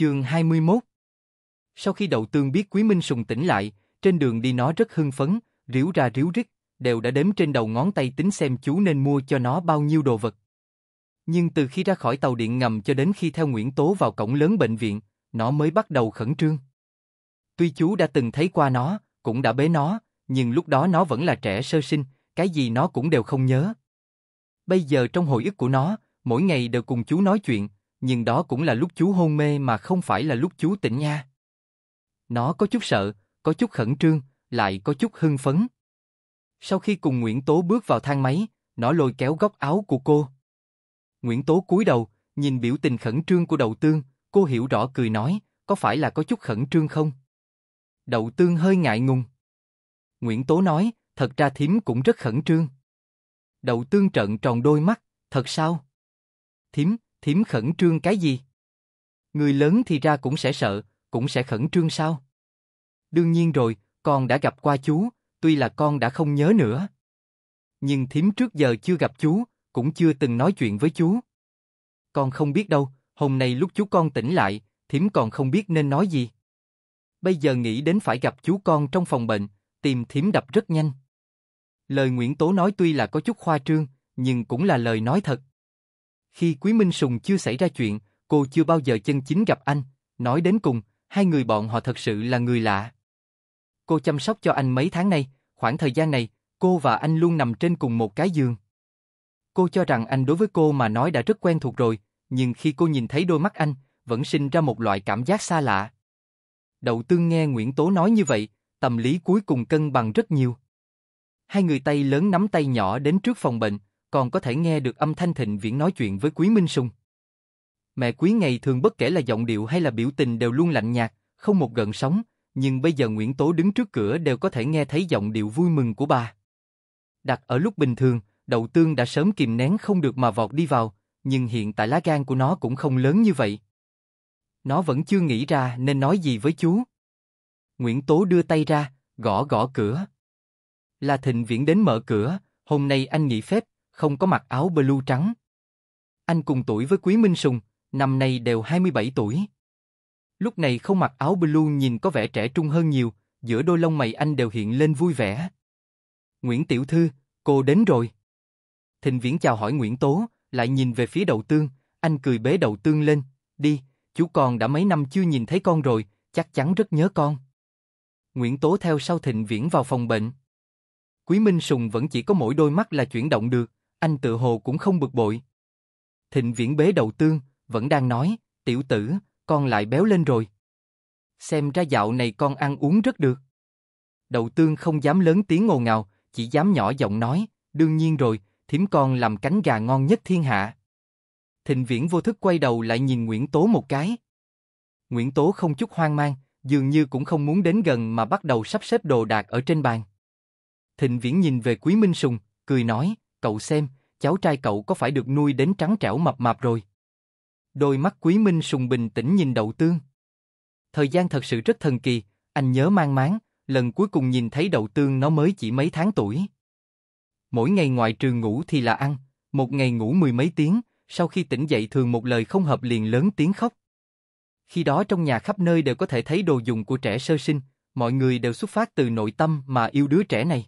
Chương 21 Sau khi đầu tương biết Quý Minh Sùng tỉnh lại, trên đường đi nó rất hưng phấn, ríu ra ríu rít, đều đã đếm trên đầu ngón tay tính xem chú nên mua cho nó bao nhiêu đồ vật. Nhưng từ khi ra khỏi tàu điện ngầm cho đến khi theo Nguyễn Tố vào cổng lớn bệnh viện, nó mới bắt đầu khẩn trương. Tuy chú đã từng thấy qua nó, cũng đã bế nó, nhưng lúc đó nó vẫn là trẻ sơ sinh, cái gì nó cũng đều không nhớ. Bây giờ trong hồi ức của nó, mỗi ngày đều cùng chú nói chuyện, nhưng đó cũng là lúc chú hôn mê mà không phải là lúc chú tỉnh nha. Nó có chút sợ, có chút khẩn trương, lại có chút hưng phấn. Sau khi cùng Nguyễn Tố bước vào thang máy, nó lôi kéo góc áo của cô. Nguyễn Tố cúi đầu, nhìn biểu tình khẩn trương của đầu tương, cô hiểu rõ cười nói, có phải là có chút khẩn trương không? Đầu tương hơi ngại ngùng. Nguyễn Tố nói, thật ra thím cũng rất khẩn trương. Đầu tương trợn tròn đôi mắt, thật sao? Thím, thím khẩn trương cái gì? Người lớn thì ra cũng sẽ sợ, cũng sẽ khẩn trương sao? Đương nhiên rồi, con đã gặp qua chú, tuy là con đã không nhớ nữa. Nhưng thím trước giờ chưa gặp chú, cũng chưa từng nói chuyện với chú. Con không biết đâu, hôm nay lúc chú con tỉnh lại, thím còn không biết nên nói gì. Bây giờ nghĩ đến phải gặp chú con trong phòng bệnh, tìm thím đập rất nhanh. Lời Nguyễn Tố nói tuy là có chút khoa trương, nhưng cũng là lời nói thật. Khi Quý Minh Sùng chưa xảy ra chuyện, cô chưa bao giờ chân chính gặp anh, nói đến cùng, hai người bọn họ thật sự là người lạ. Cô chăm sóc cho anh mấy tháng nay, khoảng thời gian này, cô và anh luôn nằm trên cùng một cái giường. Cô cho rằng anh đối với cô mà nói đã rất quen thuộc rồi, nhưng khi cô nhìn thấy đôi mắt anh, vẫn sinh ra một loại cảm giác xa lạ. Đậu Tương nghe Nguyễn Tố nói như vậy, tâm lý cuối cùng cân bằng rất nhiều. Hai người tay lớn nắm tay nhỏ đến trước phòng bệnh, còn có thể nghe được âm thanh thịnh viễn nói chuyện với Quý Minh Sùng. Mẹ Quý ngày thường bất kể là giọng điệu hay là biểu tình đều luôn lạnh nhạt, không một gợn sóng, nhưng bây giờ Nguyễn Tố đứng trước cửa đều có thể nghe thấy giọng điệu vui mừng của bà. Đặt ở lúc bình thường, đậu tương đã sớm kìm nén không được mà vọt đi vào, nhưng hiện tại lá gan của nó cũng không lớn như vậy. Nó vẫn chưa nghĩ ra nên nói gì với chú. Nguyễn Tố đưa tay ra, gõ gõ cửa. Là thịnh viễn đến mở cửa, hôm nay anh nghỉ phép, không có mặc áo blue trắng. Anh cùng tuổi với Quý Minh Sùng, năm nay đều 27 tuổi. Lúc này không mặc áo blue nhìn có vẻ trẻ trung hơn nhiều, giữa đôi lông mày anh đều hiện lên vui vẻ. Nguyễn Tiểu Thư, cô đến rồi. Thịnh Viễn chào hỏi Nguyễn Tố, lại nhìn về phía đầu tương, anh cười bế đầu tương lên, đi, chú con đã mấy năm chưa nhìn thấy con rồi, chắc chắn rất nhớ con. Nguyễn Tố theo sau Thịnh Viễn vào phòng bệnh. Quý Minh Sùng vẫn chỉ có mỗi đôi mắt là chuyển động được, anh tự hồ cũng không bực bội. Thịnh viễn bế đầu tương, vẫn đang nói, tiểu tử, con lại béo lên rồi. Xem ra dạo này con ăn uống rất được. Đầu tương không dám lớn tiếng ngồ ngào, chỉ dám nhỏ giọng nói, đương nhiên rồi, thím con làm cánh gà ngon nhất thiên hạ. Thịnh viễn vô thức quay đầu lại nhìn Nguyễn Tố một cái. Nguyễn Tố không chút hoang mang, dường như cũng không muốn đến gần mà bắt đầu sắp xếp đồ đạc ở trên bàn. Thịnh viễn nhìn về Quý Minh Sùng, cười nói, cậu xem, cháu trai cậu có phải được nuôi đến trắng trẻo mập mạp rồi? Đôi mắt Quý Minh sùng bình tĩnh nhìn Đậu Tương. Thời gian thật sự rất thần kỳ, anh nhớ mang máng, lần cuối cùng nhìn thấy Đậu Tương nó mới chỉ mấy tháng tuổi. Mỗi ngày ngoài trường ngủ thì là ăn, một ngày ngủ mười mấy tiếng, sau khi tỉnh dậy thường một lời không hợp liền lớn tiếng khóc. Khi đó trong nhà khắp nơi đều có thể thấy đồ dùng của trẻ sơ sinh, mọi người đều xuất phát từ nội tâm mà yêu đứa trẻ này.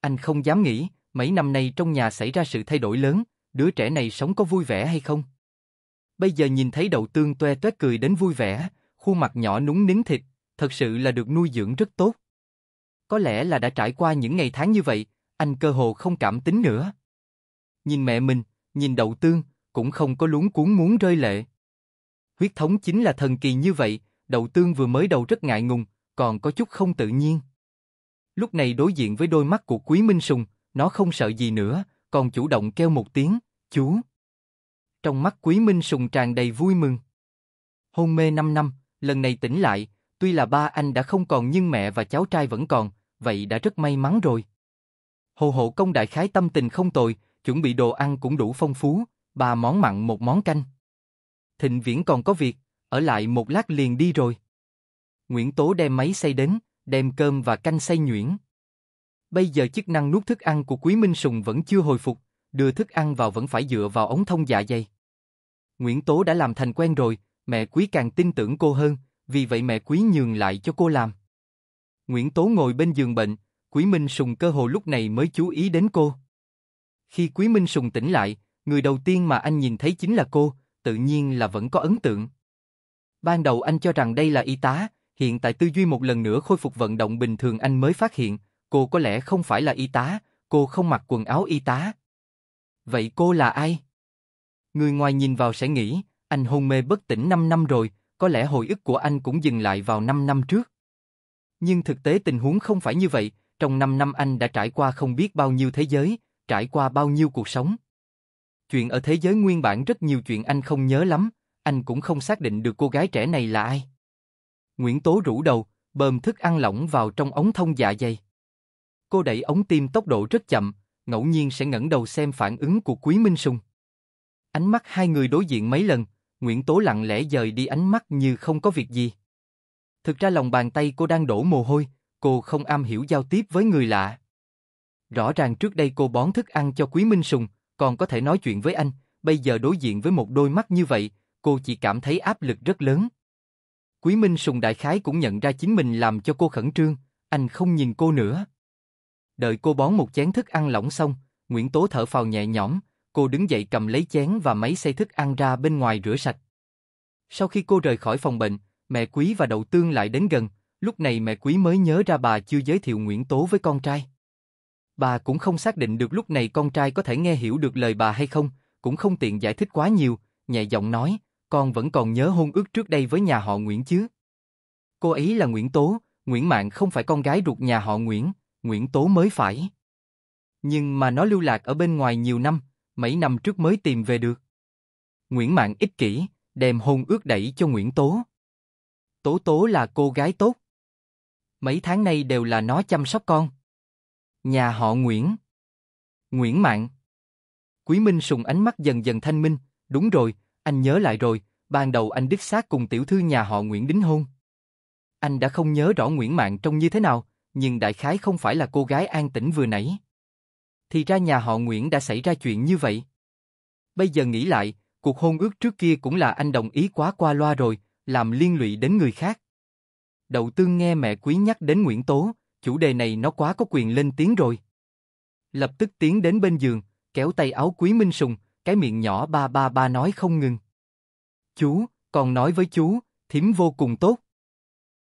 Anh không dám nghĩ, mấy năm nay trong nhà xảy ra sự thay đổi lớn, đứa trẻ này sống có vui vẻ hay không? Bây giờ nhìn thấy đậu tương toe toét cười đến vui vẻ, khuôn mặt nhỏ núng nín thịt, thật sự là được nuôi dưỡng rất tốt. Có lẽ là đã trải qua những ngày tháng như vậy, anh cơ hồ không cảm tính nữa. Nhìn mẹ mình, nhìn đậu tương, cũng không có luống cuốn muốn rơi lệ. Huyết thống chính là thần kỳ như vậy, đậu tương vừa mới đầu rất ngại ngùng, còn có chút không tự nhiên. Lúc này đối diện với đôi mắt của Quý Minh Sùng, nó không sợ gì nữa, còn chủ động kêu một tiếng, chú. Trong mắt Quý Minh Sùng tràn đầy vui mừng. Hôn mê 5 năm, lần này tỉnh lại, tuy là ba anh đã không còn nhưng mẹ và cháu trai vẫn còn, vậy đã rất may mắn rồi. Hồ hộ công đại khái tâm tình không tồi, chuẩn bị đồ ăn cũng đủ phong phú, ba món mặn một món canh. Thịnh Viễn còn có việc, ở lại một lát liền đi rồi. Nguyễn Tố đem máy xay đến, đem cơm và canh xay nhuyễn. Bây giờ chức năng nuốt thức ăn của Quý Minh Sùng vẫn chưa hồi phục, đưa thức ăn vào vẫn phải dựa vào ống thông dạ dày. Nguyễn Tố đã làm thành quen rồi, mẹ Quý càng tin tưởng cô hơn, vì vậy mẹ Quý nhường lại cho cô làm. Nguyễn Tố ngồi bên giường bệnh, Quý Minh Sùng cơ hồ lúc này mới chú ý đến cô. Khi Quý Minh Sùng tỉnh lại, người đầu tiên mà anh nhìn thấy chính là cô, tự nhiên là vẫn có ấn tượng. Ban đầu anh cho rằng đây là y tá, hiện tại tư duy một lần nữa khôi phục vận động bình thường anh mới phát hiện, cô có lẽ không phải là y tá, cô không mặc quần áo y tá. Vậy cô là ai? Người ngoài nhìn vào sẽ nghĩ, anh hôn mê bất tỉnh 5 năm rồi, có lẽ hồi ức của anh cũng dừng lại vào 5 năm trước. Nhưng thực tế tình huống không phải như vậy, trong 5 năm anh đã trải qua không biết bao nhiêu thế giới, trải qua bao nhiêu cuộc sống. Chuyện ở thế giới nguyên bản rất nhiều chuyện anh không nhớ lắm, anh cũng không xác định được cô gái trẻ này là ai. Nguyễn Tố rũ đầu, bơm thức ăn lỏng vào trong ống thông dạ dày. Cô đẩy ống tim tốc độ rất chậm, ngẫu nhiên sẽ ngẩng đầu xem phản ứng của Quý Minh Sùng. Ánh mắt hai người đối diện mấy lần, Nguyễn Tố lặng lẽ dời đi ánh mắt như không có việc gì. Thực ra lòng bàn tay cô đang đổ mồ hôi, cô không am hiểu giao tiếp với người lạ. Rõ ràng trước đây cô bón thức ăn cho Quý Minh Sùng, còn có thể nói chuyện với anh, bây giờ đối diện với một đôi mắt như vậy, cô chỉ cảm thấy áp lực rất lớn. Quý Minh Sùng đại khái cũng nhận ra chính mình làm cho cô khẩn trương, anh không nhìn cô nữa. Đợi cô bón một chén thức ăn lỏng xong, Nguyễn Tố thở phào nhẹ nhõm, cô đứng dậy cầm lấy chén và máy xay thức ăn ra bên ngoài rửa sạch. Sau khi cô rời khỏi phòng bệnh, mẹ Quý và Đậu Tương lại đến gần, lúc này mẹ Quý mới nhớ ra bà chưa giới thiệu Nguyễn Tố với con trai. Bà cũng không xác định được lúc này con trai có thể nghe hiểu được lời bà hay không, cũng không tiện giải thích quá nhiều, nhẹ giọng nói, con vẫn còn nhớ hôn ước trước đây với nhà họ Nguyễn chứ. Cô ấy là Nguyễn Tố, Nguyễn Mạng không phải con gái ruột nhà họ Nguyễn, Nguyễn Tố mới phải. Nhưng mà nó lưu lạc ở bên ngoài nhiều năm, mấy năm trước mới tìm về được. Nguyễn Mạng ích kỷ, đem hôn ước đẩy cho Nguyễn Tố. Tố Tố là cô gái tốt. Mấy tháng nay đều là nó chăm sóc con. Nhà họ Nguyễn. Nguyễn Mạng. Quý Minh sùng ánh mắt dần dần thanh minh, đúng rồi, anh nhớ lại rồi, ban đầu anh đích xác cùng tiểu thư nhà họ Nguyễn đính hôn. Anh đã không nhớ rõ Nguyễn Mạng trông như thế nào, nhưng đại khái không phải là cô gái an tĩnh vừa nãy. Thì ra nhà họ Nguyễn đã xảy ra chuyện như vậy. Bây giờ nghĩ lại, cuộc hôn ước trước kia cũng là anh đồng ý quá qua loa rồi, làm liên lụy đến người khác. Đậu tương nghe mẹ quý nhắc đến Nguyễn Tố, chủ đề này nó quá có quyền lên tiếng rồi. Lập tức tiến đến bên giường, kéo tay áo quý Minh Sùng, cái miệng nhỏ ba ba ba nói không ngừng. Chú, còn nói với chú, thím vô cùng tốt.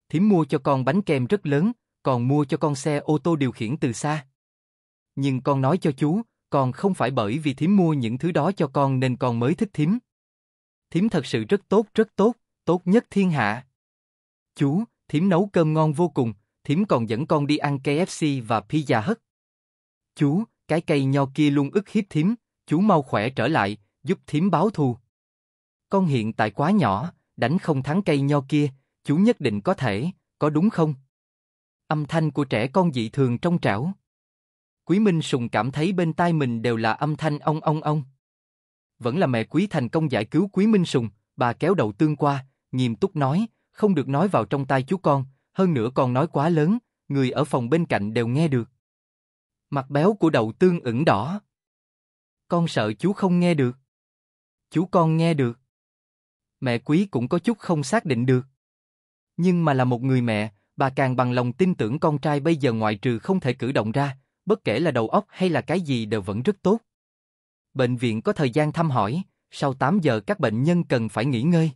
Thím mua cho con bánh kem rất lớn, còn mua cho con xe ô tô điều khiển từ xa. Nhưng con nói cho chú, còn không phải bởi vì thím mua những thứ đó cho con nên con mới thích thím. Thím thật sự rất tốt, rất tốt, tốt nhất thiên hạ. Chú, thím nấu cơm ngon vô cùng, thím còn dẫn con đi ăn KFC và pizza hất. Chú, cái cây nho kia luôn ức hiếp thím, chú mau khỏe trở lại, giúp thím báo thù. Con hiện tại quá nhỏ, đánh không thắng cây nho kia, chú nhất định có thể, có đúng không? Âm thanh của trẻ con dị thường trong trảo. Quý Minh Sùng cảm thấy bên tai mình đều là âm thanh ong ong ong. Vẫn là mẹ Quý thành công giải cứu Quý Minh Sùng, bà kéo đầu tương qua, nghiêm túc nói, không được nói vào trong tai chú con, hơn nữa còn nói quá lớn, người ở phòng bên cạnh đều nghe được. Mặt béo của đầu tương ửng đỏ. Con sợ chú không nghe được. Chú con nghe được. Mẹ quý cũng có chút không xác định được. Nhưng mà là một người mẹ, bà càng bằng lòng tin tưởng con trai bây giờ ngoại trừ không thể cử động ra, bất kể là đầu óc hay là cái gì đều vẫn rất tốt. Bệnh viện có thời gian thăm hỏi, sau 8 giờ các bệnh nhân cần phải nghỉ ngơi.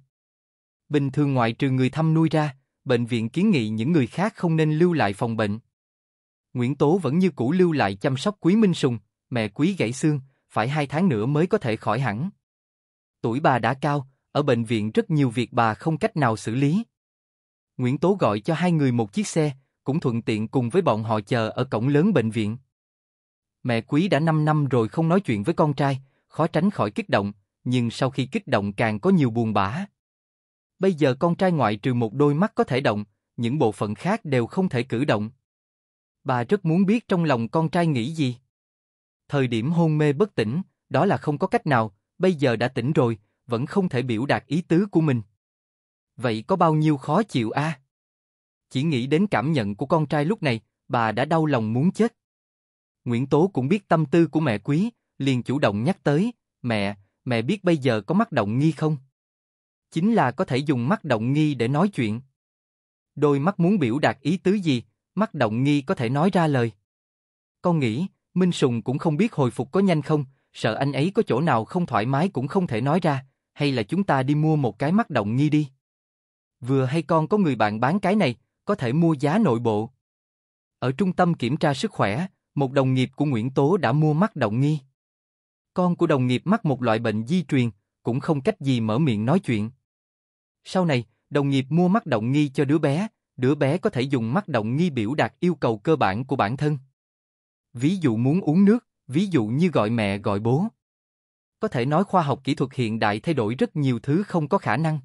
Bình thường ngoại trừ người thăm nuôi ra, bệnh viện kiến nghị những người khác không nên lưu lại phòng bệnh. Nguyễn Tố vẫn như cũ lưu lại chăm sóc Quý Minh Sùng, mẹ Quý gãy xương, phải hai tháng nữa mới có thể khỏi hẳn. Tuổi bà đã cao, ở bệnh viện rất nhiều việc bà không cách nào xử lý. Nguyễn Tố gọi cho hai người một chiếc xe, cũng thuận tiện cùng với bọn họ chờ ở cổng lớn bệnh viện. Mẹ Quý đã 5 năm rồi không nói chuyện với con trai, khó tránh khỏi kích động, nhưng sau khi kích động càng có nhiều buồn bã. Bây giờ con trai ngoại trừ một đôi mắt có thể động, những bộ phận khác đều không thể cử động. Bà rất muốn biết trong lòng con trai nghĩ gì. Thời điểm hôn mê bất tỉnh, đó là không có cách nào, bây giờ đã tỉnh rồi, vẫn không thể biểu đạt ý tứ của mình. Vậy có bao nhiêu khó chịu a? À? Chỉ nghĩ đến cảm nhận của con trai lúc này, bà đã đau lòng muốn chết. Nguyễn Tố cũng biết tâm tư của mẹ quý, liền chủ động nhắc tới, mẹ, mẹ biết bây giờ có mắt động nghi không? Chính là có thể dùng mắt động nghi để nói chuyện. Đôi mắt muốn biểu đạt ý tứ gì, mắt động nghi có thể nói ra lời. Con nghĩ, Minh Sùng cũng không biết hồi phục có nhanh không, sợ anh ấy có chỗ nào không thoải mái cũng không thể nói ra, hay là chúng ta đi mua một cái mắt động nghi đi vừa hay con có người bạn bán cái này, có thể mua giá nội bộ. Ở trung tâm kiểm tra sức khỏe, một đồng nghiệp của Nguyễn Tố đã mua mắt động nghi. Con của đồng nghiệp mắc một loại bệnh di truyền, cũng không cách gì mở miệng nói chuyện. Sau này, đồng nghiệp mua mắt động nghi cho đứa bé, đứa bé có thể dùng mắt động nghi biểu đạt yêu cầu cơ bản của bản thân. Ví dụ muốn uống nước, ví dụ như gọi mẹ gọi bố. Có thể nói khoa học kỹ thuật hiện đại thay đổi rất nhiều thứ không có khả năng.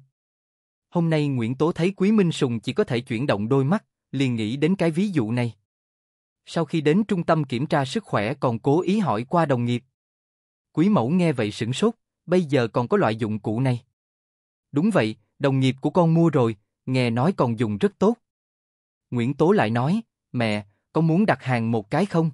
Hôm nay Nguyễn Tố thấy Quý Minh Sùng chỉ có thể chuyển động đôi mắt, liền nghĩ đến cái ví dụ này. Sau khi đến trung tâm kiểm tra sức khỏe còn cố ý hỏi qua đồng nghiệp. Quý mẫu nghe vậy sửng sốt, bây giờ còn có loại dụng cụ này. Đúng vậy, đồng nghiệp của con mua rồi, nghe nói còn dùng rất tốt. Nguyễn Tố lại nói, mẹ, con muốn đặt hàng một cái không?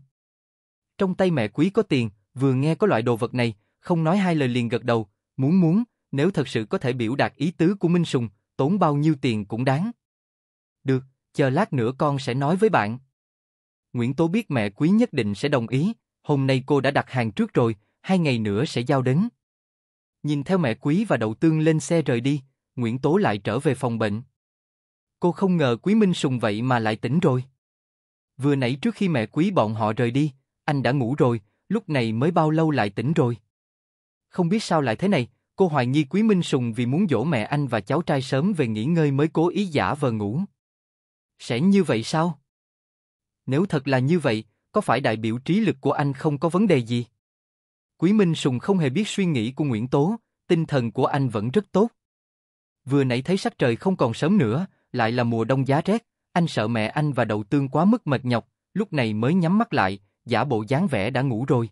Trong tay mẹ quý có tiền, vừa nghe có loại đồ vật này, không nói hai lời liền gật đầu, muốn muốn, nếu thật sự có thể biểu đạt ý tứ của Minh Sùng, tốn bao nhiêu tiền cũng đáng. Được, chờ lát nữa con sẽ nói với bạn. Nguyễn Tố biết mẹ quý nhất định sẽ đồng ý, hôm nay cô đã đặt hàng trước rồi, hai ngày nữa sẽ giao đến. Nhìn theo mẹ quý và đậu tương lên xe rời đi, Nguyễn Tố lại trở về phòng bệnh. Cô không ngờ quý Minh Sùng vậy mà lại tỉnh rồi. Vừa nãy trước khi mẹ quý bọn họ rời đi, anh đã ngủ rồi, lúc này mới bao lâu lại tỉnh rồi. Không biết sao lại thế này, cô hoài nghi Quý Minh Sùng vì muốn dỗ mẹ anh và cháu trai sớm về nghỉ ngơi mới cố ý giả vờ ngủ. Sẽ như vậy sao? Nếu thật là như vậy, có phải đại biểu trí lực của anh không có vấn đề gì? Quý Minh Sùng không hề biết suy nghĩ của Nguyễn Tố, tinh thần của anh vẫn rất tốt. Vừa nãy thấy sắc trời không còn sớm nữa, lại là mùa đông giá rét, anh sợ mẹ anh và đầu tương quá mức mệt nhọc, lúc này mới nhắm mắt lại, giả bộ dáng vẻ đã ngủ rồi.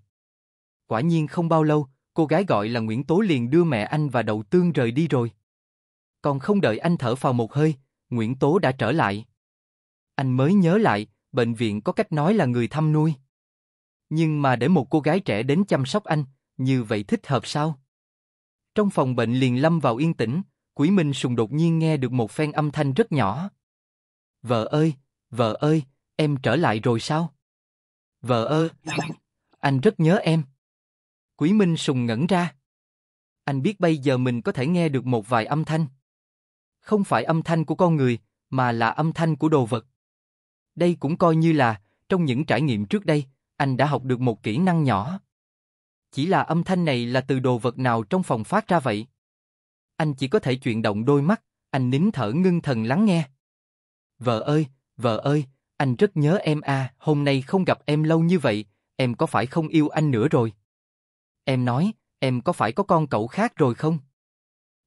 Quả nhiên không bao lâu, Cô gái gọi là Nguyễn Tố liền đưa mẹ anh và đầu tương rời đi rồi. Còn không đợi anh thở vào một hơi, Nguyễn Tố đã trở lại. Anh mới nhớ lại, bệnh viện có cách nói là người thăm nuôi. Nhưng mà để một cô gái trẻ đến chăm sóc anh, như vậy thích hợp sao? Trong phòng bệnh liền lâm vào yên tĩnh, Quỷ Minh Sùng đột nhiên nghe được một phen âm thanh rất nhỏ. Vợ ơi, vợ ơi, em trở lại rồi sao? Vợ ơi, anh rất nhớ em. Quý Minh sùng ngẩn ra. Anh biết bây giờ mình có thể nghe được một vài âm thanh. Không phải âm thanh của con người, mà là âm thanh của đồ vật. Đây cũng coi như là, trong những trải nghiệm trước đây, anh đã học được một kỹ năng nhỏ. Chỉ là âm thanh này là từ đồ vật nào trong phòng phát ra vậy? Anh chỉ có thể chuyển động đôi mắt, anh nín thở ngưng thần lắng nghe. Vợ ơi, vợ ơi, anh rất nhớ em à, hôm nay không gặp em lâu như vậy, em có phải không yêu anh nữa rồi? Em nói, em có phải có con cậu khác rồi không?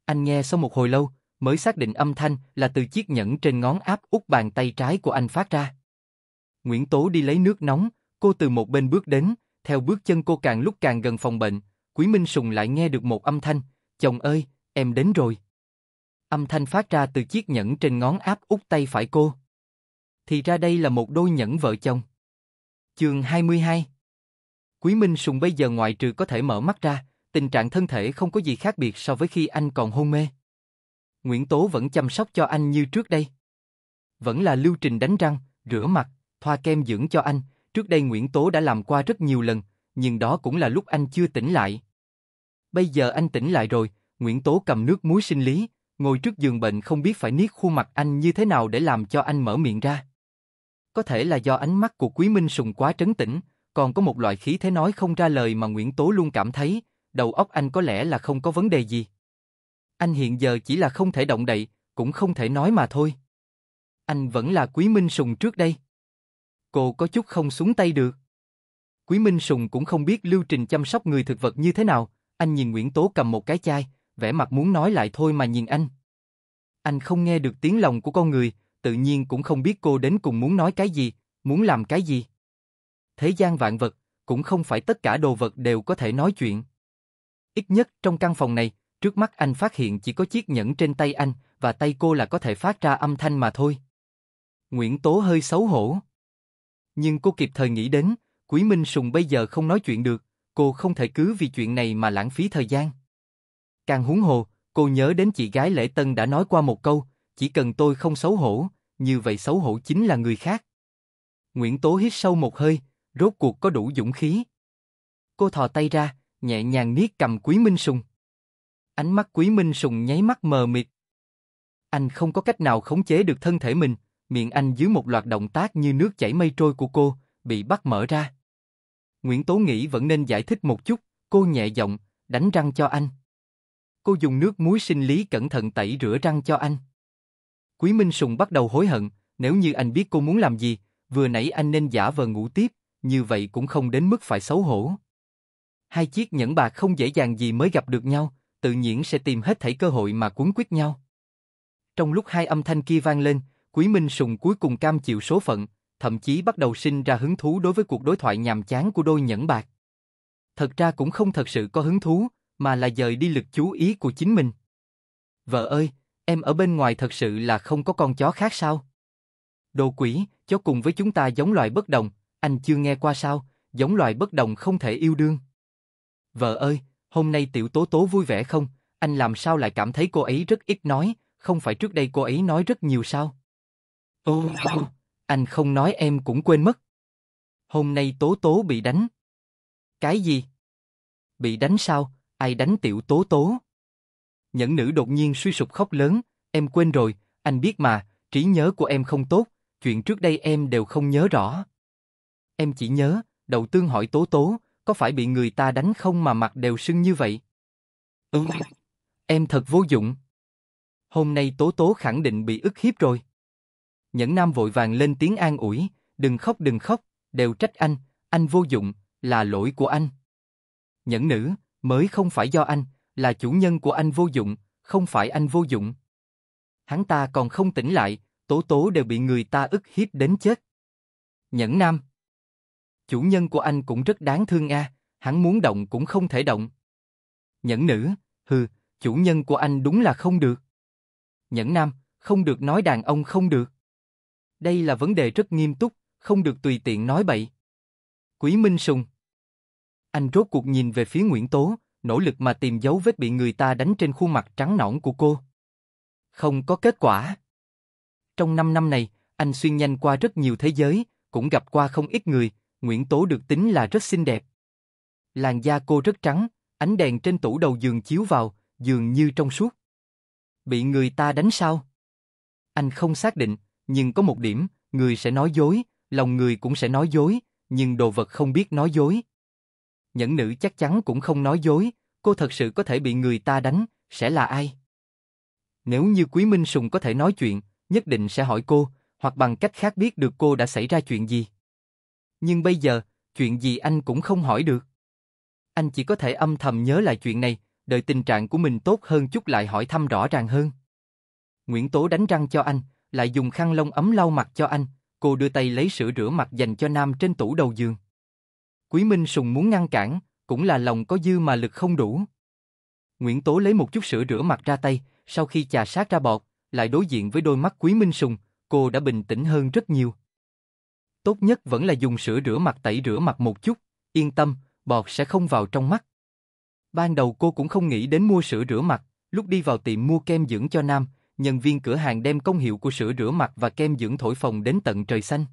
Anh nghe sau một hồi lâu, mới xác định âm thanh là từ chiếc nhẫn trên ngón áp út bàn tay trái của anh phát ra. Nguyễn Tố đi lấy nước nóng, cô từ một bên bước đến, theo bước chân cô càng lúc càng gần phòng bệnh, Quý Minh Sùng lại nghe được một âm thanh, chồng ơi, em đến rồi. Âm thanh phát ra từ chiếc nhẫn trên ngón áp út tay phải cô. Thì ra đây là một đôi nhẫn vợ chồng. Trường 22 Quý Minh Sùng bây giờ ngoại trừ có thể mở mắt ra, tình trạng thân thể không có gì khác biệt so với khi anh còn hôn mê. Nguyễn Tố vẫn chăm sóc cho anh như trước đây. Vẫn là lưu trình đánh răng, rửa mặt, thoa kem dưỡng cho anh, trước đây Nguyễn Tố đã làm qua rất nhiều lần, nhưng đó cũng là lúc anh chưa tỉnh lại. Bây giờ anh tỉnh lại rồi, Nguyễn Tố cầm nước muối sinh lý, ngồi trước giường bệnh không biết phải niết khuôn mặt anh như thế nào để làm cho anh mở miệng ra. Có thể là do ánh mắt của Quý Minh Sùng quá trấn tĩnh, còn có một loại khí thế nói không ra lời mà Nguyễn Tố luôn cảm thấy, đầu óc anh có lẽ là không có vấn đề gì. Anh hiện giờ chỉ là không thể động đậy, cũng không thể nói mà thôi. Anh vẫn là Quý Minh Sùng trước đây. Cô có chút không xuống tay được. Quý Minh Sùng cũng không biết lưu trình chăm sóc người thực vật như thế nào, anh nhìn Nguyễn Tố cầm một cái chai, vẻ mặt muốn nói lại thôi mà nhìn anh. Anh không nghe được tiếng lòng của con người, tự nhiên cũng không biết cô đến cùng muốn nói cái gì, muốn làm cái gì thế gian vạn vật, cũng không phải tất cả đồ vật đều có thể nói chuyện. Ít nhất trong căn phòng này, trước mắt anh phát hiện chỉ có chiếc nhẫn trên tay anh và tay cô là có thể phát ra âm thanh mà thôi. Nguyễn Tố hơi xấu hổ. Nhưng cô kịp thời nghĩ đến, Quý Minh Sùng bây giờ không nói chuyện được, cô không thể cứ vì chuyện này mà lãng phí thời gian. Càng huống hồ, cô nhớ đến chị gái Lễ Tân đã nói qua một câu, chỉ cần tôi không xấu hổ, như vậy xấu hổ chính là người khác. Nguyễn Tố hít sâu một hơi, rốt cuộc có đủ dũng khí. Cô thò tay ra, nhẹ nhàng niết cầm Quý Minh Sùng. Ánh mắt Quý Minh Sùng nháy mắt mờ mịt. Anh không có cách nào khống chế được thân thể mình, miệng anh dưới một loạt động tác như nước chảy mây trôi của cô, bị bắt mở ra. Nguyễn Tố nghĩ vẫn nên giải thích một chút, cô nhẹ giọng, đánh răng cho anh. Cô dùng nước muối sinh lý cẩn thận tẩy rửa răng cho anh. Quý Minh Sùng bắt đầu hối hận, nếu như anh biết cô muốn làm gì, vừa nãy anh nên giả vờ ngủ tiếp, như vậy cũng không đến mức phải xấu hổ. Hai chiếc nhẫn bạc không dễ dàng gì mới gặp được nhau, tự nhiên sẽ tìm hết thảy cơ hội mà cuốn quyết nhau. Trong lúc hai âm thanh kia vang lên, Quý Minh Sùng cuối cùng cam chịu số phận, thậm chí bắt đầu sinh ra hứng thú đối với cuộc đối thoại nhàm chán của đôi nhẫn bạc. Thật ra cũng không thật sự có hứng thú, mà là dời đi lực chú ý của chính mình. Vợ ơi, em ở bên ngoài thật sự là không có con chó khác sao? Đồ quỷ, chó cùng với chúng ta giống loài bất đồng, anh chưa nghe qua sao, giống loài bất đồng không thể yêu đương. Vợ ơi, hôm nay tiểu tố tố vui vẻ không, anh làm sao lại cảm thấy cô ấy rất ít nói, không phải trước đây cô ấy nói rất nhiều sao? Ô, anh không nói em cũng quên mất. Hôm nay tố tố bị đánh. Cái gì? Bị đánh sao? Ai đánh tiểu tố tố? Nhẫn nữ đột nhiên suy sụp khóc lớn, em quên rồi, anh biết mà, trí nhớ của em không tốt, chuyện trước đây em đều không nhớ rõ. Em chỉ nhớ, đầu tương hỏi tố tố, có phải bị người ta đánh không mà mặt đều sưng như vậy? Ừ. Em thật vô dụng. Hôm nay tố tố khẳng định bị ức hiếp rồi. Nhẫn nam vội vàng lên tiếng an ủi, đừng khóc đừng khóc, đều trách anh, anh vô dụng, là lỗi của anh. Nhẫn nữ, mới không phải do anh, là chủ nhân của anh vô dụng, không phải anh vô dụng. Hắn ta còn không tỉnh lại, tố tố đều bị người ta ức hiếp đến chết. Nhẫn nam chủ nhân của anh cũng rất đáng thương a, hắn muốn động cũng không thể động. Nhẫn nữ, hừ, chủ nhân của anh đúng là không được. Nhẫn nam, không được nói đàn ông không được. Đây là vấn đề rất nghiêm túc, không được tùy tiện nói bậy. Quý Minh Sùng Anh rốt cuộc nhìn về phía Nguyễn Tố, nỗ lực mà tìm dấu vết bị người ta đánh trên khuôn mặt trắng nõn của cô. Không có kết quả. Trong 5 năm này, anh xuyên nhanh qua rất nhiều thế giới, cũng gặp qua không ít người, Nguyễn Tố được tính là rất xinh đẹp. Làn da cô rất trắng, ánh đèn trên tủ đầu giường chiếu vào, dường như trong suốt. Bị người ta đánh sao? Anh không xác định, nhưng có một điểm, người sẽ nói dối, lòng người cũng sẽ nói dối, nhưng đồ vật không biết nói dối. Nhẫn nữ chắc chắn cũng không nói dối, cô thật sự có thể bị người ta đánh, sẽ là ai? Nếu như Quý Minh Sùng có thể nói chuyện, nhất định sẽ hỏi cô, hoặc bằng cách khác biết được cô đã xảy ra chuyện gì. Nhưng bây giờ, chuyện gì anh cũng không hỏi được. Anh chỉ có thể âm thầm nhớ lại chuyện này, đợi tình trạng của mình tốt hơn chút lại hỏi thăm rõ ràng hơn. Nguyễn Tố đánh răng cho anh, lại dùng khăn lông ấm lau mặt cho anh, cô đưa tay lấy sữa rửa mặt dành cho nam trên tủ đầu giường. Quý Minh Sùng muốn ngăn cản, cũng là lòng có dư mà lực không đủ. Nguyễn Tố lấy một chút sữa rửa mặt ra tay, sau khi chà sát ra bọt, lại đối diện với đôi mắt Quý Minh Sùng, cô đã bình tĩnh hơn rất nhiều tốt nhất vẫn là dùng sữa rửa mặt tẩy rửa mặt một chút, yên tâm, bọt sẽ không vào trong mắt. Ban đầu cô cũng không nghĩ đến mua sữa rửa mặt, lúc đi vào tiệm mua kem dưỡng cho nam, nhân viên cửa hàng đem công hiệu của sữa rửa mặt và kem dưỡng thổi phồng đến tận trời xanh.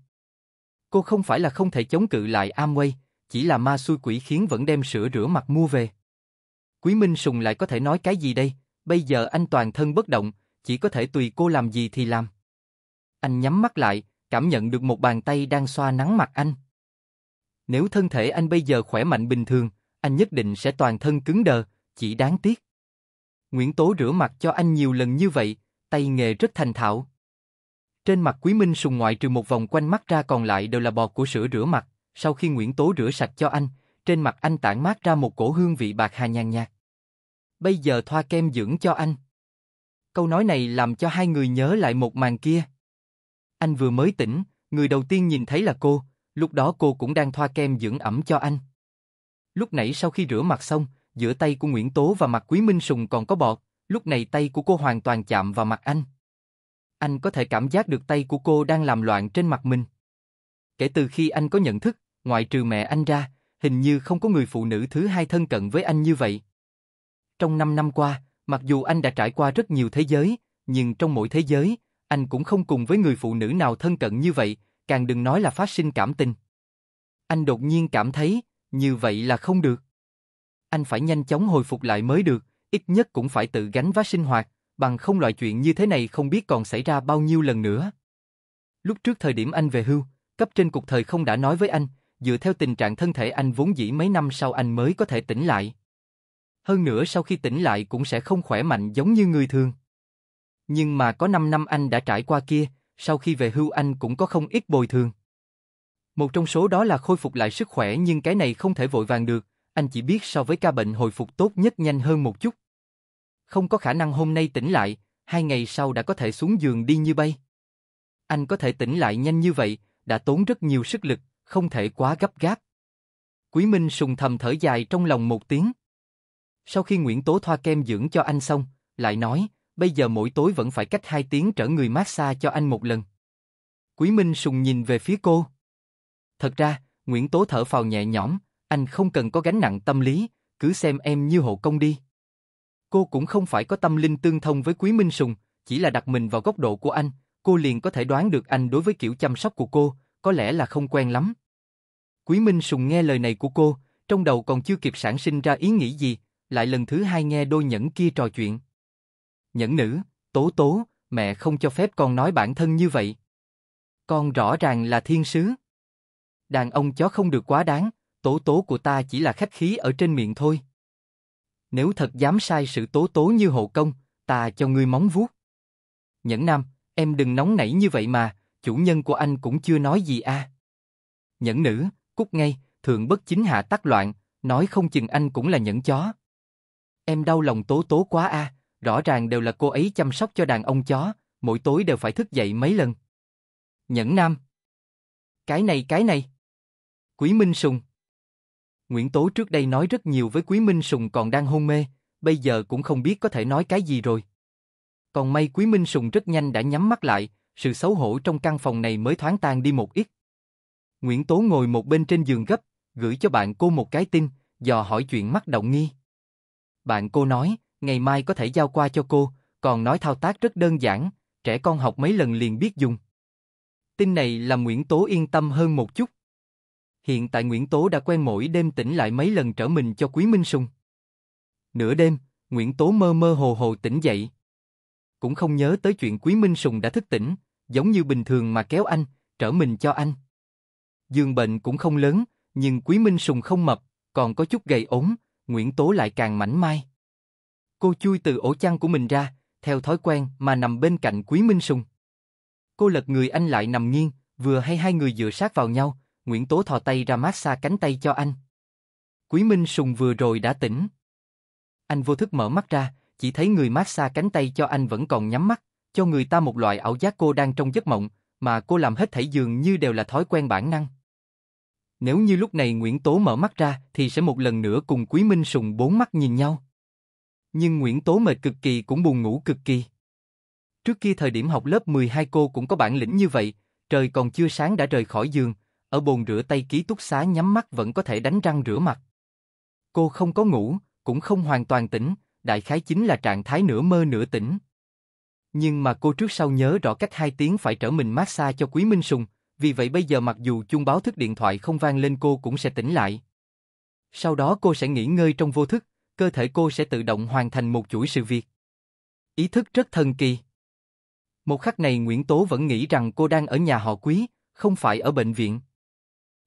Cô không phải là không thể chống cự lại Amway, chỉ là ma xui quỷ khiến vẫn đem sữa rửa mặt mua về. Quý Minh Sùng lại có thể nói cái gì đây, bây giờ anh toàn thân bất động, chỉ có thể tùy cô làm gì thì làm. Anh nhắm mắt lại, cảm nhận được một bàn tay đang xoa nắng mặt anh. Nếu thân thể anh bây giờ khỏe mạnh bình thường, anh nhất định sẽ toàn thân cứng đờ, chỉ đáng tiếc. Nguyễn Tố rửa mặt cho anh nhiều lần như vậy, tay nghề rất thành thạo. Trên mặt Quý Minh sùng ngoại trừ một vòng quanh mắt ra còn lại đều là bọt của sữa rửa mặt, sau khi Nguyễn Tố rửa sạch cho anh, trên mặt anh tản mát ra một cổ hương vị bạc hà nhàn nhạt. Bây giờ thoa kem dưỡng cho anh. Câu nói này làm cho hai người nhớ lại một màn kia. Anh vừa mới tỉnh, người đầu tiên nhìn thấy là cô, lúc đó cô cũng đang thoa kem dưỡng ẩm cho anh. Lúc nãy sau khi rửa mặt xong, giữa tay của Nguyễn Tố và mặt Quý Minh Sùng còn có bọt, lúc này tay của cô hoàn toàn chạm vào mặt anh. Anh có thể cảm giác được tay của cô đang làm loạn trên mặt mình. Kể từ khi anh có nhận thức, ngoại trừ mẹ anh ra, hình như không có người phụ nữ thứ hai thân cận với anh như vậy. Trong năm năm qua, mặc dù anh đã trải qua rất nhiều thế giới, nhưng trong mỗi thế giới, anh cũng không cùng với người phụ nữ nào thân cận như vậy, càng đừng nói là phát sinh cảm tình. Anh đột nhiên cảm thấy, như vậy là không được. Anh phải nhanh chóng hồi phục lại mới được, ít nhất cũng phải tự gánh vác sinh hoạt, bằng không loại chuyện như thế này không biết còn xảy ra bao nhiêu lần nữa. Lúc trước thời điểm anh về hưu, cấp trên cục thời không đã nói với anh, dựa theo tình trạng thân thể anh vốn dĩ mấy năm sau anh mới có thể tỉnh lại. Hơn nữa sau khi tỉnh lại cũng sẽ không khỏe mạnh giống như người thường. Nhưng mà có 5 năm anh đã trải qua kia, sau khi về hưu anh cũng có không ít bồi thường. Một trong số đó là khôi phục lại sức khỏe nhưng cái này không thể vội vàng được, anh chỉ biết so với ca bệnh hồi phục tốt nhất nhanh hơn một chút. Không có khả năng hôm nay tỉnh lại, hai ngày sau đã có thể xuống giường đi như bay. Anh có thể tỉnh lại nhanh như vậy, đã tốn rất nhiều sức lực, không thể quá gấp gáp. Quý Minh sùng thầm thở dài trong lòng một tiếng. Sau khi Nguyễn Tố thoa kem dưỡng cho anh xong, lại nói, bây giờ mỗi tối vẫn phải cách hai tiếng trở người massage cho anh một lần. Quý Minh sùng nhìn về phía cô. Thật ra, Nguyễn Tố thở phào nhẹ nhõm, anh không cần có gánh nặng tâm lý, cứ xem em như hộ công đi. Cô cũng không phải có tâm linh tương thông với Quý Minh Sùng, chỉ là đặt mình vào góc độ của anh, cô liền có thể đoán được anh đối với kiểu chăm sóc của cô, có lẽ là không quen lắm. Quý Minh Sùng nghe lời này của cô, trong đầu còn chưa kịp sản sinh ra ý nghĩ gì, lại lần thứ hai nghe đôi nhẫn kia trò chuyện nhẫn nữ, tố tố, mẹ không cho phép con nói bản thân như vậy. Con rõ ràng là thiên sứ. Đàn ông chó không được quá đáng, tố tố của ta chỉ là khách khí ở trên miệng thôi. Nếu thật dám sai sự tố tố như hộ công, ta cho ngươi móng vuốt. Nhẫn nam, em đừng nóng nảy như vậy mà, chủ nhân của anh cũng chưa nói gì a. À. Nhẫn nữ, cút ngay, thượng bất chính hạ tắc loạn, nói không chừng anh cũng là nhẫn chó. Em đau lòng tố tố quá a, à, rõ ràng đều là cô ấy chăm sóc cho đàn ông chó, mỗi tối đều phải thức dậy mấy lần. Nhẫn Nam Cái này cái này Quý Minh Sùng Nguyễn Tố trước đây nói rất nhiều với Quý Minh Sùng còn đang hôn mê, bây giờ cũng không biết có thể nói cái gì rồi. Còn may Quý Minh Sùng rất nhanh đã nhắm mắt lại, sự xấu hổ trong căn phòng này mới thoáng tan đi một ít. Nguyễn Tố ngồi một bên trên giường gấp, gửi cho bạn cô một cái tin, dò hỏi chuyện mắt động nghi. Bạn cô nói, ngày mai có thể giao qua cho cô, còn nói thao tác rất đơn giản, trẻ con học mấy lần liền biết dùng. Tin này làm Nguyễn Tố yên tâm hơn một chút. Hiện tại Nguyễn Tố đã quen mỗi đêm tỉnh lại mấy lần trở mình cho Quý Minh Sùng. Nửa đêm, Nguyễn Tố mơ mơ hồ hồ tỉnh dậy. Cũng không nhớ tới chuyện Quý Minh Sùng đã thức tỉnh, giống như bình thường mà kéo anh, trở mình cho anh. Dương bệnh cũng không lớn, nhưng Quý Minh Sùng không mập, còn có chút gầy ốm, Nguyễn Tố lại càng mảnh mai. Cô chui từ ổ chăn của mình ra, theo thói quen mà nằm bên cạnh Quý Minh Sùng. Cô lật người anh lại nằm nghiêng, vừa hay hai người dựa sát vào nhau, Nguyễn Tố thò tay ra mát xa cánh tay cho anh. Quý Minh Sùng vừa rồi đã tỉnh. Anh vô thức mở mắt ra, chỉ thấy người mát xa cánh tay cho anh vẫn còn nhắm mắt, cho người ta một loại ảo giác cô đang trong giấc mộng, mà cô làm hết thảy dường như đều là thói quen bản năng. Nếu như lúc này Nguyễn Tố mở mắt ra thì sẽ một lần nữa cùng Quý Minh Sùng bốn mắt nhìn nhau. Nhưng Nguyễn Tố mệt cực kỳ cũng buồn ngủ cực kỳ. Trước kia thời điểm học lớp 12 cô cũng có bản lĩnh như vậy, trời còn chưa sáng đã rời khỏi giường, ở bồn rửa tay ký túc xá nhắm mắt vẫn có thể đánh răng rửa mặt. Cô không có ngủ, cũng không hoàn toàn tỉnh, đại khái chính là trạng thái nửa mơ nửa tỉnh. Nhưng mà cô trước sau nhớ rõ cách hai tiếng phải trở mình massage cho Quý Minh Sùng, vì vậy bây giờ mặc dù chuông báo thức điện thoại không vang lên cô cũng sẽ tỉnh lại. Sau đó cô sẽ nghỉ ngơi trong vô thức, cơ thể cô sẽ tự động hoàn thành một chuỗi sự việc. Ý thức rất thần kỳ. Một khắc này Nguyễn Tố vẫn nghĩ rằng cô đang ở nhà họ Quý, không phải ở bệnh viện.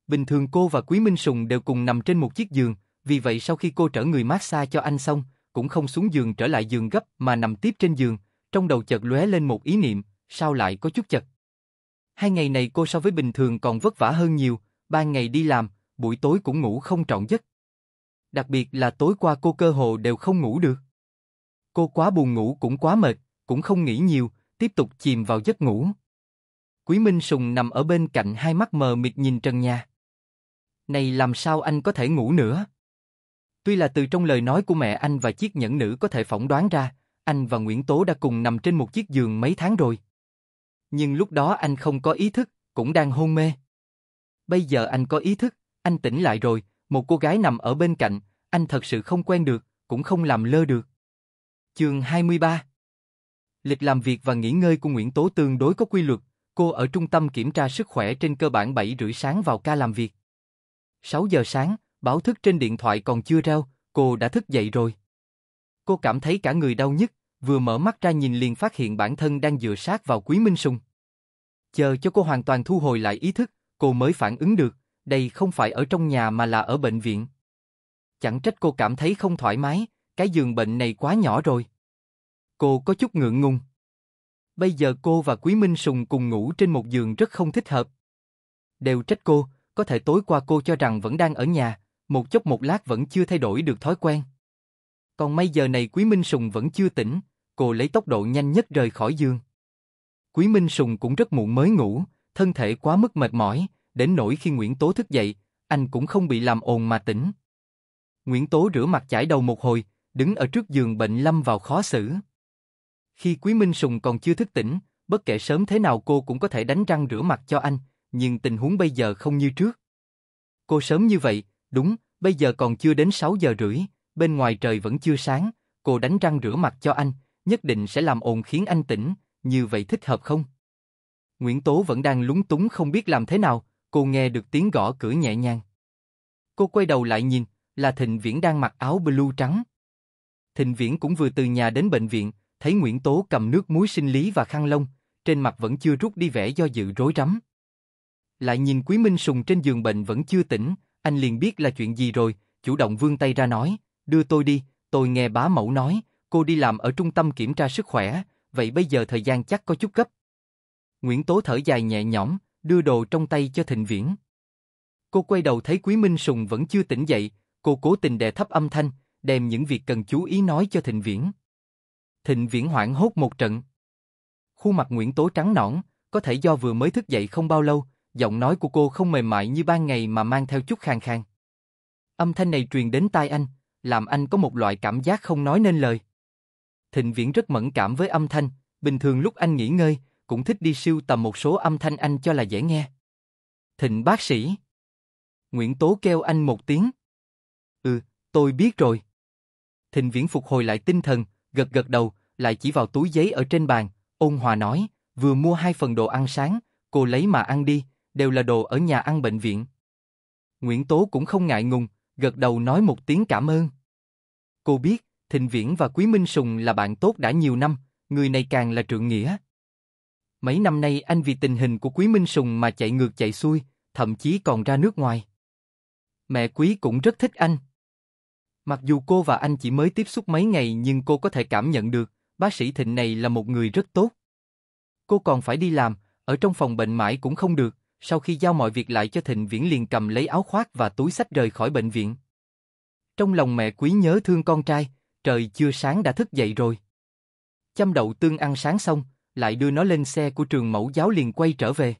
Bình thường cô và Quý Minh Sùng đều cùng nằm trên một chiếc giường, vì vậy sau khi cô trở người massage cho anh xong, cũng không xuống giường trở lại giường gấp mà nằm tiếp trên giường, trong đầu chợt lóe lên một ý niệm, sao lại có chút chật. Hai ngày này cô so với bình thường còn vất vả hơn nhiều, ban ngày đi làm, buổi tối cũng ngủ không trọn giấc đặc biệt là tối qua cô cơ hồ đều không ngủ được. Cô quá buồn ngủ cũng quá mệt, cũng không nghĩ nhiều, tiếp tục chìm vào giấc ngủ. Quý Minh Sùng nằm ở bên cạnh hai mắt mờ mịt nhìn trần nhà. Này làm sao anh có thể ngủ nữa? Tuy là từ trong lời nói của mẹ anh và chiếc nhẫn nữ có thể phỏng đoán ra, anh và Nguyễn Tố đã cùng nằm trên một chiếc giường mấy tháng rồi. Nhưng lúc đó anh không có ý thức, cũng đang hôn mê. Bây giờ anh có ý thức, anh tỉnh lại rồi, một cô gái nằm ở bên cạnh, anh thật sự không quen được, cũng không làm lơ được. Chương 23 Lịch làm việc và nghỉ ngơi của Nguyễn Tố tương đối có quy luật, cô ở trung tâm kiểm tra sức khỏe trên cơ bản 7 rưỡi sáng vào ca làm việc. 6 giờ sáng, báo thức trên điện thoại còn chưa reo, cô đã thức dậy rồi. Cô cảm thấy cả người đau nhức, vừa mở mắt ra nhìn liền phát hiện bản thân đang dựa sát vào Quý Minh Sùng. Chờ cho cô hoàn toàn thu hồi lại ý thức, cô mới phản ứng được, đây không phải ở trong nhà mà là ở bệnh viện. Chẳng trách cô cảm thấy không thoải mái, cái giường bệnh này quá nhỏ rồi. Cô có chút ngượng ngùng. Bây giờ cô và Quý Minh Sùng cùng ngủ trên một giường rất không thích hợp. Đều trách cô, có thể tối qua cô cho rằng vẫn đang ở nhà, một chốc một lát vẫn chưa thay đổi được thói quen. Còn mấy giờ này Quý Minh Sùng vẫn chưa tỉnh, cô lấy tốc độ nhanh nhất rời khỏi giường. Quý Minh Sùng cũng rất muộn mới ngủ, thân thể quá mức mệt mỏi, đến nỗi khi Nguyễn Tố thức dậy, anh cũng không bị làm ồn mà tỉnh. Nguyễn Tố rửa mặt chải đầu một hồi, đứng ở trước giường bệnh lâm vào khó xử. Khi Quý Minh Sùng còn chưa thức tỉnh, bất kể sớm thế nào cô cũng có thể đánh răng rửa mặt cho anh, nhưng tình huống bây giờ không như trước. Cô sớm như vậy, đúng, bây giờ còn chưa đến 6 giờ rưỡi, bên ngoài trời vẫn chưa sáng, cô đánh răng rửa mặt cho anh, nhất định sẽ làm ồn khiến anh tỉnh, như vậy thích hợp không? Nguyễn Tố vẫn đang lúng túng không biết làm thế nào, Cô nghe được tiếng gõ cửa nhẹ nhàng. Cô quay đầu lại nhìn, là Thịnh Viễn đang mặc áo blue trắng. Thịnh Viễn cũng vừa từ nhà đến bệnh viện, thấy Nguyễn Tố cầm nước muối sinh lý và khăn lông, trên mặt vẫn chưa rút đi vẻ do dự rối rắm. Lại nhìn Quý Minh Sùng trên giường bệnh vẫn chưa tỉnh, anh liền biết là chuyện gì rồi, chủ động vươn tay ra nói, đưa tôi đi, tôi nghe bá mẫu nói, cô đi làm ở trung tâm kiểm tra sức khỏe, vậy bây giờ thời gian chắc có chút gấp. Nguyễn Tố thở dài nhẹ nhõm, đưa đồ trong tay cho Thịnh Viễn. Cô quay đầu thấy Quý Minh Sùng vẫn chưa tỉnh dậy, cô cố tình đè thấp âm thanh, đem những việc cần chú ý nói cho Thịnh Viễn. Thịnh Viễn hoảng hốt một trận. Khuôn mặt Nguyễn Tố trắng nõn, có thể do vừa mới thức dậy không bao lâu, giọng nói của cô không mềm mại như ban ngày mà mang theo chút khang khang. Âm thanh này truyền đến tai anh, làm anh có một loại cảm giác không nói nên lời. Thịnh Viễn rất mẫn cảm với âm thanh, bình thường lúc anh nghỉ ngơi, cũng thích đi siêu tầm một số âm thanh anh cho là dễ nghe. Thịnh bác sĩ. Nguyễn Tố kêu anh một tiếng. Ừ, tôi biết rồi. Thịnh Viễn phục hồi lại tinh thần, gật gật đầu, lại chỉ vào túi giấy ở trên bàn, ôn hòa nói, vừa mua hai phần đồ ăn sáng, cô lấy mà ăn đi, đều là đồ ở nhà ăn bệnh viện. Nguyễn Tố cũng không ngại ngùng, gật đầu nói một tiếng cảm ơn. Cô biết, Thịnh Viễn và Quý Minh Sùng là bạn tốt đã nhiều năm, người này càng là trượng nghĩa. Mấy năm nay anh vì tình hình của Quý Minh Sùng mà chạy ngược chạy xuôi, thậm chí còn ra nước ngoài. Mẹ Quý cũng rất thích anh. Mặc dù cô và anh chỉ mới tiếp xúc mấy ngày nhưng cô có thể cảm nhận được, bác sĩ Thịnh này là một người rất tốt. Cô còn phải đi làm, ở trong phòng bệnh mãi cũng không được, sau khi giao mọi việc lại cho Thịnh Viễn liền cầm lấy áo khoác và túi sách rời khỏi bệnh viện. Trong lòng mẹ Quý nhớ thương con trai, trời chưa sáng đã thức dậy rồi. Chăm đậu tương ăn sáng xong, lại đưa nó lên xe của trường mẫu giáo liền quay trở về.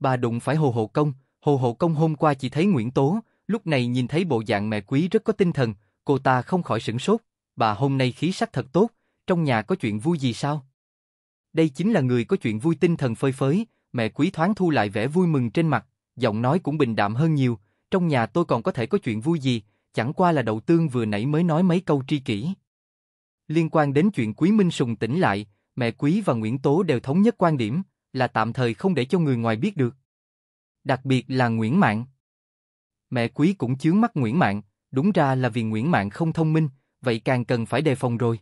Bà đụng phải Hồ Hộ Công, Hồ Hộ Công hôm qua chỉ thấy Nguyễn Tố, lúc này nhìn thấy bộ dạng mẹ quý rất có tinh thần, cô ta không khỏi sửng sốt, bà hôm nay khí sắc thật tốt, trong nhà có chuyện vui gì sao? Đây chính là người có chuyện vui tinh thần phơi phới, mẹ quý thoáng thu lại vẻ vui mừng trên mặt, giọng nói cũng bình đạm hơn nhiều, trong nhà tôi còn có thể có chuyện vui gì, chẳng qua là đầu tương vừa nãy mới nói mấy câu tri kỷ. Liên quan đến chuyện Quý Minh Sùng tỉnh lại, mẹ Quý và Nguyễn Tố đều thống nhất quan điểm là tạm thời không để cho người ngoài biết được. Đặc biệt là Nguyễn Mạng. Mẹ Quý cũng chướng mắt Nguyễn Mạng, đúng ra là vì Nguyễn Mạng không thông minh, vậy càng cần phải đề phòng rồi.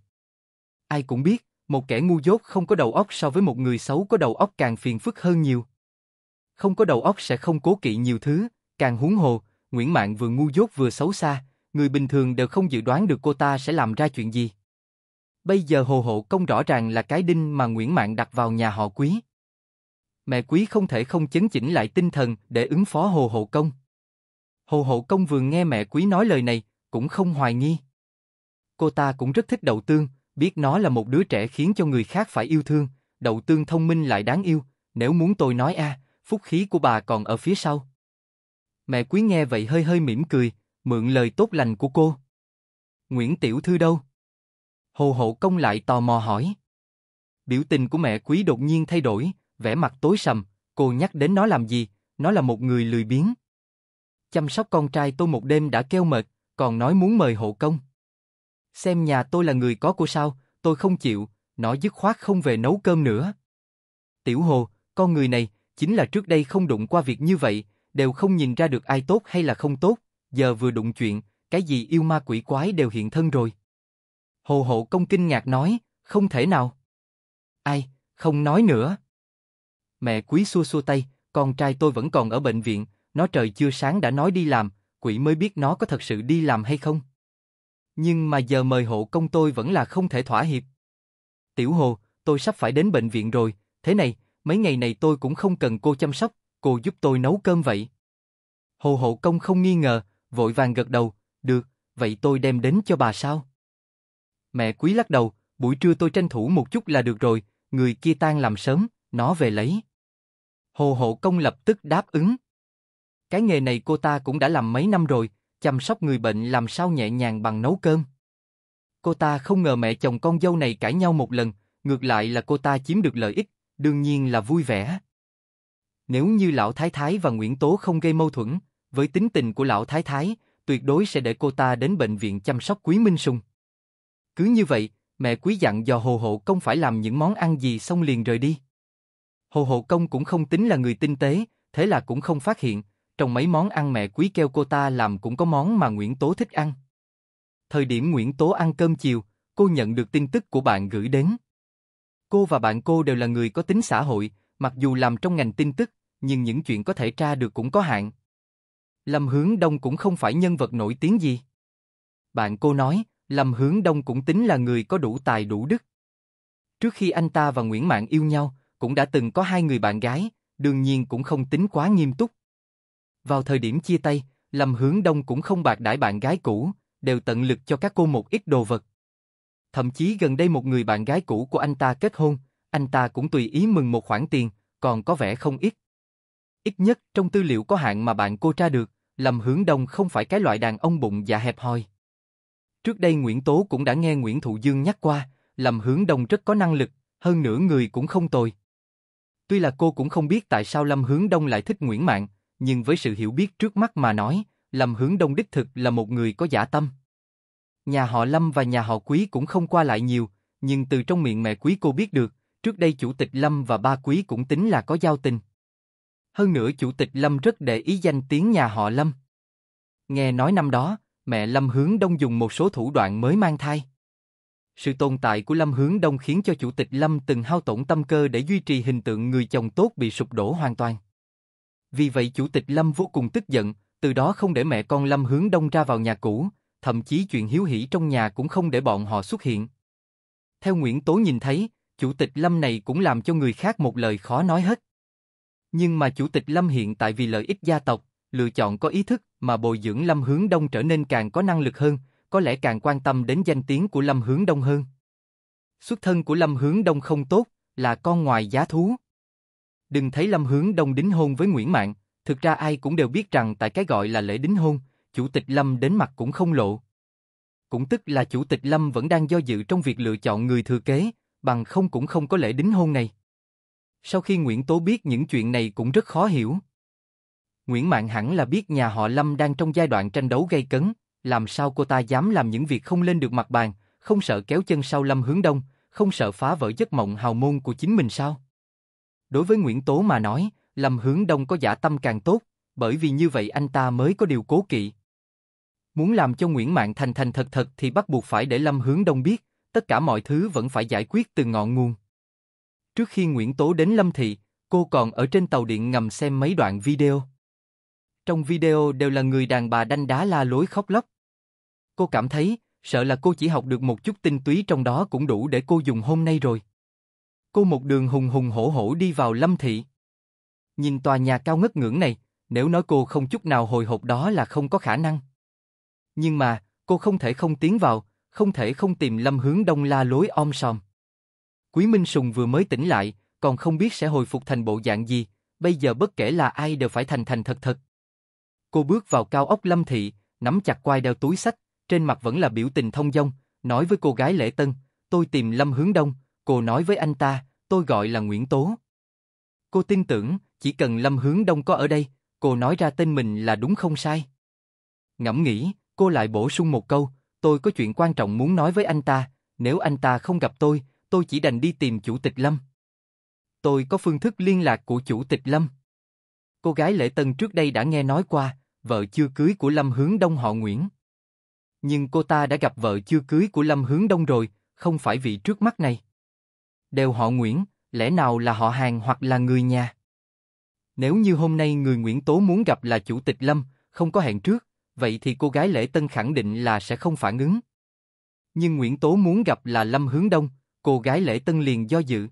Ai cũng biết, một kẻ ngu dốt không có đầu óc so với một người xấu có đầu óc càng phiền phức hơn nhiều. Không có đầu óc sẽ không cố kỵ nhiều thứ, càng huống hồ, Nguyễn Mạng vừa ngu dốt vừa xấu xa, người bình thường đều không dự đoán được cô ta sẽ làm ra chuyện gì. Bây giờ hồ hộ công rõ ràng là cái đinh mà Nguyễn Mạng đặt vào nhà họ quý. Mẹ quý không thể không chấn chỉnh lại tinh thần để ứng phó hồ hộ công. Hồ hộ công vừa nghe mẹ quý nói lời này, cũng không hoài nghi. Cô ta cũng rất thích đầu tương, biết nó là một đứa trẻ khiến cho người khác phải yêu thương, đầu tương thông minh lại đáng yêu, nếu muốn tôi nói a, phúc khí của bà còn ở phía sau. Mẹ quý nghe vậy hơi hơi mỉm cười, mượn lời tốt lành của cô. Nguyễn Tiểu Thư đâu? Hồ Hộ Công lại tò mò hỏi. Biểu tình của mẹ quý đột nhiên thay đổi, vẻ mặt tối sầm, cô nhắc đến nó làm gì, nó là một người lười biếng. Chăm sóc con trai tôi một đêm đã kêu mệt, còn nói muốn mời hộ công. Xem nhà tôi là người có của sao, tôi không chịu, nó dứt khoát không về nấu cơm nữa. Tiểu Hồ, con người này, chính là trước đây không đụng qua việc như vậy, đều không nhìn ra được ai tốt hay là không tốt, giờ vừa đụng chuyện, cái gì yêu ma quỷ quái đều hiện thân rồi. Hồ Hộ Công kinh ngạc nói, không thể nào. Ai, không nói nữa. Mẹ quý xua xua tay, con trai tôi vẫn còn ở bệnh viện, nó trời chưa sáng đã nói đi làm, quỷ mới biết nó có thật sự đi làm hay không. Nhưng mà giờ mời hộ công tôi vẫn là không thể thỏa hiệp. Tiểu Hồ, tôi sắp phải đến bệnh viện rồi, thế này, mấy ngày này tôi cũng không cần cô chăm sóc, cô giúp tôi nấu cơm vậy. Hồ hộ công không nghi ngờ, vội vàng gật đầu, được, vậy tôi đem đến cho bà sao? Mẹ quý lắc đầu, buổi trưa tôi tranh thủ một chút là được rồi, người kia tan làm sớm, nó về lấy. Hồ hộ công lập tức đáp ứng. Cái nghề này cô ta cũng đã làm mấy năm rồi, chăm sóc người bệnh làm sao nhẹ nhàng bằng nấu cơm. Cô ta không ngờ mẹ chồng con dâu này cãi nhau một lần, ngược lại là cô ta chiếm được lợi ích, đương nhiên là vui vẻ. Nếu như Lão Thái Thái và Nguyễn Tố không gây mâu thuẫn, với tính tình của Lão Thái Thái, tuyệt đối sẽ để cô ta đến bệnh viện chăm sóc Quý Minh Sùng. Cứ như vậy, mẹ quý dặn dò Hồ Hộ Công phải làm những món ăn gì xong liền rời đi. Hồ Hộ Công cũng không tính là người tinh tế, thế là cũng không phát hiện, trong mấy món ăn mẹ quý kêu cô ta làm cũng có món mà Nguyễn Tố thích ăn. Thời điểm Nguyễn Tố ăn cơm chiều, cô nhận được tin tức của bạn gửi đến. Cô và bạn cô đều là người có tính xã hội, mặc dù làm trong ngành tin tức, nhưng những chuyện có thể tra được cũng có hạn. Lâm Hướng Đông cũng không phải nhân vật nổi tiếng gì. Bạn cô nói, Lâm Hướng Đông cũng tính là người có đủ tài đủ đức. Trước khi anh ta và Nguyễn Mạng yêu nhau, cũng đã từng có hai người bạn gái, đương nhiên cũng không tính quá nghiêm túc. Vào thời điểm chia tay, Lâm Hướng Đông cũng không bạc đãi bạn gái cũ, đều tận lực cho các cô một ít đồ vật. Thậm chí gần đây một người bạn gái cũ của anh ta kết hôn, anh ta cũng tùy ý mừng một khoản tiền, còn có vẻ không ít. Ít nhất trong tư liệu có hạn mà bạn cô tra được, Lâm Hướng Đông không phải cái loại đàn ông bụng dạ hẹp hòi. Trước đây Nguyễn Tố cũng đã nghe Nguyễn Thụ Dương nhắc qua, làm hướng đông rất có năng lực, hơn nữa người cũng không tồi. Tuy là cô cũng không biết tại sao Lâm Hướng Đông lại thích Nguyễn Mạng, nhưng với sự hiểu biết trước mắt mà nói, Lâm Hướng Đông đích thực là một người có giả tâm. Nhà họ Lâm và nhà họ Quý cũng không qua lại nhiều, nhưng từ trong miệng mẹ Quý cô biết được, trước đây chủ tịch Lâm và ba Quý cũng tính là có giao tình. Hơn nữa chủ tịch Lâm rất để ý danh tiếng nhà họ Lâm. Nghe nói năm đó, mẹ Lâm Hướng Đông dùng một số thủ đoạn mới mang thai. Sự tồn tại của Lâm Hướng Đông khiến cho Chủ tịch Lâm từng hao tổn tâm cơ để duy trì hình tượng người chồng tốt bị sụp đổ hoàn toàn. Vì vậy Chủ tịch Lâm vô cùng tức giận, từ đó không để mẹ con Lâm Hướng Đông ra vào nhà cũ, thậm chí chuyện hiếu hỉ trong nhà cũng không để bọn họ xuất hiện. Theo Nguyễn Tố nhìn thấy, Chủ tịch Lâm này cũng làm cho người khác một lời khó nói hết. Nhưng mà Chủ tịch Lâm hiện tại vì lợi ích gia tộc, lựa chọn có ý thức mà bồi dưỡng Lâm Hướng Đông trở nên càng có năng lực hơn, có lẽ càng quan tâm đến danh tiếng của Lâm Hướng Đông hơn. Xuất thân của Lâm Hướng Đông không tốt, là con ngoài giá thú. Đừng thấy Lâm Hướng Đông đính hôn với Nguyễn Mạn, thực ra ai cũng đều biết rằng tại cái gọi là lễ đính hôn, Chủ tịch Lâm đến mặt cũng không lộ. Cũng tức là Chủ tịch Lâm vẫn đang do dự trong việc lựa chọn người thừa kế, bằng không cũng không có lễ đính hôn này. Sau khi Nguyễn Tố biết những chuyện này cũng rất khó hiểu. Nguyễn Mạn hẳn là biết nhà họ Lâm đang trong giai đoạn tranh đấu gây cấn, làm sao cô ta dám làm những việc không lên được mặt bàn, không sợ kéo chân sau Lâm hướng đông, không sợ phá vỡ giấc mộng hào môn của chính mình sao? Đối với Nguyễn Tố mà nói, Lâm hướng đông có giả tâm càng tốt, bởi vì như vậy anh ta mới có điều cố kỵ. Muốn làm cho Nguyễn Mạn thành thành thật thật thì bắt buộc phải để Lâm hướng đông biết, tất cả mọi thứ vẫn phải giải quyết từ ngọn nguồn. Trước khi Nguyễn Tố đến Lâm Thị, cô còn ở trên tàu điện ngầm xem mấy đoạn video. Trong video đều là người đàn bà đanh đá la lối khóc lóc. Cô cảm thấy, sợ là cô chỉ học được một chút tinh túy trong đó cũng đủ để cô dùng hôm nay rồi. Cô một đường hùng hùng hổ hổ đi vào lâm thị. Nhìn tòa nhà cao ngất ngưỡng này, nếu nói cô không chút nào hồi hộp đó là không có khả năng. Nhưng mà, cô không thể không tiến vào, không thể không tìm lâm hướng đông la lối om sòm. Quý Minh Sùng vừa mới tỉnh lại, còn không biết sẽ hồi phục thành bộ dạng gì, bây giờ bất kể là ai đều phải thành thành thật thật, Cô bước vào cao ốc lâm thị, nắm chặt quai đeo túi sách, trên mặt vẫn là biểu tình thông dong, nói với cô gái lễ tân, tôi tìm Lâm Hướng Đông, cô nói với anh ta, tôi gọi là Nguyễn Tố. Cô tin tưởng, chỉ cần Lâm Hướng Đông có ở đây, cô nói ra tên mình là đúng không sai. Ngẫm nghĩ, cô lại bổ sung một câu, tôi có chuyện quan trọng muốn nói với anh ta, nếu anh ta không gặp tôi, tôi chỉ đành đi tìm Chủ tịch Lâm. Tôi có phương thức liên lạc của Chủ tịch Lâm. Cô gái lễ tân trước đây đã nghe nói qua, vợ chưa cưới của Lâm Hướng Đông họ Nguyễn. Nhưng cô ta đã gặp vợ chưa cưới của Lâm Hướng Đông rồi, không phải vị trước mắt này. Đều họ Nguyễn, lẽ nào là họ hàng hoặc là người nhà? Nếu như hôm nay người Nguyễn Tố muốn gặp là Chủ tịch Lâm, không có hẹn trước, vậy thì cô gái Lễ Tân khẳng định là sẽ không phản ứng. Nhưng Nguyễn Tố muốn gặp là Lâm Hướng Đông, cô gái Lễ Tân liền do dự.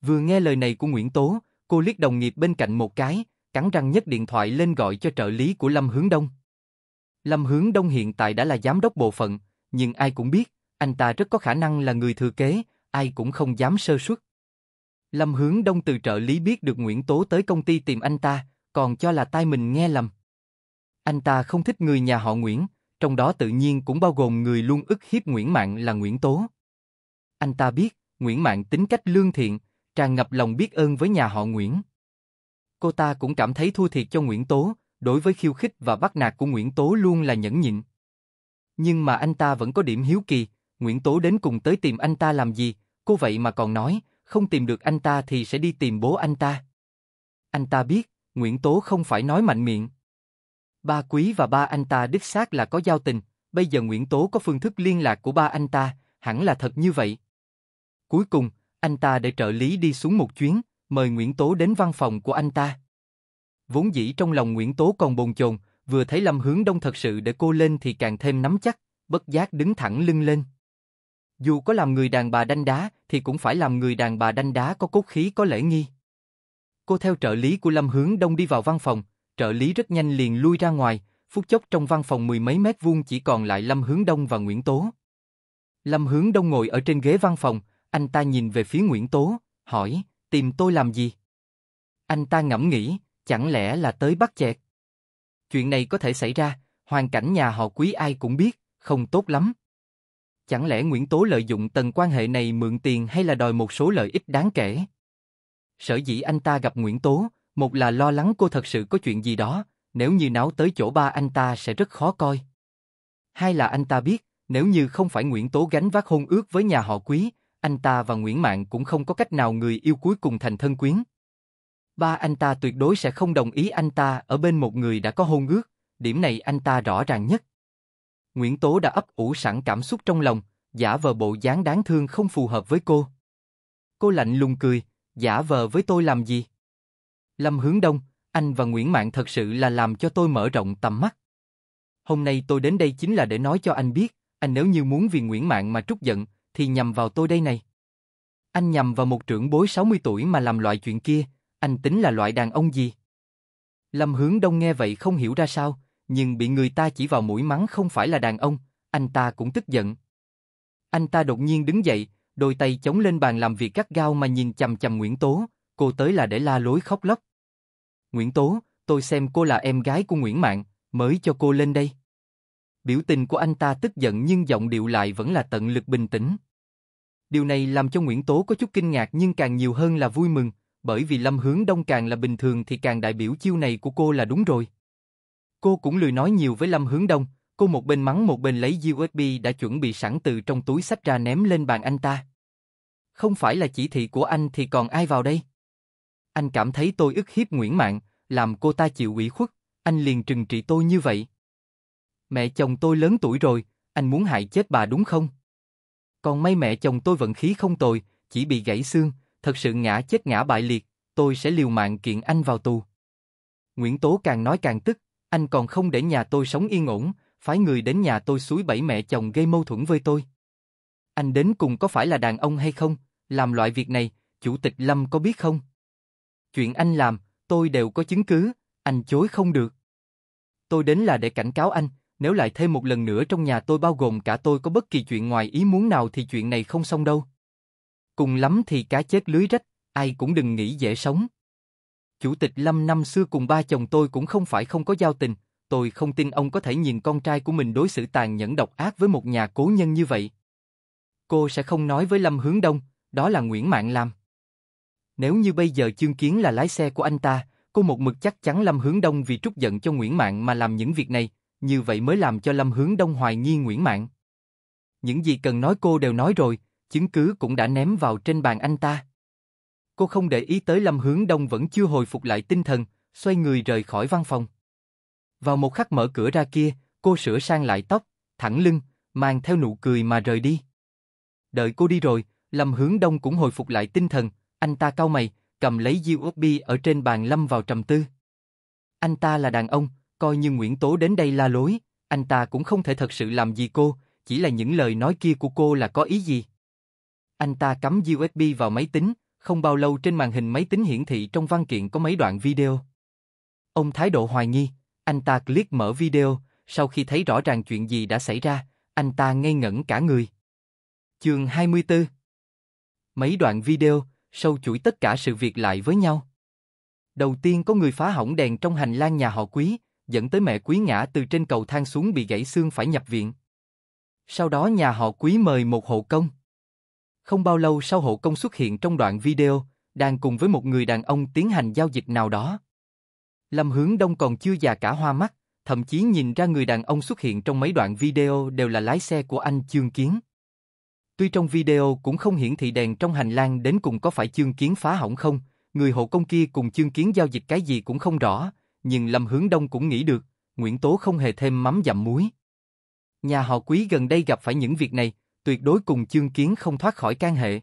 Vừa nghe lời này của Nguyễn Tố, cô liếc đồng nghiệp bên cạnh một cái, cắn răng nhấc điện thoại lên gọi cho trợ lý của Lâm Hướng Đông. Lâm Hướng Đông hiện tại đã là giám đốc bộ phận, nhưng ai cũng biết, anh ta rất có khả năng là người thừa kế, ai cũng không dám sơ suất. Lâm Hướng Đông từ trợ lý biết được Nguyễn Tố tới công ty tìm anh ta, còn cho là tai mình nghe lầm. Anh ta không thích người nhà họ Nguyễn, trong đó tự nhiên cũng bao gồm người luôn ức hiếp Nguyễn Mạng là Nguyễn Tố. Anh ta biết, Nguyễn Mạng tính cách lương thiện, tràn ngập lòng biết ơn với nhà họ Nguyễn cô ta cũng cảm thấy thua thiệt cho Nguyễn Tố, đối với khiêu khích và bắt nạt của Nguyễn Tố luôn là nhẫn nhịn. Nhưng mà anh ta vẫn có điểm hiếu kỳ, Nguyễn Tố đến cùng tới tìm anh ta làm gì, cô vậy mà còn nói, không tìm được anh ta thì sẽ đi tìm bố anh ta. Anh ta biết, Nguyễn Tố không phải nói mạnh miệng. Ba Quý và ba anh ta đích xác là có giao tình, bây giờ Nguyễn Tố có phương thức liên lạc của ba anh ta, hẳn là thật như vậy. Cuối cùng, anh ta để trợ lý đi xuống một chuyến, mời Nguyễn Tố đến văn phòng của anh ta. Vốn dĩ trong lòng Nguyễn Tố còn bồn chồn, vừa thấy Lâm Hướng Đông thật sự để cô lên thì càng thêm nắm chắc, bất giác đứng thẳng lưng lên. Dù có làm người đàn bà đanh đá thì cũng phải làm người đàn bà đanh đá có cốt khí có lễ nghi. Cô theo trợ lý của Lâm Hướng Đông đi vào văn phòng, trợ lý rất nhanh liền lui ra ngoài, phút chốc trong văn phòng mười mấy mét vuông chỉ còn lại Lâm Hướng Đông và Nguyễn Tố. Lâm Hướng Đông ngồi ở trên ghế văn phòng, anh ta nhìn về phía Nguyễn Tố, hỏi, Tìm tôi làm gì? Anh ta ngẫm nghĩ, chẳng lẽ là tới bắt chẹt? Chuyện này có thể xảy ra, hoàn cảnh nhà họ quý ai cũng biết, không tốt lắm. Chẳng lẽ Nguyễn Tố lợi dụng tầng quan hệ này mượn tiền hay là đòi một số lợi ích đáng kể? Sở dĩ anh ta gặp Nguyễn Tố, một là lo lắng cô thật sự có chuyện gì đó, nếu như náo tới chỗ ba anh ta sẽ rất khó coi. Hai là anh ta biết, nếu như không phải Nguyễn Tố gánh vác hôn ước với nhà họ quý, anh ta và Nguyễn Mạng cũng không có cách nào người yêu cuối cùng thành thân quyến. Ba anh ta tuyệt đối sẽ không đồng ý anh ta ở bên một người đã có hôn ước, điểm này anh ta rõ ràng nhất. Nguyễn Tố đã ấp ủ sẵn cảm xúc trong lòng, giả vờ bộ dáng đáng thương không phù hợp với cô. Cô lạnh lùng cười, giả vờ với tôi làm gì? Lâm Hướng Đông, anh và Nguyễn Mạng thật sự là làm cho tôi mở rộng tầm mắt. Hôm nay tôi đến đây chính là để nói cho anh biết, anh nếu như muốn vì Nguyễn Mạng mà trút giận, thì nhằm vào tôi đây này. Anh nhằm vào một trưởng bối 60 tuổi mà làm loại chuyện kia, anh tính là loại đàn ông gì? Lâm Hướng Đông nghe vậy không hiểu ra sao, nhưng bị người ta chỉ vào mũi mắng không phải là đàn ông, anh ta cũng tức giận. Anh ta đột nhiên đứng dậy, đôi tay chống lên bàn làm việc cắt gao mà nhìn chầm chầm Nguyễn Tố, cô tới là để la lối khóc lóc. Nguyễn Tố, tôi xem cô là em gái của Nguyễn Mạng, mới cho cô lên đây. Biểu tình của anh ta tức giận nhưng giọng điệu lại vẫn là tận lực bình tĩnh. Điều này làm cho Nguyễn Tố có chút kinh ngạc nhưng càng nhiều hơn là vui mừng, bởi vì Lâm Hướng Đông càng là bình thường thì càng đại biểu chiêu này của cô là đúng rồi. Cô cũng lười nói nhiều với Lâm Hướng Đông, cô một bên mắng một bên lấy USB đã chuẩn bị sẵn từ trong túi sách ra ném lên bàn anh ta. Không phải là chỉ thị của anh thì còn ai vào đây? Anh cảm thấy tôi ức hiếp Nguyễn Mạng, làm cô ta chịu ủy khuất, anh liền trừng trị tôi như vậy. Mẹ chồng tôi lớn tuổi rồi, anh muốn hại chết bà đúng không? Còn may mẹ chồng tôi vận khí không tồi, chỉ bị gãy xương, thật sự ngã chết ngã bại liệt, tôi sẽ liều mạng kiện anh vào tù. Nguyễn Tố càng nói càng tức, anh còn không để nhà tôi sống yên ổn, phái người đến nhà tôi suối bẫy mẹ chồng gây mâu thuẫn với tôi. Anh đến cùng có phải là đàn ông hay không? Làm loại việc này, chủ tịch Lâm có biết không? Chuyện anh làm, tôi đều có chứng cứ, anh chối không được. Tôi đến là để cảnh cáo anh, nếu lại thêm một lần nữa trong nhà tôi bao gồm cả tôi có bất kỳ chuyện ngoài ý muốn nào thì chuyện này không xong đâu. Cùng lắm thì cá chết lưới rách, ai cũng đừng nghĩ dễ sống. Chủ tịch Lâm năm xưa cùng ba chồng tôi cũng không phải không có giao tình, tôi không tin ông có thể nhìn con trai của mình đối xử tàn nhẫn độc ác với một nhà cố nhân như vậy. Cô sẽ không nói với Lâm Hướng Đông, đó là Nguyễn Mạng lam. Nếu như bây giờ chương kiến là lái xe của anh ta, cô một mực chắc chắn Lâm Hướng Đông vì trút giận cho Nguyễn Mạng mà làm những việc này, như vậy mới làm cho Lâm Hướng Đông hoài nghi Nguyễn Mạng. Những gì cần nói cô đều nói rồi, chứng cứ cũng đã ném vào trên bàn anh ta. Cô không để ý tới Lâm Hướng Đông vẫn chưa hồi phục lại tinh thần, xoay người rời khỏi văn phòng. Vào một khắc mở cửa ra kia, cô sửa sang lại tóc, thẳng lưng, mang theo nụ cười mà rời đi. Đợi cô đi rồi, Lâm Hướng Đông cũng hồi phục lại tinh thần, anh ta cau mày, cầm lấy USB ở trên bàn lâm vào trầm tư. Anh ta là đàn ông, coi như Nguyễn Tố đến đây la lối, anh ta cũng không thể thật sự làm gì cô, chỉ là những lời nói kia của cô là có ý gì. Anh ta cắm USB vào máy tính, không bao lâu trên màn hình máy tính hiển thị trong văn kiện có mấy đoạn video. Ông thái độ hoài nghi, anh ta click mở video, sau khi thấy rõ ràng chuyện gì đã xảy ra, anh ta ngây ngẩn cả người. Chương 24 Mấy đoạn video, sâu chuỗi tất cả sự việc lại với nhau. Đầu tiên có người phá hỏng đèn trong hành lang nhà họ quý, dẫn tới mẹ quý ngã từ trên cầu thang xuống bị gãy xương phải nhập viện. Sau đó nhà họ quý mời một hộ công. Không bao lâu sau hộ công xuất hiện trong đoạn video, đang cùng với một người đàn ông tiến hành giao dịch nào đó. Lâm Hướng Đông còn chưa già cả hoa mắt, thậm chí nhìn ra người đàn ông xuất hiện trong mấy đoạn video đều là lái xe của anh Chương Kiến. Tuy trong video cũng không hiển thị đèn trong hành lang đến cùng có phải Chương Kiến phá hỏng không, người hộ công kia cùng Chương Kiến giao dịch cái gì cũng không rõ, nhưng Lâm Hướng Đông cũng nghĩ được, Nguyễn Tố không hề thêm mắm dặm muối. Nhà họ quý gần đây gặp phải những việc này, tuyệt đối cùng chương kiến không thoát khỏi can hệ.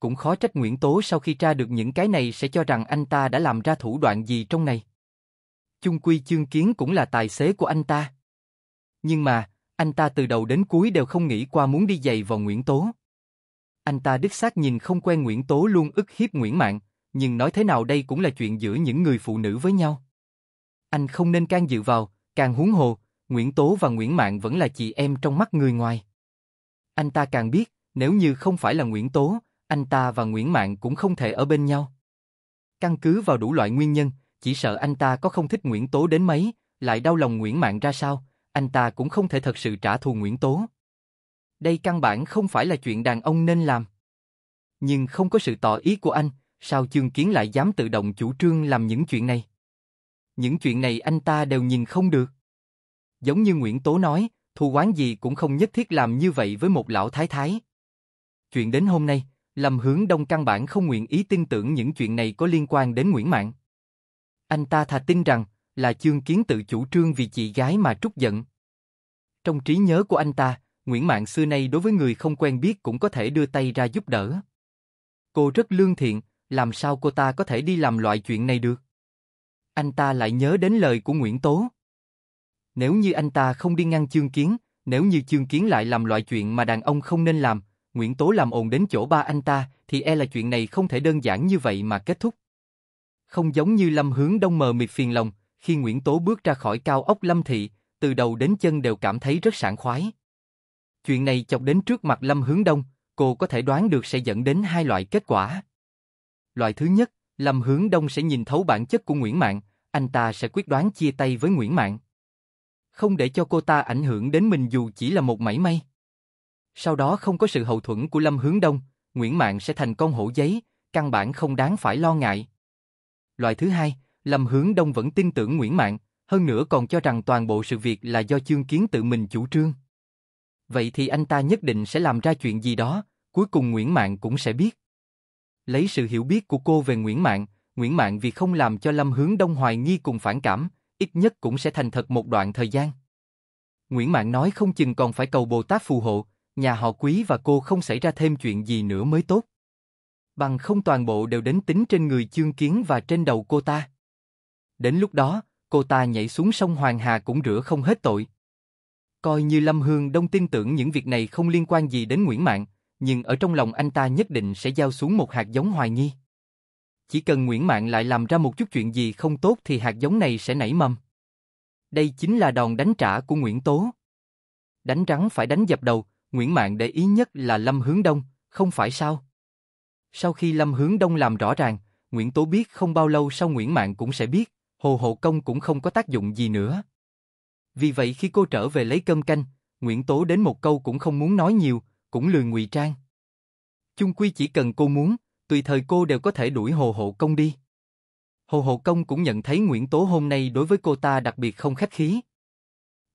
Cũng khó trách Nguyễn Tố sau khi tra được những cái này sẽ cho rằng anh ta đã làm ra thủ đoạn gì trong này. Chung quy chương kiến cũng là tài xế của anh ta. Nhưng mà, anh ta từ đầu đến cuối đều không nghĩ qua muốn đi giày vào Nguyễn Tố. Anh ta đích xác nhìn không quen Nguyễn Tố luôn ức hiếp Nguyễn Mạng, nhưng nói thế nào đây cũng là chuyện giữa những người phụ nữ với nhau anh không nên can dự vào, càng huống hồ, Nguyễn Tố và Nguyễn Mạng vẫn là chị em trong mắt người ngoài. Anh ta càng biết, nếu như không phải là Nguyễn Tố, anh ta và Nguyễn Mạng cũng không thể ở bên nhau. Căn cứ vào đủ loại nguyên nhân, chỉ sợ anh ta có không thích Nguyễn Tố đến mấy, lại đau lòng Nguyễn Mạng ra sao, anh ta cũng không thể thật sự trả thù Nguyễn Tố. Đây căn bản không phải là chuyện đàn ông nên làm. Nhưng không có sự tỏ ý của anh, sao Chương Kiến lại dám tự động chủ trương làm những chuyện này? những chuyện này anh ta đều nhìn không được. Giống như Nguyễn Tố nói, thù quán gì cũng không nhất thiết làm như vậy với một lão thái thái. Chuyện đến hôm nay, Lâm Hướng Đông căn bản không nguyện ý tin tưởng những chuyện này có liên quan đến Nguyễn Mạng. Anh ta thà tin rằng là chương kiến tự chủ trương vì chị gái mà trút giận. Trong trí nhớ của anh ta, Nguyễn Mạng xưa nay đối với người không quen biết cũng có thể đưa tay ra giúp đỡ. Cô rất lương thiện, làm sao cô ta có thể đi làm loại chuyện này được? anh ta lại nhớ đến lời của Nguyễn Tố. Nếu như anh ta không đi ngăn chương kiến, nếu như chương kiến lại làm loại chuyện mà đàn ông không nên làm, Nguyễn Tố làm ồn đến chỗ ba anh ta, thì e là chuyện này không thể đơn giản như vậy mà kết thúc. Không giống như Lâm Hướng Đông mờ mịt phiền lòng, khi Nguyễn Tố bước ra khỏi cao ốc Lâm Thị, từ đầu đến chân đều cảm thấy rất sảng khoái. Chuyện này chọc đến trước mặt Lâm Hướng Đông, cô có thể đoán được sẽ dẫn đến hai loại kết quả. Loại thứ nhất, Lâm Hướng Đông sẽ nhìn thấu bản chất của Nguyễn Mạng, anh ta sẽ quyết đoán chia tay với Nguyễn Mạng. Không để cho cô ta ảnh hưởng đến mình dù chỉ là một mảy may. Sau đó không có sự hậu thuẫn của Lâm Hướng Đông, Nguyễn Mạng sẽ thành con hổ giấy, căn bản không đáng phải lo ngại. Loại thứ hai, Lâm Hướng Đông vẫn tin tưởng Nguyễn Mạng, hơn nữa còn cho rằng toàn bộ sự việc là do chương kiến tự mình chủ trương. Vậy thì anh ta nhất định sẽ làm ra chuyện gì đó, cuối cùng Nguyễn Mạng cũng sẽ biết. Lấy sự hiểu biết của cô về Nguyễn Mạng, Nguyễn Mạn vì không làm cho Lâm Hướng Đông hoài nghi cùng phản cảm, ít nhất cũng sẽ thành thật một đoạn thời gian. Nguyễn Mạn nói không chừng còn phải cầu Bồ Tát phù hộ, nhà họ quý và cô không xảy ra thêm chuyện gì nữa mới tốt. Bằng không toàn bộ đều đến tính trên người chương kiến và trên đầu cô ta. Đến lúc đó, cô ta nhảy xuống sông Hoàng Hà cũng rửa không hết tội. Coi như Lâm Hương Đông tin tưởng những việc này không liên quan gì đến Nguyễn Mạn, nhưng ở trong lòng anh ta nhất định sẽ giao xuống một hạt giống hoài nghi. Chỉ cần Nguyễn Mạng lại làm ra một chút chuyện gì không tốt thì hạt giống này sẽ nảy mầm. Đây chính là đòn đánh trả của Nguyễn Tố. Đánh rắn phải đánh dập đầu, Nguyễn Mạng để ý nhất là Lâm Hướng Đông, không phải sao? Sau khi Lâm Hướng Đông làm rõ ràng, Nguyễn Tố biết không bao lâu sau Nguyễn Mạng cũng sẽ biết, Hồ Hộ Công cũng không có tác dụng gì nữa. Vì vậy khi cô trở về lấy cơm canh, Nguyễn Tố đến một câu cũng không muốn nói nhiều, cũng lười ngụy trang. Chung quy chỉ cần cô muốn, tùy thời cô đều có thể đuổi Hồ Hộ Công đi. Hồ Hộ Công cũng nhận thấy Nguyễn Tố hôm nay đối với cô ta đặc biệt không khách khí.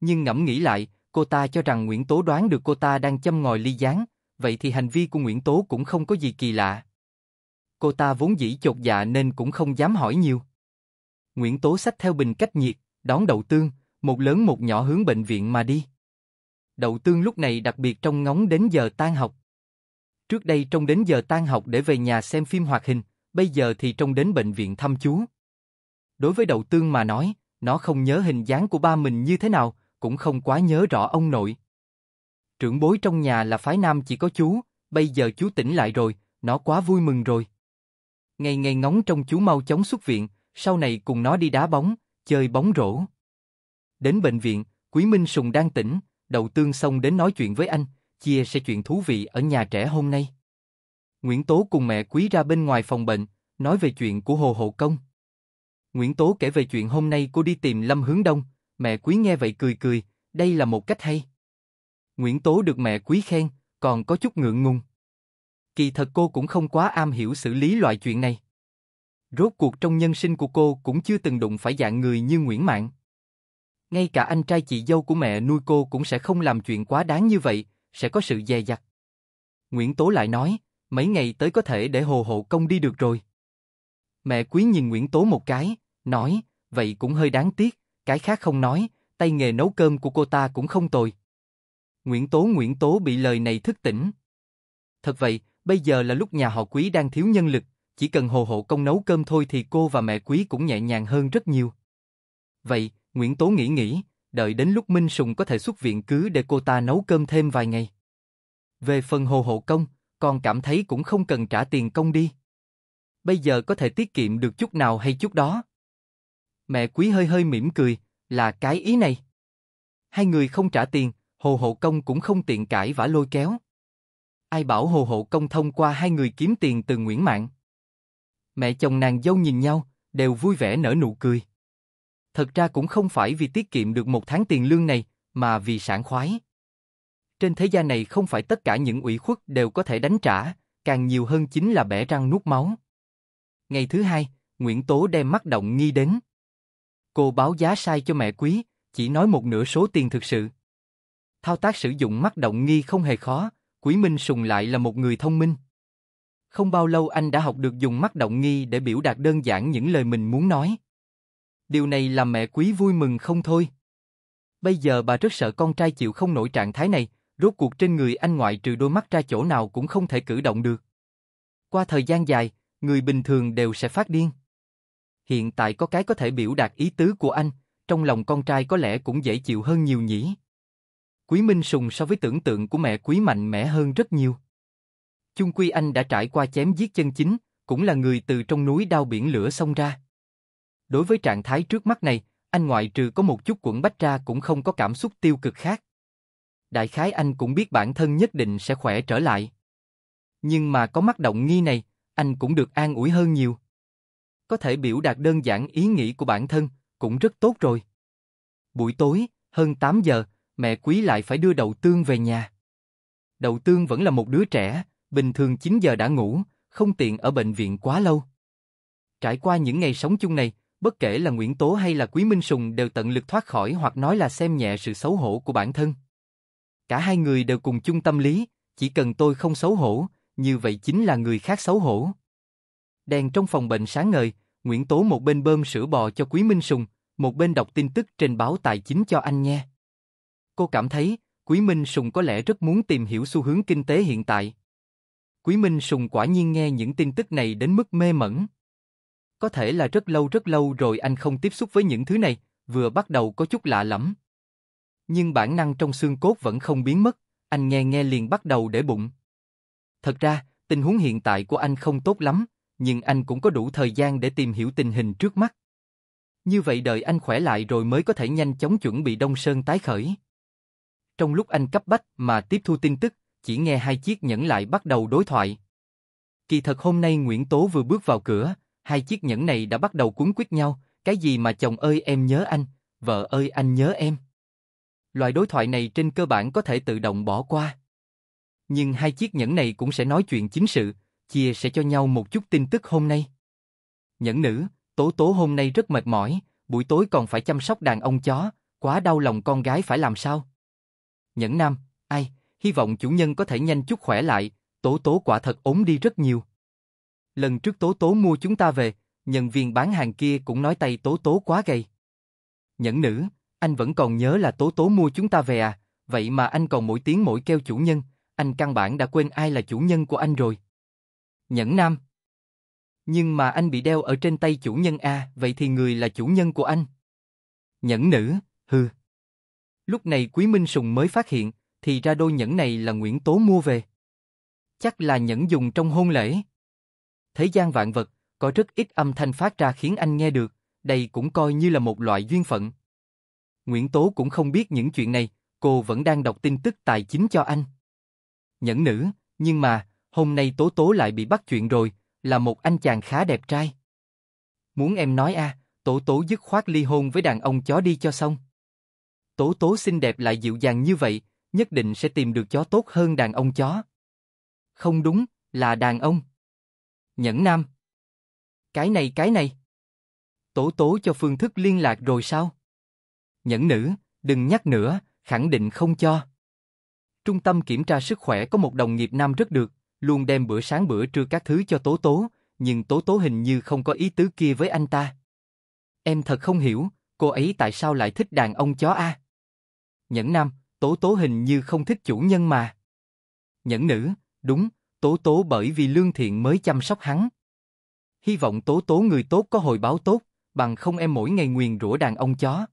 Nhưng ngẫm nghĩ lại, cô ta cho rằng Nguyễn Tố đoán được cô ta đang châm ngòi ly gián, vậy thì hành vi của Nguyễn Tố cũng không có gì kỳ lạ. Cô ta vốn dĩ chột dạ nên cũng không dám hỏi nhiều. Nguyễn Tố xách theo bình cách nhiệt, đón đầu tương, một lớn một nhỏ hướng bệnh viện mà đi. Đậu tương lúc này đặc biệt trong ngóng đến giờ tan học. Trước đây trông đến giờ tan học để về nhà xem phim hoạt hình, bây giờ thì trông đến bệnh viện thăm chú. Đối với đầu tương mà nói, nó không nhớ hình dáng của ba mình như thế nào, cũng không quá nhớ rõ ông nội. Trưởng bối trong nhà là phái nam chỉ có chú, bây giờ chú tỉnh lại rồi, nó quá vui mừng rồi. Ngày ngày ngóng trong chú mau chóng xuất viện, sau này cùng nó đi đá bóng, chơi bóng rổ. Đến bệnh viện, Quý Minh Sùng đang tỉnh, đầu tương xong đến nói chuyện với anh, chia sẻ chuyện thú vị ở nhà trẻ hôm nay. Nguyễn Tố cùng mẹ quý ra bên ngoài phòng bệnh, nói về chuyện của Hồ Hộ Công. Nguyễn Tố kể về chuyện hôm nay cô đi tìm Lâm Hướng Đông, mẹ quý nghe vậy cười cười, đây là một cách hay. Nguyễn Tố được mẹ quý khen, còn có chút ngượng ngùng. Kỳ thật cô cũng không quá am hiểu xử lý loại chuyện này. Rốt cuộc trong nhân sinh của cô cũng chưa từng đụng phải dạng người như Nguyễn Mạng. Ngay cả anh trai chị dâu của mẹ nuôi cô cũng sẽ không làm chuyện quá đáng như vậy, sẽ có sự dè dặt. Nguyễn Tố lại nói, mấy ngày tới có thể để hồ hộ công đi được rồi. Mẹ quý nhìn Nguyễn Tố một cái, nói, vậy cũng hơi đáng tiếc, cái khác không nói, tay nghề nấu cơm của cô ta cũng không tồi. Nguyễn Tố Nguyễn Tố bị lời này thức tỉnh. Thật vậy, bây giờ là lúc nhà họ quý đang thiếu nhân lực, chỉ cần hồ hộ công nấu cơm thôi thì cô và mẹ quý cũng nhẹ nhàng hơn rất nhiều. Vậy, Nguyễn Tố nghĩ nghĩ, đợi đến lúc Minh Sùng có thể xuất viện cứ để cô ta nấu cơm thêm vài ngày. Về phần hồ hộ công, con cảm thấy cũng không cần trả tiền công đi. Bây giờ có thể tiết kiệm được chút nào hay chút đó. Mẹ quý hơi hơi mỉm cười, là cái ý này. Hai người không trả tiền, hồ hộ công cũng không tiện cãi vã lôi kéo. Ai bảo hồ hộ công thông qua hai người kiếm tiền từ Nguyễn Mạng. Mẹ chồng nàng dâu nhìn nhau, đều vui vẻ nở nụ cười thật ra cũng không phải vì tiết kiệm được một tháng tiền lương này, mà vì sảng khoái. Trên thế gian này không phải tất cả những ủy khuất đều có thể đánh trả, càng nhiều hơn chính là bẻ răng nuốt máu. Ngày thứ hai, Nguyễn Tố đem mắt động nghi đến. Cô báo giá sai cho mẹ quý, chỉ nói một nửa số tiền thực sự. Thao tác sử dụng mắt động nghi không hề khó, Quý Minh Sùng lại là một người thông minh. Không bao lâu anh đã học được dùng mắt động nghi để biểu đạt đơn giản những lời mình muốn nói. Điều này làm mẹ quý vui mừng không thôi. Bây giờ bà rất sợ con trai chịu không nổi trạng thái này, rốt cuộc trên người anh ngoại trừ đôi mắt ra chỗ nào cũng không thể cử động được. Qua thời gian dài, người bình thường đều sẽ phát điên. Hiện tại có cái có thể biểu đạt ý tứ của anh, trong lòng con trai có lẽ cũng dễ chịu hơn nhiều nhỉ. Quý Minh Sùng so với tưởng tượng của mẹ quý mạnh mẽ hơn rất nhiều. Chung quy anh đã trải qua chém giết chân chính, cũng là người từ trong núi đao biển lửa xông ra. Đối với trạng thái trước mắt này, anh ngoại trừ có một chút quẩn bách ra cũng không có cảm xúc tiêu cực khác. Đại khái anh cũng biết bản thân nhất định sẽ khỏe trở lại. Nhưng mà có mắt động nghi này, anh cũng được an ủi hơn nhiều. Có thể biểu đạt đơn giản ý nghĩ của bản thân, cũng rất tốt rồi. Buổi tối, hơn 8 giờ, mẹ quý lại phải đưa đầu Tương về nhà. đầu Tương vẫn là một đứa trẻ, bình thường 9 giờ đã ngủ, không tiện ở bệnh viện quá lâu. Trải qua những ngày sống chung này, bất kể là Nguyễn Tố hay là Quý Minh Sùng đều tận lực thoát khỏi hoặc nói là xem nhẹ sự xấu hổ của bản thân. Cả hai người đều cùng chung tâm lý, chỉ cần tôi không xấu hổ, như vậy chính là người khác xấu hổ. Đèn trong phòng bệnh sáng ngời, Nguyễn Tố một bên bơm sữa bò cho Quý Minh Sùng, một bên đọc tin tức trên báo tài chính cho anh nghe. Cô cảm thấy, Quý Minh Sùng có lẽ rất muốn tìm hiểu xu hướng kinh tế hiện tại. Quý Minh Sùng quả nhiên nghe những tin tức này đến mức mê mẩn. Có thể là rất lâu rất lâu rồi anh không tiếp xúc với những thứ này, vừa bắt đầu có chút lạ lẫm. Nhưng bản năng trong xương cốt vẫn không biến mất, anh nghe nghe liền bắt đầu để bụng. Thật ra, tình huống hiện tại của anh không tốt lắm, nhưng anh cũng có đủ thời gian để tìm hiểu tình hình trước mắt. Như vậy đợi anh khỏe lại rồi mới có thể nhanh chóng chuẩn bị Đông Sơn tái khởi. Trong lúc anh cấp bách mà tiếp thu tin tức, chỉ nghe hai chiếc nhẫn lại bắt đầu đối thoại. Kỳ thật hôm nay Nguyễn Tố vừa bước vào cửa, Hai chiếc nhẫn này đã bắt đầu cuốn quýt nhau, cái gì mà chồng ơi em nhớ anh, vợ ơi anh nhớ em. Loại đối thoại này trên cơ bản có thể tự động bỏ qua. Nhưng hai chiếc nhẫn này cũng sẽ nói chuyện chính sự, chia sẻ cho nhau một chút tin tức hôm nay. Nhẫn nữ, Tố Tố hôm nay rất mệt mỏi, buổi tối còn phải chăm sóc đàn ông chó, quá đau lòng con gái phải làm sao? Nhẫn nam, ai, hy vọng chủ nhân có thể nhanh chút khỏe lại, Tố Tố quả thật ốm đi rất nhiều lần trước Tố Tố mua chúng ta về, nhân viên bán hàng kia cũng nói tay Tố Tố quá gầy. Nhẫn nữ, anh vẫn còn nhớ là Tố Tố mua chúng ta về à, vậy mà anh còn mỗi tiếng mỗi kêu chủ nhân, anh căn bản đã quên ai là chủ nhân của anh rồi. Nhẫn nam. Nhưng mà anh bị đeo ở trên tay chủ nhân a, à, vậy thì người là chủ nhân của anh. Nhẫn nữ, hừ. Lúc này Quý Minh Sùng mới phát hiện, thì ra đôi nhẫn này là Nguyễn Tố mua về. Chắc là nhẫn dùng trong hôn lễ thế gian vạn vật, có rất ít âm thanh phát ra khiến anh nghe được, đây cũng coi như là một loại duyên phận. Nguyễn Tố cũng không biết những chuyện này, cô vẫn đang đọc tin tức tài chính cho anh. Nhẫn nữ, nhưng mà, hôm nay Tố Tố lại bị bắt chuyện rồi, là một anh chàng khá đẹp trai. Muốn em nói a, Tố Tố dứt khoát ly hôn với đàn ông chó đi cho xong. Tố Tố xinh đẹp lại dịu dàng như vậy, nhất định sẽ tìm được chó tốt hơn đàn ông chó. Không đúng, là đàn ông. Nhẫn Nam. Cái này cái này. Tố tố cho phương thức liên lạc rồi sao? Nhẫn nữ, đừng nhắc nữa, khẳng định không cho. Trung tâm kiểm tra sức khỏe có một đồng nghiệp nam rất được, luôn đem bữa sáng bữa trưa các thứ cho tố tố, nhưng tố tố hình như không có ý tứ kia với anh ta. Em thật không hiểu, cô ấy tại sao lại thích đàn ông chó a? Nhẫn nam, tố tố hình như không thích chủ nhân mà. Nhẫn nữ, đúng, Tố Tố bởi vì lương thiện mới chăm sóc hắn. Hy vọng Tố Tố người tốt có hồi báo tốt, bằng không em mỗi ngày nguyền rủa đàn ông chó.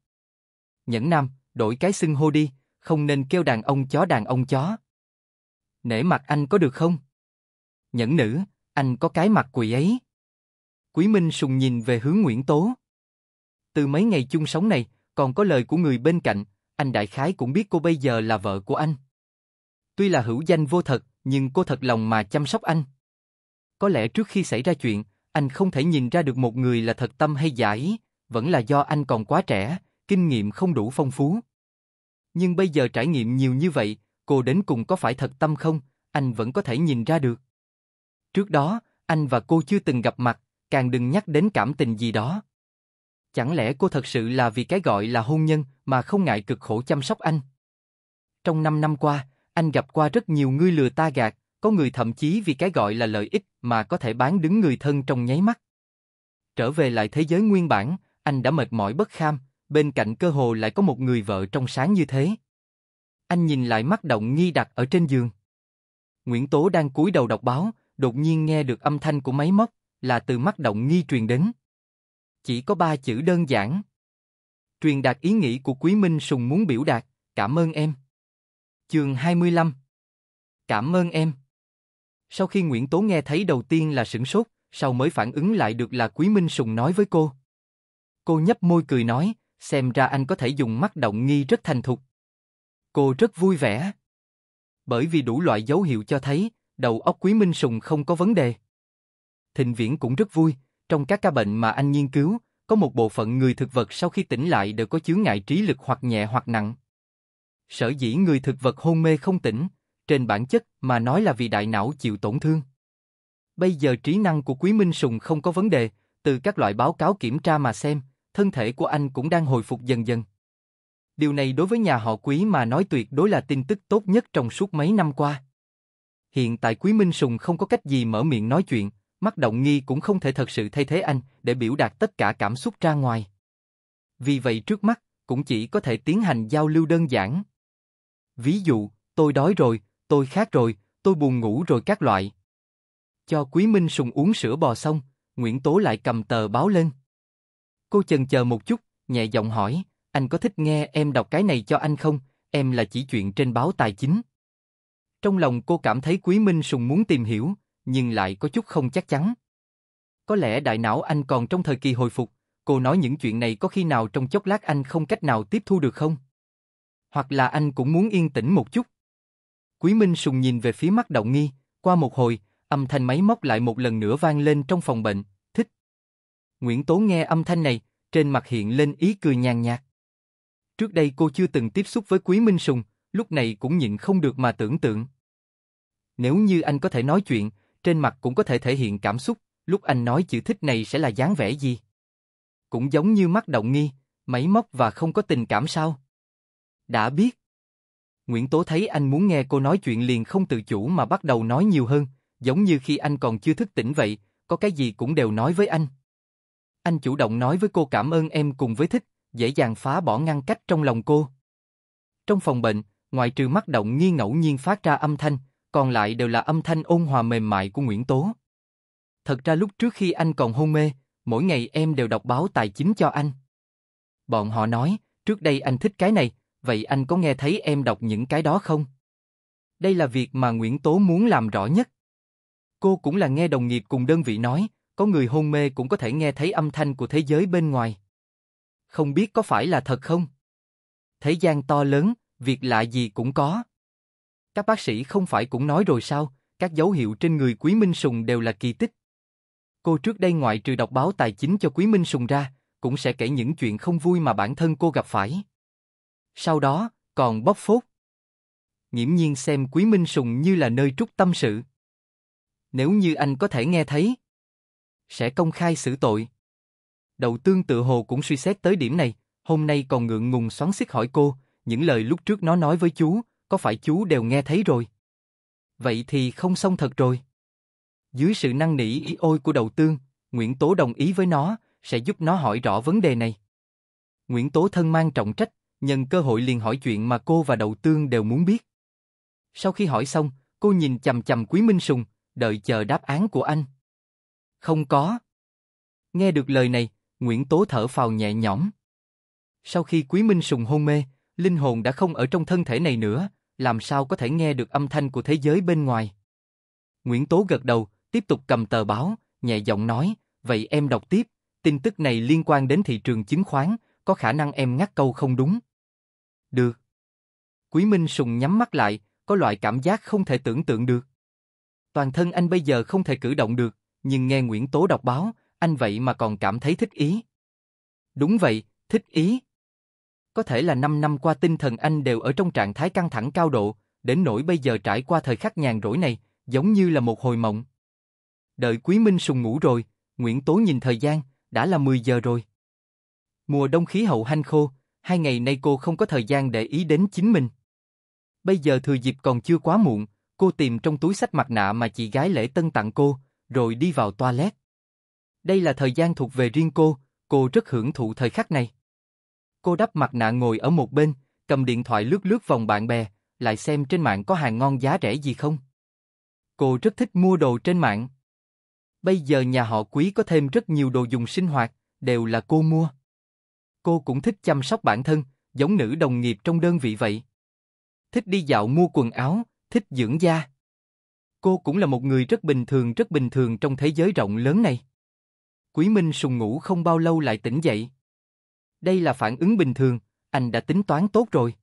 Nhẫn Nam, đổi cái xưng hô đi, không nên kêu đàn ông chó đàn ông chó. Nể mặt anh có được không? Nhẫn nữ, anh có cái mặt quỷ ấy. Quý Minh sùng nhìn về hướng Nguyễn Tố. Từ mấy ngày chung sống này, còn có lời của người bên cạnh, anh đại khái cũng biết cô bây giờ là vợ của anh. Tuy là hữu danh vô thật, nhưng cô thật lòng mà chăm sóc anh. Có lẽ trước khi xảy ra chuyện, anh không thể nhìn ra được một người là thật tâm hay giả ý, vẫn là do anh còn quá trẻ, kinh nghiệm không đủ phong phú. Nhưng bây giờ trải nghiệm nhiều như vậy, cô đến cùng có phải thật tâm không, anh vẫn có thể nhìn ra được. Trước đó, anh và cô chưa từng gặp mặt, càng đừng nhắc đến cảm tình gì đó. Chẳng lẽ cô thật sự là vì cái gọi là hôn nhân mà không ngại cực khổ chăm sóc anh? Trong năm năm qua, anh gặp qua rất nhiều người lừa ta gạt, có người thậm chí vì cái gọi là lợi ích mà có thể bán đứng người thân trong nháy mắt. Trở về lại thế giới nguyên bản, anh đã mệt mỏi bất kham, bên cạnh cơ hồ lại có một người vợ trong sáng như thế. Anh nhìn lại mắt động nghi đặt ở trên giường. Nguyễn Tố đang cúi đầu đọc báo, đột nhiên nghe được âm thanh của máy móc, là từ mắt động nghi truyền đến. Chỉ có ba chữ đơn giản. Truyền đạt ý nghĩ của Quý Minh Sùng muốn biểu đạt, cảm ơn em. Chương 25 Cảm ơn em. Sau khi Nguyễn Tố nghe thấy đầu tiên là sửng sốt, sau mới phản ứng lại được là Quý Minh Sùng nói với cô. Cô nhấp môi cười nói, xem ra anh có thể dùng mắt động nghi rất thành thục. Cô rất vui vẻ. Bởi vì đủ loại dấu hiệu cho thấy, đầu óc Quý Minh Sùng không có vấn đề. Thịnh Viễn cũng rất vui, trong các ca bệnh mà anh nghiên cứu, có một bộ phận người thực vật sau khi tỉnh lại đều có chướng ngại trí lực hoặc nhẹ hoặc nặng. Sở dĩ người thực vật hôn mê không tỉnh, trên bản chất mà nói là vì đại não chịu tổn thương. Bây giờ trí năng của Quý Minh Sùng không có vấn đề, từ các loại báo cáo kiểm tra mà xem, thân thể của anh cũng đang hồi phục dần dần. Điều này đối với nhà họ Quý mà nói tuyệt đối là tin tức tốt nhất trong suốt mấy năm qua. Hiện tại Quý Minh Sùng không có cách gì mở miệng nói chuyện, mắt động nghi cũng không thể thật sự thay thế anh để biểu đạt tất cả cảm xúc ra ngoài. Vì vậy trước mắt, cũng chỉ có thể tiến hành giao lưu đơn giản, Ví dụ, tôi đói rồi, tôi khát rồi, tôi buồn ngủ rồi các loại. Cho Quý Minh Sùng uống sữa bò xong, Nguyễn Tố lại cầm tờ báo lên. Cô chần chờ một chút, nhẹ giọng hỏi, anh có thích nghe em đọc cái này cho anh không? Em là chỉ chuyện trên báo tài chính. Trong lòng cô cảm thấy Quý Minh Sùng muốn tìm hiểu, nhưng lại có chút không chắc chắn. Có lẽ đại não anh còn trong thời kỳ hồi phục, cô nói những chuyện này có khi nào trong chốc lát anh không cách nào tiếp thu được không? hoặc là anh cũng muốn yên tĩnh một chút. Quý Minh Sùng nhìn về phía mắt động nghi, qua một hồi, âm thanh máy móc lại một lần nữa vang lên trong phòng bệnh, thích. Nguyễn Tố nghe âm thanh này, trên mặt hiện lên ý cười nhàn nhạt. Trước đây cô chưa từng tiếp xúc với Quý Minh Sùng, lúc này cũng nhịn không được mà tưởng tượng. Nếu như anh có thể nói chuyện, trên mặt cũng có thể thể hiện cảm xúc, lúc anh nói chữ thích này sẽ là dáng vẻ gì? Cũng giống như mắt động nghi, máy móc và không có tình cảm sao? Đã biết. Nguyễn Tố thấy anh muốn nghe cô nói chuyện liền không tự chủ mà bắt đầu nói nhiều hơn, giống như khi anh còn chưa thức tỉnh vậy, có cái gì cũng đều nói với anh. Anh chủ động nói với cô cảm ơn em cùng với thích, dễ dàng phá bỏ ngăn cách trong lòng cô. Trong phòng bệnh, ngoại trừ mắt động nghi ngẫu nhiên phát ra âm thanh, còn lại đều là âm thanh ôn hòa mềm mại của Nguyễn Tố. Thật ra lúc trước khi anh còn hôn mê, mỗi ngày em đều đọc báo tài chính cho anh. Bọn họ nói, trước đây anh thích cái này, vậy anh có nghe thấy em đọc những cái đó không? Đây là việc mà Nguyễn Tố muốn làm rõ nhất. Cô cũng là nghe đồng nghiệp cùng đơn vị nói, có người hôn mê cũng có thể nghe thấy âm thanh của thế giới bên ngoài. Không biết có phải là thật không? Thế gian to lớn, việc lạ gì cũng có. Các bác sĩ không phải cũng nói rồi sao, các dấu hiệu trên người Quý Minh Sùng đều là kỳ tích. Cô trước đây ngoại trừ đọc báo tài chính cho Quý Minh Sùng ra, cũng sẽ kể những chuyện không vui mà bản thân cô gặp phải sau đó còn bóc phốt. Nghiễm nhiên xem Quý Minh Sùng như là nơi trút tâm sự. Nếu như anh có thể nghe thấy, sẽ công khai xử tội. Đầu tương tự hồ cũng suy xét tới điểm này, hôm nay còn ngượng ngùng xoắn xích hỏi cô, những lời lúc trước nó nói với chú, có phải chú đều nghe thấy rồi? Vậy thì không xong thật rồi. Dưới sự năng nỉ ý ôi của đầu tương, Nguyễn Tố đồng ý với nó, sẽ giúp nó hỏi rõ vấn đề này. Nguyễn Tố thân mang trọng trách, nhân cơ hội liền hỏi chuyện mà cô và đầu Tương đều muốn biết. Sau khi hỏi xong, cô nhìn chầm chầm Quý Minh Sùng, đợi chờ đáp án của anh. Không có. Nghe được lời này, Nguyễn Tố thở phào nhẹ nhõm. Sau khi Quý Minh Sùng hôn mê, linh hồn đã không ở trong thân thể này nữa, làm sao có thể nghe được âm thanh của thế giới bên ngoài. Nguyễn Tố gật đầu, tiếp tục cầm tờ báo, nhẹ giọng nói, vậy em đọc tiếp, tin tức này liên quan đến thị trường chứng khoán, có khả năng em ngắt câu không đúng. Được. Quý Minh Sùng nhắm mắt lại, có loại cảm giác không thể tưởng tượng được. Toàn thân anh bây giờ không thể cử động được, nhưng nghe Nguyễn Tố đọc báo, anh vậy mà còn cảm thấy thích ý. Đúng vậy, thích ý. Có thể là 5 năm qua tinh thần anh đều ở trong trạng thái căng thẳng cao độ, đến nỗi bây giờ trải qua thời khắc nhàn rỗi này, giống như là một hồi mộng. Đợi Quý Minh Sùng ngủ rồi, Nguyễn Tố nhìn thời gian, đã là 10 giờ rồi. Mùa đông khí hậu hanh khô, hai ngày nay cô không có thời gian để ý đến chính mình. Bây giờ thừa dịp còn chưa quá muộn, cô tìm trong túi sách mặt nạ mà chị gái lễ tân tặng cô, rồi đi vào toilet. Đây là thời gian thuộc về riêng cô, cô rất hưởng thụ thời khắc này. Cô đắp mặt nạ ngồi ở một bên, cầm điện thoại lướt lướt vòng bạn bè, lại xem trên mạng có hàng ngon giá rẻ gì không. Cô rất thích mua đồ trên mạng. Bây giờ nhà họ quý có thêm rất nhiều đồ dùng sinh hoạt, đều là cô mua cô cũng thích chăm sóc bản thân, giống nữ đồng nghiệp trong đơn vị vậy. Thích đi dạo mua quần áo, thích dưỡng da. Cô cũng là một người rất bình thường rất bình thường trong thế giới rộng lớn này. Quý Minh sùng ngủ không bao lâu lại tỉnh dậy. Đây là phản ứng bình thường, anh đã tính toán tốt rồi.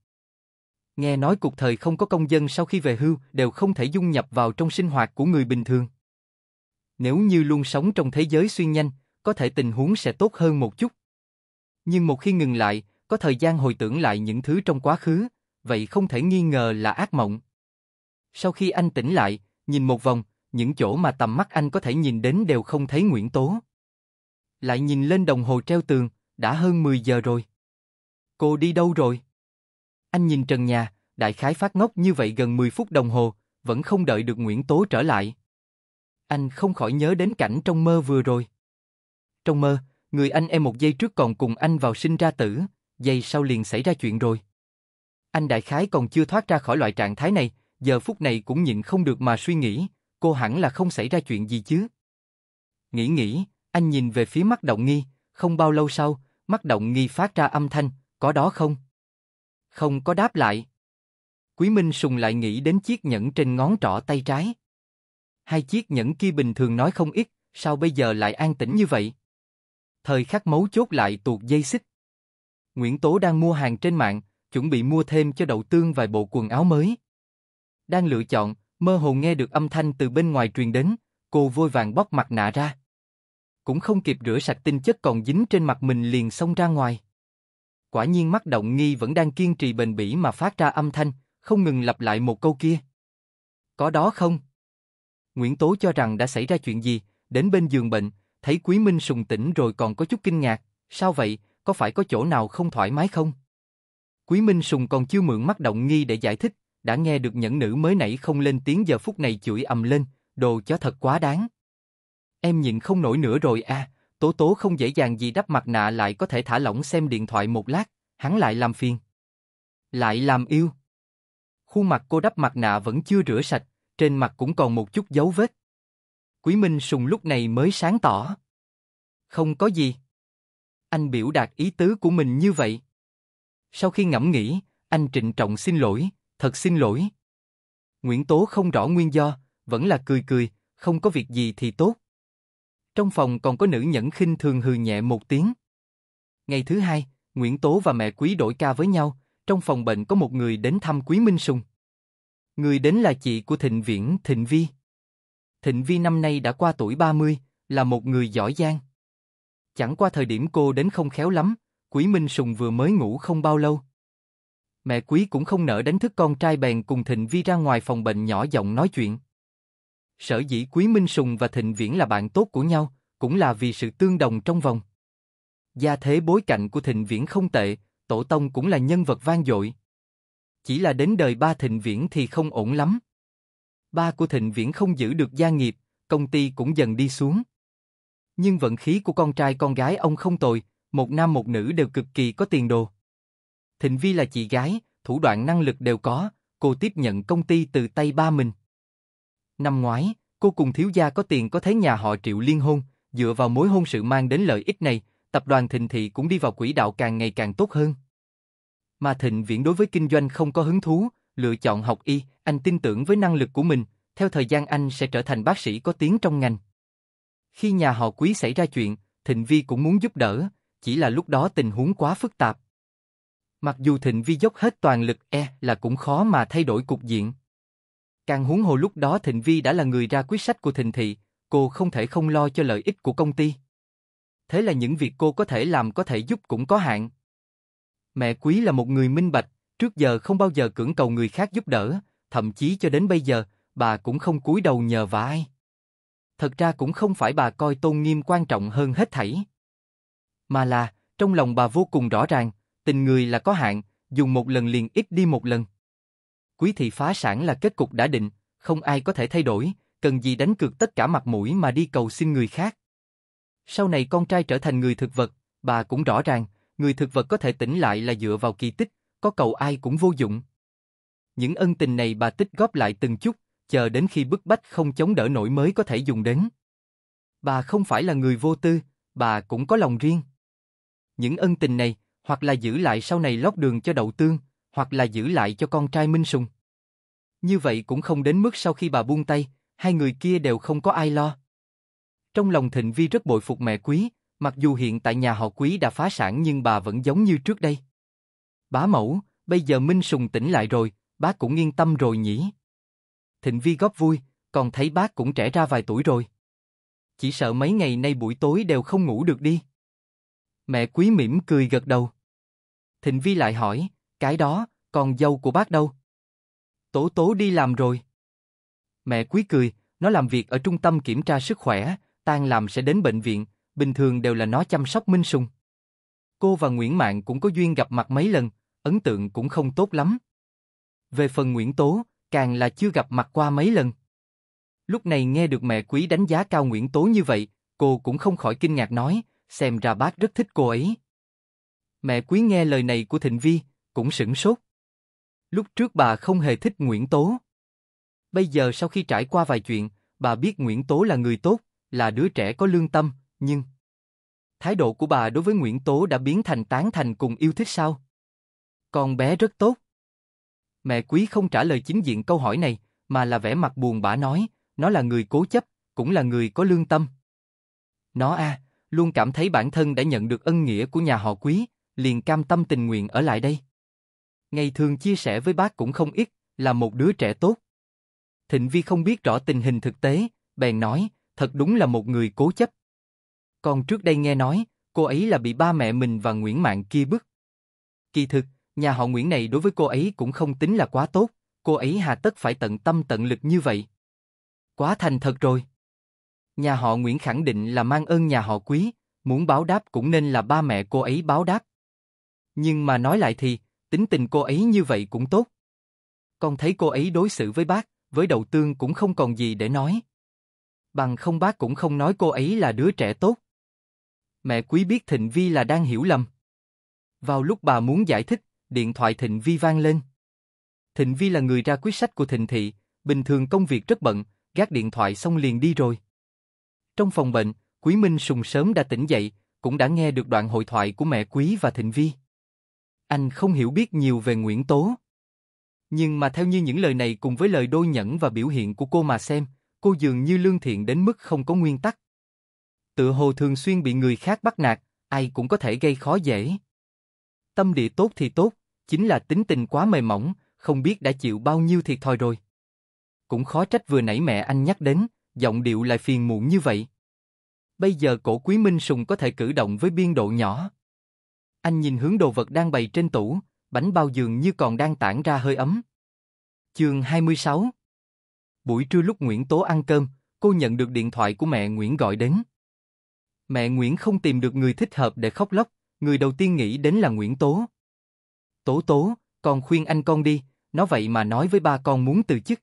Nghe nói cuộc thời không có công dân sau khi về hưu đều không thể dung nhập vào trong sinh hoạt của người bình thường. Nếu như luôn sống trong thế giới xuyên nhanh, có thể tình huống sẽ tốt hơn một chút nhưng một khi ngừng lại, có thời gian hồi tưởng lại những thứ trong quá khứ, vậy không thể nghi ngờ là ác mộng. Sau khi anh tỉnh lại, nhìn một vòng, những chỗ mà tầm mắt anh có thể nhìn đến đều không thấy Nguyễn Tố. Lại nhìn lên đồng hồ treo tường, đã hơn 10 giờ rồi. Cô đi đâu rồi? Anh nhìn trần nhà, đại khái phát ngốc như vậy gần 10 phút đồng hồ, vẫn không đợi được Nguyễn Tố trở lại. Anh không khỏi nhớ đến cảnh trong mơ vừa rồi. Trong mơ, Người anh em một giây trước còn cùng anh vào sinh ra tử, giây sau liền xảy ra chuyện rồi. Anh đại khái còn chưa thoát ra khỏi loại trạng thái này, giờ phút này cũng nhịn không được mà suy nghĩ, cô hẳn là không xảy ra chuyện gì chứ. Nghĩ nghĩ, anh nhìn về phía mắt động nghi, không bao lâu sau, mắt động nghi phát ra âm thanh, có đó không? Không có đáp lại. Quý Minh Sùng lại nghĩ đến chiếc nhẫn trên ngón trỏ tay trái. Hai chiếc nhẫn kia bình thường nói không ít, sao bây giờ lại an tĩnh như vậy? thời khắc mấu chốt lại tuột dây xích. Nguyễn Tố đang mua hàng trên mạng, chuẩn bị mua thêm cho đầu tương vài bộ quần áo mới. Đang lựa chọn, mơ hồ nghe được âm thanh từ bên ngoài truyền đến, cô vội vàng bóc mặt nạ ra. Cũng không kịp rửa sạch tinh chất còn dính trên mặt mình liền xông ra ngoài. Quả nhiên mắt động nghi vẫn đang kiên trì bền bỉ mà phát ra âm thanh, không ngừng lặp lại một câu kia. Có đó không? Nguyễn Tố cho rằng đã xảy ra chuyện gì, đến bên giường bệnh, thấy Quý Minh sùng tỉnh rồi còn có chút kinh ngạc, sao vậy, có phải có chỗ nào không thoải mái không? Quý Minh sùng còn chưa mượn mắt động nghi để giải thích, đã nghe được nhẫn nữ mới nãy không lên tiếng giờ phút này chửi ầm lên, đồ chó thật quá đáng. Em nhịn không nổi nữa rồi à, Tố Tố không dễ dàng gì đắp mặt nạ lại có thể thả lỏng xem điện thoại một lát, hắn lại làm phiền. Lại làm yêu. Khuôn mặt cô đắp mặt nạ vẫn chưa rửa sạch, trên mặt cũng còn một chút dấu vết. Quý Minh Sùng lúc này mới sáng tỏ. Không có gì. Anh biểu đạt ý tứ của mình như vậy. Sau khi ngẫm nghĩ, anh trịnh trọng xin lỗi, thật xin lỗi. Nguyễn Tố không rõ nguyên do, vẫn là cười cười, không có việc gì thì tốt. Trong phòng còn có nữ nhẫn khinh thường hừ nhẹ một tiếng. Ngày thứ hai, Nguyễn Tố và mẹ Quý đổi ca với nhau, trong phòng bệnh có một người đến thăm Quý Minh Sùng. Người đến là chị của Thịnh Viễn, Thịnh Vi. Thịnh Vi năm nay đã qua tuổi 30, là một người giỏi giang. Chẳng qua thời điểm cô đến không khéo lắm, Quý Minh Sùng vừa mới ngủ không bao lâu. Mẹ Quý cũng không nỡ đánh thức con trai bèn cùng Thịnh Vi ra ngoài phòng bệnh nhỏ giọng nói chuyện. Sở dĩ Quý Minh Sùng và Thịnh Viễn là bạn tốt của nhau, cũng là vì sự tương đồng trong vòng. Gia thế bối cảnh của Thịnh Viễn không tệ, Tổ Tông cũng là nhân vật vang dội. Chỉ là đến đời ba Thịnh Viễn thì không ổn lắm. Ba của Thịnh Viễn không giữ được gia nghiệp, công ty cũng dần đi xuống. Nhưng vận khí của con trai con gái ông không tồi, một nam một nữ đều cực kỳ có tiền đồ. Thịnh Vi là chị gái, thủ đoạn năng lực đều có, cô tiếp nhận công ty từ tay ba mình. Năm ngoái, cô cùng thiếu gia có tiền có thấy nhà họ triệu liên hôn, dựa vào mối hôn sự mang đến lợi ích này, tập đoàn Thịnh Thị cũng đi vào quỹ đạo càng ngày càng tốt hơn. Mà Thịnh Viễn đối với kinh doanh không có hứng thú, lựa chọn học y, anh tin tưởng với năng lực của mình, theo thời gian anh sẽ trở thành bác sĩ có tiếng trong ngành. Khi nhà họ quý xảy ra chuyện, Thịnh Vi cũng muốn giúp đỡ, chỉ là lúc đó tình huống quá phức tạp. Mặc dù Thịnh Vi dốc hết toàn lực e là cũng khó mà thay đổi cục diện. Càng huống hồ lúc đó Thịnh Vi đã là người ra quyết sách của Thịnh Thị, cô không thể không lo cho lợi ích của công ty. Thế là những việc cô có thể làm có thể giúp cũng có hạn. Mẹ quý là một người minh bạch, Trước giờ không bao giờ cưỡng cầu người khác giúp đỡ, thậm chí cho đến bây giờ, bà cũng không cúi đầu nhờ vả ai. Thật ra cũng không phải bà coi tôn nghiêm quan trọng hơn hết thảy. Mà là, trong lòng bà vô cùng rõ ràng, tình người là có hạn, dùng một lần liền ít đi một lần. Quý thị phá sản là kết cục đã định, không ai có thể thay đổi, cần gì đánh cược tất cả mặt mũi mà đi cầu xin người khác. Sau này con trai trở thành người thực vật, bà cũng rõ ràng, người thực vật có thể tỉnh lại là dựa vào kỳ tích, có cầu ai cũng vô dụng. Những ân tình này bà tích góp lại từng chút, chờ đến khi bức bách không chống đỡ nổi mới có thể dùng đến. Bà không phải là người vô tư, bà cũng có lòng riêng. Những ân tình này, hoặc là giữ lại sau này lót đường cho đậu tương, hoặc là giữ lại cho con trai Minh Sùng. Như vậy cũng không đến mức sau khi bà buông tay, hai người kia đều không có ai lo. Trong lòng Thịnh Vi rất bội phục mẹ quý, mặc dù hiện tại nhà họ quý đã phá sản nhưng bà vẫn giống như trước đây. Bá mẫu, bây giờ Minh Sùng tỉnh lại rồi, bác cũng yên tâm rồi nhỉ. Thịnh Vi góp vui, còn thấy bác cũng trẻ ra vài tuổi rồi. Chỉ sợ mấy ngày nay buổi tối đều không ngủ được đi. Mẹ quý mỉm cười gật đầu. Thịnh Vi lại hỏi, cái đó, còn dâu của bác đâu? Tố tố đi làm rồi. Mẹ quý cười, nó làm việc ở trung tâm kiểm tra sức khỏe, tan làm sẽ đến bệnh viện, bình thường đều là nó chăm sóc Minh Sùng. Cô và Nguyễn Mạng cũng có duyên gặp mặt mấy lần, ấn tượng cũng không tốt lắm. Về phần Nguyễn Tố, càng là chưa gặp mặt qua mấy lần. Lúc này nghe được mẹ quý đánh giá cao Nguyễn Tố như vậy, cô cũng không khỏi kinh ngạc nói, xem ra bác rất thích cô ấy. Mẹ quý nghe lời này của Thịnh Vi, cũng sửng sốt. Lúc trước bà không hề thích Nguyễn Tố. Bây giờ sau khi trải qua vài chuyện, bà biết Nguyễn Tố là người tốt, là đứa trẻ có lương tâm, nhưng... Thái độ của bà đối với Nguyễn Tố đã biến thành tán thành cùng yêu thích sao? Con bé rất tốt. Mẹ quý không trả lời chính diện câu hỏi này, mà là vẻ mặt buồn bã nói, nó là người cố chấp, cũng là người có lương tâm. Nó a, luôn cảm thấy bản thân đã nhận được ân nghĩa của nhà họ quý, liền cam tâm tình nguyện ở lại đây. Ngày thường chia sẻ với bác cũng không ít, là một đứa trẻ tốt. Thịnh Vi không biết rõ tình hình thực tế, bèn nói, thật đúng là một người cố chấp. Còn trước đây nghe nói, cô ấy là bị ba mẹ mình và Nguyễn Mạng kia bức. Kỳ thực, nhà họ Nguyễn này đối với cô ấy cũng không tính là quá tốt, cô ấy hà tất phải tận tâm tận lực như vậy. Quá thành thật rồi. Nhà họ Nguyễn khẳng định là mang ơn nhà họ quý, muốn báo đáp cũng nên là ba mẹ cô ấy báo đáp. Nhưng mà nói lại thì, tính tình cô ấy như vậy cũng tốt. Con thấy cô ấy đối xử với bác, với đầu tương cũng không còn gì để nói. Bằng không bác cũng không nói cô ấy là đứa trẻ tốt. Mẹ quý biết Thịnh Vi là đang hiểu lầm. Vào lúc bà muốn giải thích, điện thoại Thịnh Vi vang lên. Thịnh Vi là người ra quyết sách của Thịnh Thị, bình thường công việc rất bận, gác điện thoại xong liền đi rồi. Trong phòng bệnh, Quý Minh sùng sớm đã tỉnh dậy, cũng đã nghe được đoạn hội thoại của mẹ Quý và Thịnh Vi. Anh không hiểu biết nhiều về Nguyễn Tố. Nhưng mà theo như những lời này cùng với lời đôi nhẫn và biểu hiện của cô mà xem, cô dường như lương thiện đến mức không có nguyên tắc. Tự hồ thường xuyên bị người khác bắt nạt, ai cũng có thể gây khó dễ. Tâm địa tốt thì tốt, chính là tính tình quá mềm mỏng, không biết đã chịu bao nhiêu thiệt thòi rồi. Cũng khó trách vừa nãy mẹ anh nhắc đến, giọng điệu lại phiền muộn như vậy. Bây giờ cổ quý minh sùng có thể cử động với biên độ nhỏ. Anh nhìn hướng đồ vật đang bày trên tủ, bánh bao dường như còn đang tản ra hơi ấm. Chương 26 Buổi trưa lúc Nguyễn Tố ăn cơm, cô nhận được điện thoại của mẹ Nguyễn gọi đến. Mẹ Nguyễn không tìm được người thích hợp để khóc lóc, người đầu tiên nghĩ đến là Nguyễn Tố. Tố tố, con khuyên anh con đi, nó vậy mà nói với ba con muốn từ chức.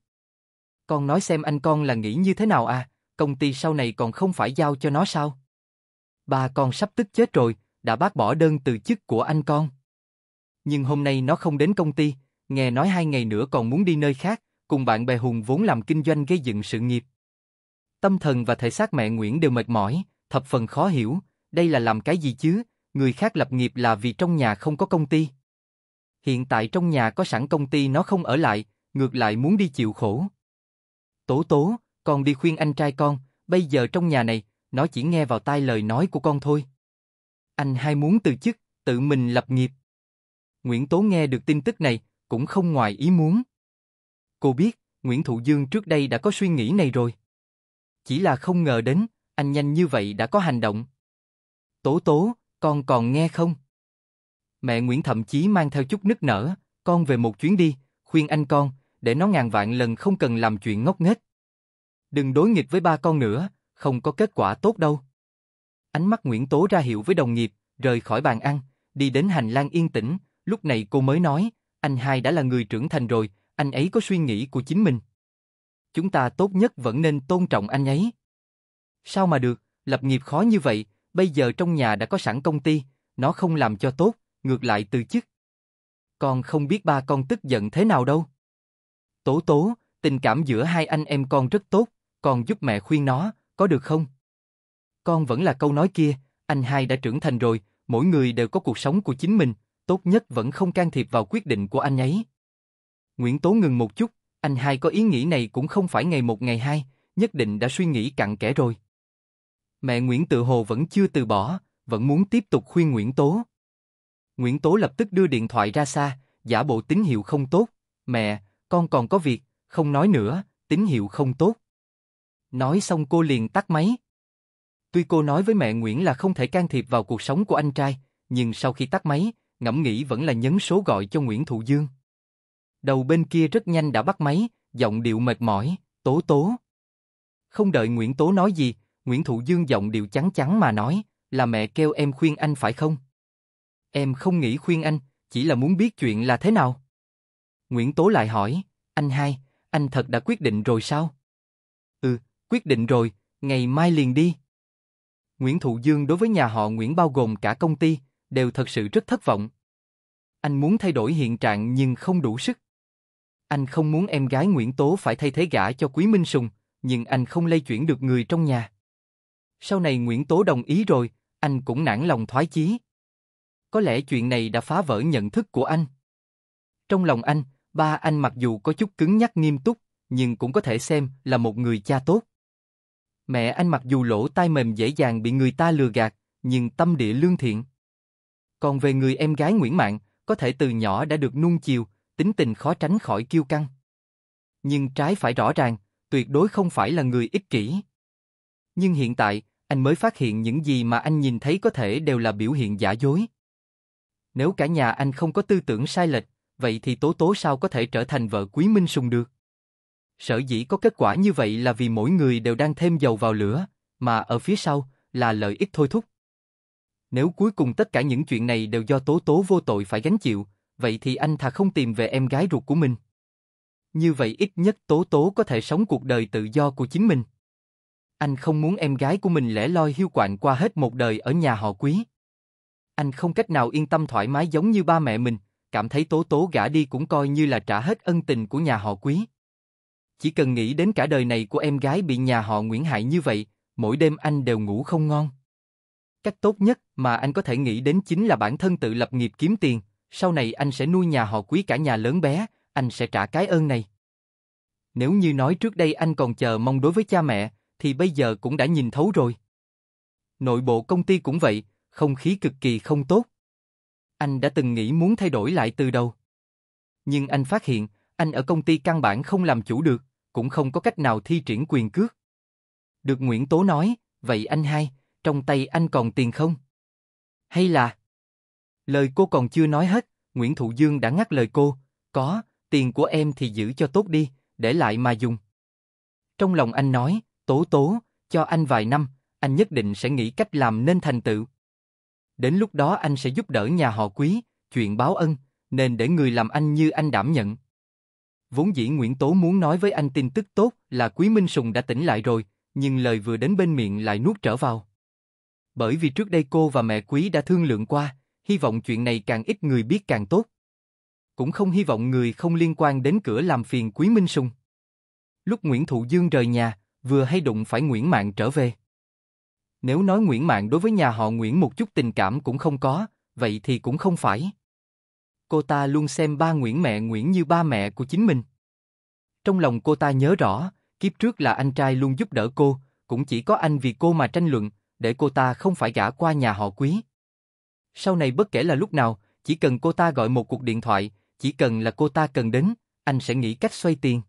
Con nói xem anh con là nghĩ như thế nào à, công ty sau này còn không phải giao cho nó sao? Ba con sắp tức chết rồi, đã bác bỏ đơn từ chức của anh con. Nhưng hôm nay nó không đến công ty, nghe nói hai ngày nữa còn muốn đi nơi khác, cùng bạn bè Hùng vốn làm kinh doanh gây dựng sự nghiệp. Tâm thần và thể xác mẹ Nguyễn đều mệt mỏi, thập phần khó hiểu, đây là làm cái gì chứ, người khác lập nghiệp là vì trong nhà không có công ty. Hiện tại trong nhà có sẵn công ty nó không ở lại, ngược lại muốn đi chịu khổ. Tố tố, con đi khuyên anh trai con, bây giờ trong nhà này, nó chỉ nghe vào tai lời nói của con thôi. Anh hai muốn từ chức, tự mình lập nghiệp. Nguyễn Tố nghe được tin tức này, cũng không ngoài ý muốn. Cô biết, Nguyễn Thụ Dương trước đây đã có suy nghĩ này rồi. Chỉ là không ngờ đến, anh nhanh như vậy đã có hành động. Tố tố, con còn nghe không? Mẹ Nguyễn thậm chí mang theo chút nức nở, con về một chuyến đi, khuyên anh con, để nó ngàn vạn lần không cần làm chuyện ngốc nghếch. Đừng đối nghịch với ba con nữa, không có kết quả tốt đâu. Ánh mắt Nguyễn Tố ra hiệu với đồng nghiệp, rời khỏi bàn ăn, đi đến hành lang yên tĩnh, lúc này cô mới nói, anh hai đã là người trưởng thành rồi, anh ấy có suy nghĩ của chính mình. Chúng ta tốt nhất vẫn nên tôn trọng anh ấy. Sao mà được, lập nghiệp khó như vậy, bây giờ trong nhà đã có sẵn công ty, nó không làm cho tốt, ngược lại từ chức. Con không biết ba con tức giận thế nào đâu. Tố tố, tình cảm giữa hai anh em con rất tốt, con giúp mẹ khuyên nó, có được không? Con vẫn là câu nói kia, anh hai đã trưởng thành rồi, mỗi người đều có cuộc sống của chính mình, tốt nhất vẫn không can thiệp vào quyết định của anh ấy. Nguyễn Tố ngừng một chút, anh hai có ý nghĩ này cũng không phải ngày một ngày hai, nhất định đã suy nghĩ cặn kẽ rồi. Mẹ Nguyễn Tự Hồ vẫn chưa từ bỏ, vẫn muốn tiếp tục khuyên Nguyễn Tố. Nguyễn Tố lập tức đưa điện thoại ra xa, giả bộ tín hiệu không tốt. Mẹ, con còn có việc, không nói nữa, tín hiệu không tốt. Nói xong cô liền tắt máy. Tuy cô nói với mẹ Nguyễn là không thể can thiệp vào cuộc sống của anh trai, nhưng sau khi tắt máy, ngẫm nghĩ vẫn là nhấn số gọi cho Nguyễn Thụ Dương. Đầu bên kia rất nhanh đã bắt máy, giọng điệu mệt mỏi, tố tố. Không đợi Nguyễn Tố nói gì, Nguyễn Thụ Dương giọng điệu chắn chắn mà nói, là mẹ kêu em khuyên anh phải không? Em không nghĩ khuyên anh, chỉ là muốn biết chuyện là thế nào. Nguyễn Tố lại hỏi, anh hai, anh thật đã quyết định rồi sao? Ừ, quyết định rồi, ngày mai liền đi. Nguyễn Thụ Dương đối với nhà họ Nguyễn bao gồm cả công ty, đều thật sự rất thất vọng. Anh muốn thay đổi hiện trạng nhưng không đủ sức. Anh không muốn em gái Nguyễn Tố phải thay thế gã cho Quý Minh Sùng, nhưng anh không lây chuyển được người trong nhà. Sau này Nguyễn Tố đồng ý rồi, anh cũng nản lòng thoái chí có lẽ chuyện này đã phá vỡ nhận thức của anh. Trong lòng anh, ba anh mặc dù có chút cứng nhắc nghiêm túc, nhưng cũng có thể xem là một người cha tốt. Mẹ anh mặc dù lỗ tai mềm dễ dàng bị người ta lừa gạt, nhưng tâm địa lương thiện. Còn về người em gái Nguyễn Mạng, có thể từ nhỏ đã được nuông chiều, tính tình khó tránh khỏi kiêu căng. Nhưng trái phải rõ ràng, tuyệt đối không phải là người ích kỷ. Nhưng hiện tại, anh mới phát hiện những gì mà anh nhìn thấy có thể đều là biểu hiện giả dối. Nếu cả nhà anh không có tư tưởng sai lệch, vậy thì Tố Tố sao có thể trở thành vợ Quý Minh Sùng được? Sở dĩ có kết quả như vậy là vì mỗi người đều đang thêm dầu vào lửa, mà ở phía sau là lợi ích thôi thúc. Nếu cuối cùng tất cả những chuyện này đều do Tố Tố vô tội phải gánh chịu, vậy thì anh thà không tìm về em gái ruột của mình. Như vậy ít nhất Tố Tố có thể sống cuộc đời tự do của chính mình. Anh không muốn em gái của mình lẻ loi hiu quạnh qua hết một đời ở nhà họ quý. Anh không cách nào yên tâm thoải mái giống như ba mẹ mình, cảm thấy tố tố gả đi cũng coi như là trả hết ân tình của nhà họ quý. Chỉ cần nghĩ đến cả đời này của em gái bị nhà họ Nguyễn hại như vậy, mỗi đêm anh đều ngủ không ngon. Cách tốt nhất mà anh có thể nghĩ đến chính là bản thân tự lập nghiệp kiếm tiền, sau này anh sẽ nuôi nhà họ quý cả nhà lớn bé, anh sẽ trả cái ơn này. Nếu như nói trước đây anh còn chờ mong đối với cha mẹ, thì bây giờ cũng đã nhìn thấu rồi. Nội bộ công ty cũng vậy, không khí cực kỳ không tốt. Anh đã từng nghĩ muốn thay đổi lại từ đầu. Nhưng anh phát hiện, anh ở công ty căn bản không làm chủ được, cũng không có cách nào thi triển quyền cước. Được Nguyễn Tố nói, vậy anh hai, trong tay anh còn tiền không? Hay là... Lời cô còn chưa nói hết, Nguyễn Thụ Dương đã ngắt lời cô, có, tiền của em thì giữ cho tốt đi, để lại mà dùng. Trong lòng anh nói, tố tố, cho anh vài năm, anh nhất định sẽ nghĩ cách làm nên thành tựu. Đến lúc đó anh sẽ giúp đỡ nhà họ quý, chuyện báo ân, nên để người làm anh như anh đảm nhận. Vốn dĩ Nguyễn Tố muốn nói với anh tin tức tốt là Quý Minh Sùng đã tỉnh lại rồi, nhưng lời vừa đến bên miệng lại nuốt trở vào. Bởi vì trước đây cô và mẹ Quý đã thương lượng qua, hy vọng chuyện này càng ít người biết càng tốt. Cũng không hy vọng người không liên quan đến cửa làm phiền Quý Minh Sùng. Lúc Nguyễn Thụ Dương rời nhà, vừa hay đụng phải Nguyễn Mạng trở về. Nếu nói Nguyễn Mạng đối với nhà họ Nguyễn một chút tình cảm cũng không có, vậy thì cũng không phải. Cô ta luôn xem ba Nguyễn mẹ Nguyễn như ba mẹ của chính mình. Trong lòng cô ta nhớ rõ, kiếp trước là anh trai luôn giúp đỡ cô, cũng chỉ có anh vì cô mà tranh luận, để cô ta không phải gả qua nhà họ quý. Sau này bất kể là lúc nào, chỉ cần cô ta gọi một cuộc điện thoại, chỉ cần là cô ta cần đến, anh sẽ nghĩ cách xoay tiền.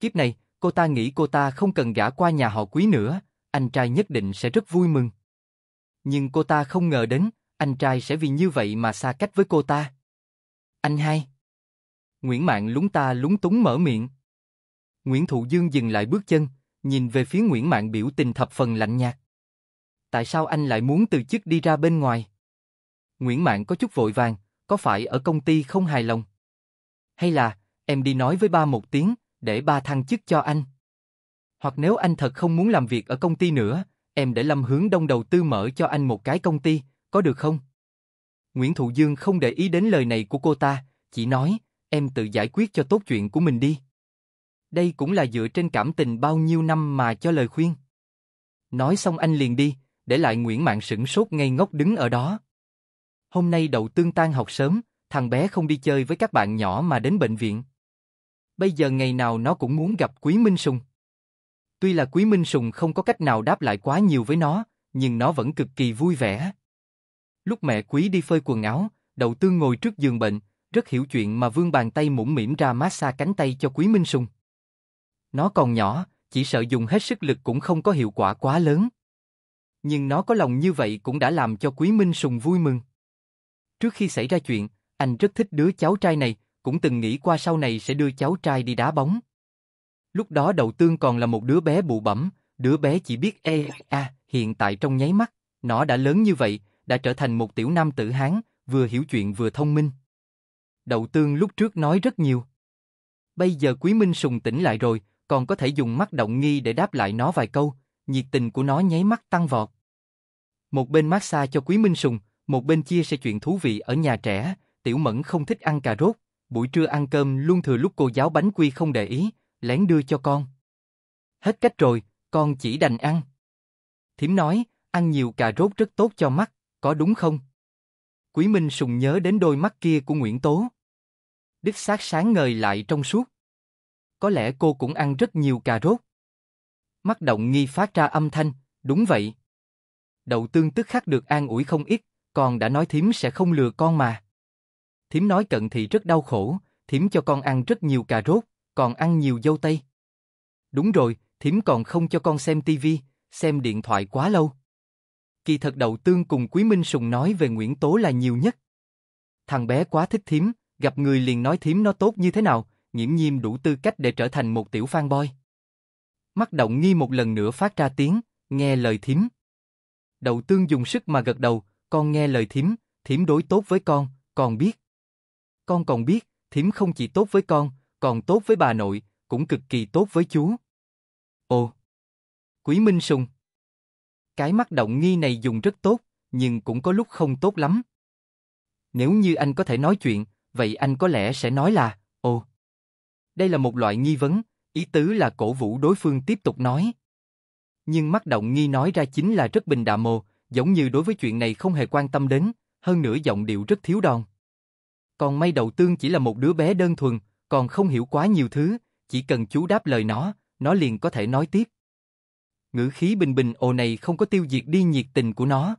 Kiếp này, cô ta nghĩ cô ta không cần gả qua nhà họ quý nữa, anh trai nhất định sẽ rất vui mừng. Nhưng cô ta không ngờ đến, anh trai sẽ vì như vậy mà xa cách với cô ta. Anh hai. Nguyễn Mạng lúng ta lúng túng mở miệng. Nguyễn Thụ Dương dừng lại bước chân, nhìn về phía Nguyễn Mạng biểu tình thập phần lạnh nhạt. Tại sao anh lại muốn từ chức đi ra bên ngoài? Nguyễn Mạng có chút vội vàng, có phải ở công ty không hài lòng? Hay là, em đi nói với ba một tiếng, để ba thăng chức cho anh? Hoặc nếu anh thật không muốn làm việc ở công ty nữa, em để Lâm Hướng Đông đầu tư mở cho anh một cái công ty, có được không? Nguyễn Thụ Dương không để ý đến lời này của cô ta, chỉ nói, em tự giải quyết cho tốt chuyện của mình đi. Đây cũng là dựa trên cảm tình bao nhiêu năm mà cho lời khuyên. Nói xong anh liền đi, để lại Nguyễn Mạng sững sốt ngây ngốc đứng ở đó. Hôm nay đầu tương tan học sớm, thằng bé không đi chơi với các bạn nhỏ mà đến bệnh viện. Bây giờ ngày nào nó cũng muốn gặp Quý Minh Sùng. Tuy là Quý Minh Sùng không có cách nào đáp lại quá nhiều với nó, nhưng nó vẫn cực kỳ vui vẻ. Lúc mẹ Quý đi phơi quần áo, đầu Tương ngồi trước giường bệnh, rất hiểu chuyện mà vương bàn tay mũm mỉm ra massage cánh tay cho Quý Minh Sùng. Nó còn nhỏ, chỉ sợ dùng hết sức lực cũng không có hiệu quả quá lớn. Nhưng nó có lòng như vậy cũng đã làm cho Quý Minh Sùng vui mừng. Trước khi xảy ra chuyện, anh rất thích đứa cháu trai này, cũng từng nghĩ qua sau này sẽ đưa cháu trai đi đá bóng. Lúc đó đầu tương còn là một đứa bé bụ bẩm, đứa bé chỉ biết e a, hiện tại trong nháy mắt, nó đã lớn như vậy, đã trở thành một tiểu nam tử hán, vừa hiểu chuyện vừa thông minh. đầu tương lúc trước nói rất nhiều. Bây giờ Quý Minh sùng tỉnh lại rồi, còn có thể dùng mắt động nghi để đáp lại nó vài câu, nhiệt tình của nó nháy mắt tăng vọt. Một bên mát xa cho Quý Minh sùng, một bên chia sẻ chuyện thú vị ở nhà trẻ, tiểu mẫn không thích ăn cà rốt, buổi trưa ăn cơm luôn thừa lúc cô giáo bánh quy không để ý, lén đưa cho con. Hết cách rồi, con chỉ đành ăn. Thiểm nói, ăn nhiều cà rốt rất tốt cho mắt, có đúng không? Quý Minh sùng nhớ đến đôi mắt kia của Nguyễn Tố. Đức xác sáng ngời lại trong suốt. Có lẽ cô cũng ăn rất nhiều cà rốt. Mắt động nghi phát ra âm thanh, đúng vậy. Đậu tương tức khắc được an ủi không ít, con đã nói thím sẽ không lừa con mà. Thím nói cận thì rất đau khổ, thím cho con ăn rất nhiều cà rốt, còn ăn nhiều dâu tây. Đúng rồi, thím còn không cho con xem tivi, xem điện thoại quá lâu. Kỳ thật đầu tương cùng Quý Minh Sùng nói về Nguyễn Tố là nhiều nhất. Thằng bé quá thích thím, gặp người liền nói thím nó tốt như thế nào, nhiễm nhiêm đủ tư cách để trở thành một tiểu fanboy. Mắt động nghi một lần nữa phát ra tiếng, nghe lời thím. đầu tương dùng sức mà gật đầu, con nghe lời thím, thím đối tốt với con, con biết. Con còn biết, thím không chỉ tốt với con, còn tốt với bà nội, cũng cực kỳ tốt với chú. Ồ! Quý Minh Sùng! Cái mắt động nghi này dùng rất tốt, nhưng cũng có lúc không tốt lắm. Nếu như anh có thể nói chuyện, vậy anh có lẽ sẽ nói là, ồ. Đây là một loại nghi vấn, ý tứ là cổ vũ đối phương tiếp tục nói. Nhưng mắt động nghi nói ra chính là rất bình đạm mồ, giống như đối với chuyện này không hề quan tâm đến, hơn nữa giọng điệu rất thiếu đòn. Còn may đầu tương chỉ là một đứa bé đơn thuần, còn không hiểu quá nhiều thứ, chỉ cần chú đáp lời nó, nó liền có thể nói tiếp. Ngữ khí bình bình ồ này không có tiêu diệt đi nhiệt tình của nó.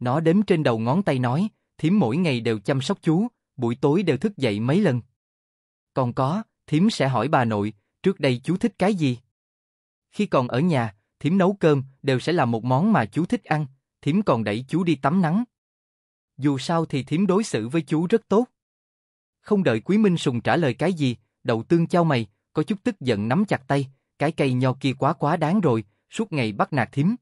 Nó đếm trên đầu ngón tay nói, thím mỗi ngày đều chăm sóc chú, buổi tối đều thức dậy mấy lần. Còn có, thím sẽ hỏi bà nội, trước đây chú thích cái gì? Khi còn ở nhà, thím nấu cơm đều sẽ là một món mà chú thích ăn, thím còn đẩy chú đi tắm nắng. Dù sao thì thím đối xử với chú rất tốt. Không đợi Quý Minh Sùng trả lời cái gì, đầu tương trao mày, có chút tức giận nắm chặt tay, cái cây nho kia quá quá đáng rồi, suốt ngày bắt nạt thím.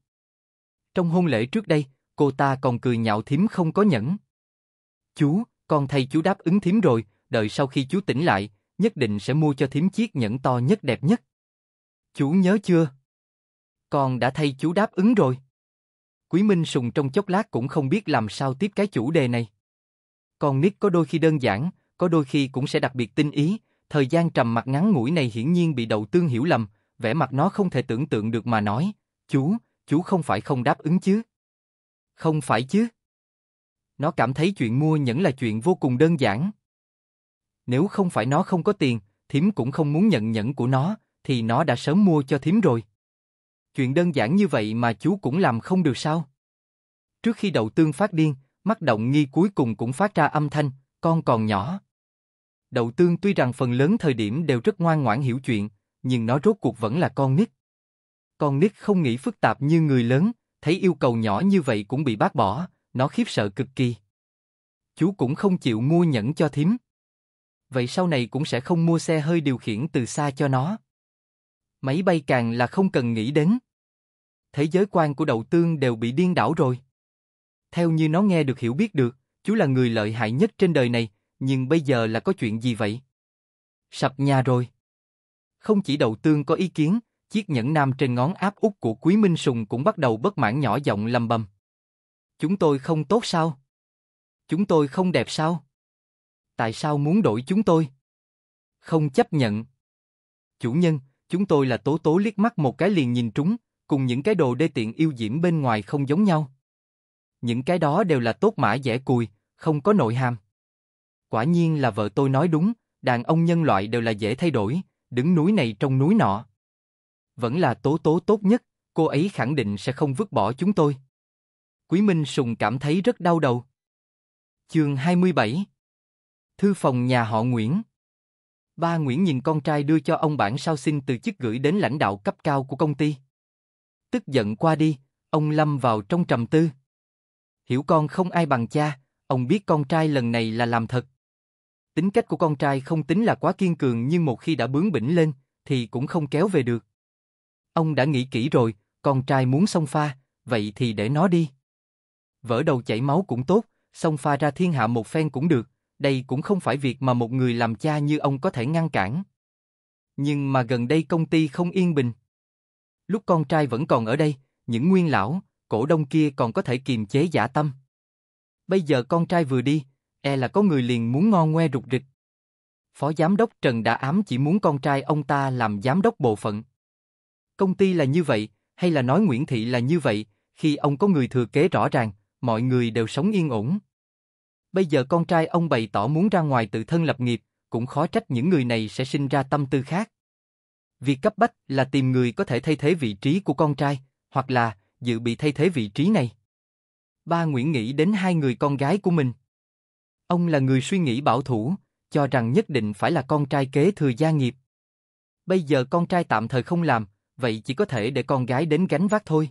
Trong hôn lễ trước đây, cô ta còn cười nhạo thím không có nhẫn. Chú, con thay chú đáp ứng thím rồi, đợi sau khi chú tỉnh lại, nhất định sẽ mua cho thím chiếc nhẫn to nhất đẹp nhất. Chú nhớ chưa? Con đã thay chú đáp ứng rồi. Quý Minh Sùng trong chốc lát cũng không biết làm sao tiếp cái chủ đề này. Con nít có đôi khi đơn giản, có đôi khi cũng sẽ đặc biệt tinh ý, thời gian trầm mặc ngắn ngủi này hiển nhiên bị đầu tương hiểu lầm, vẻ mặt nó không thể tưởng tượng được mà nói, chú, chú không phải không đáp ứng chứ? Không phải chứ? Nó cảm thấy chuyện mua nhẫn là chuyện vô cùng đơn giản. Nếu không phải nó không có tiền, thím cũng không muốn nhận nhẫn của nó, thì nó đã sớm mua cho thím rồi. Chuyện đơn giản như vậy mà chú cũng làm không được sao? Trước khi đầu tương phát điên, mắt động nghi cuối cùng cũng phát ra âm thanh, con còn nhỏ. Đậu tương tuy rằng phần lớn thời điểm đều rất ngoan ngoãn hiểu chuyện, nhưng nó rốt cuộc vẫn là con nít. Con nít không nghĩ phức tạp như người lớn, thấy yêu cầu nhỏ như vậy cũng bị bác bỏ, nó khiếp sợ cực kỳ. Chú cũng không chịu mua nhẫn cho thím. Vậy sau này cũng sẽ không mua xe hơi điều khiển từ xa cho nó. Máy bay càng là không cần nghĩ đến. Thế giới quan của đầu tương đều bị điên đảo rồi. Theo như nó nghe được hiểu biết được, chú là người lợi hại nhất trên đời này, nhưng bây giờ là có chuyện gì vậy? Sập nhà rồi. Không chỉ đầu tương có ý kiến, chiếc nhẫn nam trên ngón áp út của Quý Minh Sùng cũng bắt đầu bất mãn nhỏ giọng lầm bầm. Chúng tôi không tốt sao? Chúng tôi không đẹp sao? Tại sao muốn đổi chúng tôi? Không chấp nhận. Chủ nhân, chúng tôi là tố tố liếc mắt một cái liền nhìn trúng, cùng những cái đồ đê tiện yêu diễm bên ngoài không giống nhau. Những cái đó đều là tốt mã dẻ cùi, không có nội hàm. Quả nhiên là vợ tôi nói đúng, đàn ông nhân loại đều là dễ thay đổi, đứng núi này trong núi nọ. Vẫn là tố tố tốt nhất, cô ấy khẳng định sẽ không vứt bỏ chúng tôi. Quý Minh Sùng cảm thấy rất đau đầu. Chương 27 Thư phòng nhà họ Nguyễn Ba Nguyễn nhìn con trai đưa cho ông bản sao xin từ chức gửi đến lãnh đạo cấp cao của công ty. Tức giận qua đi, ông lâm vào trong trầm tư. Hiểu con không ai bằng cha, ông biết con trai lần này là làm thật tính cách của con trai không tính là quá kiên cường nhưng một khi đã bướng bỉnh lên, thì cũng không kéo về được. Ông đã nghĩ kỹ rồi, con trai muốn xông pha, vậy thì để nó đi. Vỡ đầu chảy máu cũng tốt, xông pha ra thiên hạ một phen cũng được, đây cũng không phải việc mà một người làm cha như ông có thể ngăn cản. Nhưng mà gần đây công ty không yên bình. Lúc con trai vẫn còn ở đây, những nguyên lão, cổ đông kia còn có thể kiềm chế giả tâm. Bây giờ con trai vừa đi, e là có người liền muốn ngon ngoe rụt rịch. Phó giám đốc Trần đã ám chỉ muốn con trai ông ta làm giám đốc bộ phận. Công ty là như vậy, hay là nói Nguyễn Thị là như vậy, khi ông có người thừa kế rõ ràng, mọi người đều sống yên ổn. Bây giờ con trai ông bày tỏ muốn ra ngoài tự thân lập nghiệp, cũng khó trách những người này sẽ sinh ra tâm tư khác. Việc cấp bách là tìm người có thể thay thế vị trí của con trai, hoặc là dự bị thay thế vị trí này. Ba Nguyễn nghĩ đến hai người con gái của mình. Ông là người suy nghĩ bảo thủ, cho rằng nhất định phải là con trai kế thừa gia nghiệp. Bây giờ con trai tạm thời không làm, vậy chỉ có thể để con gái đến gánh vác thôi.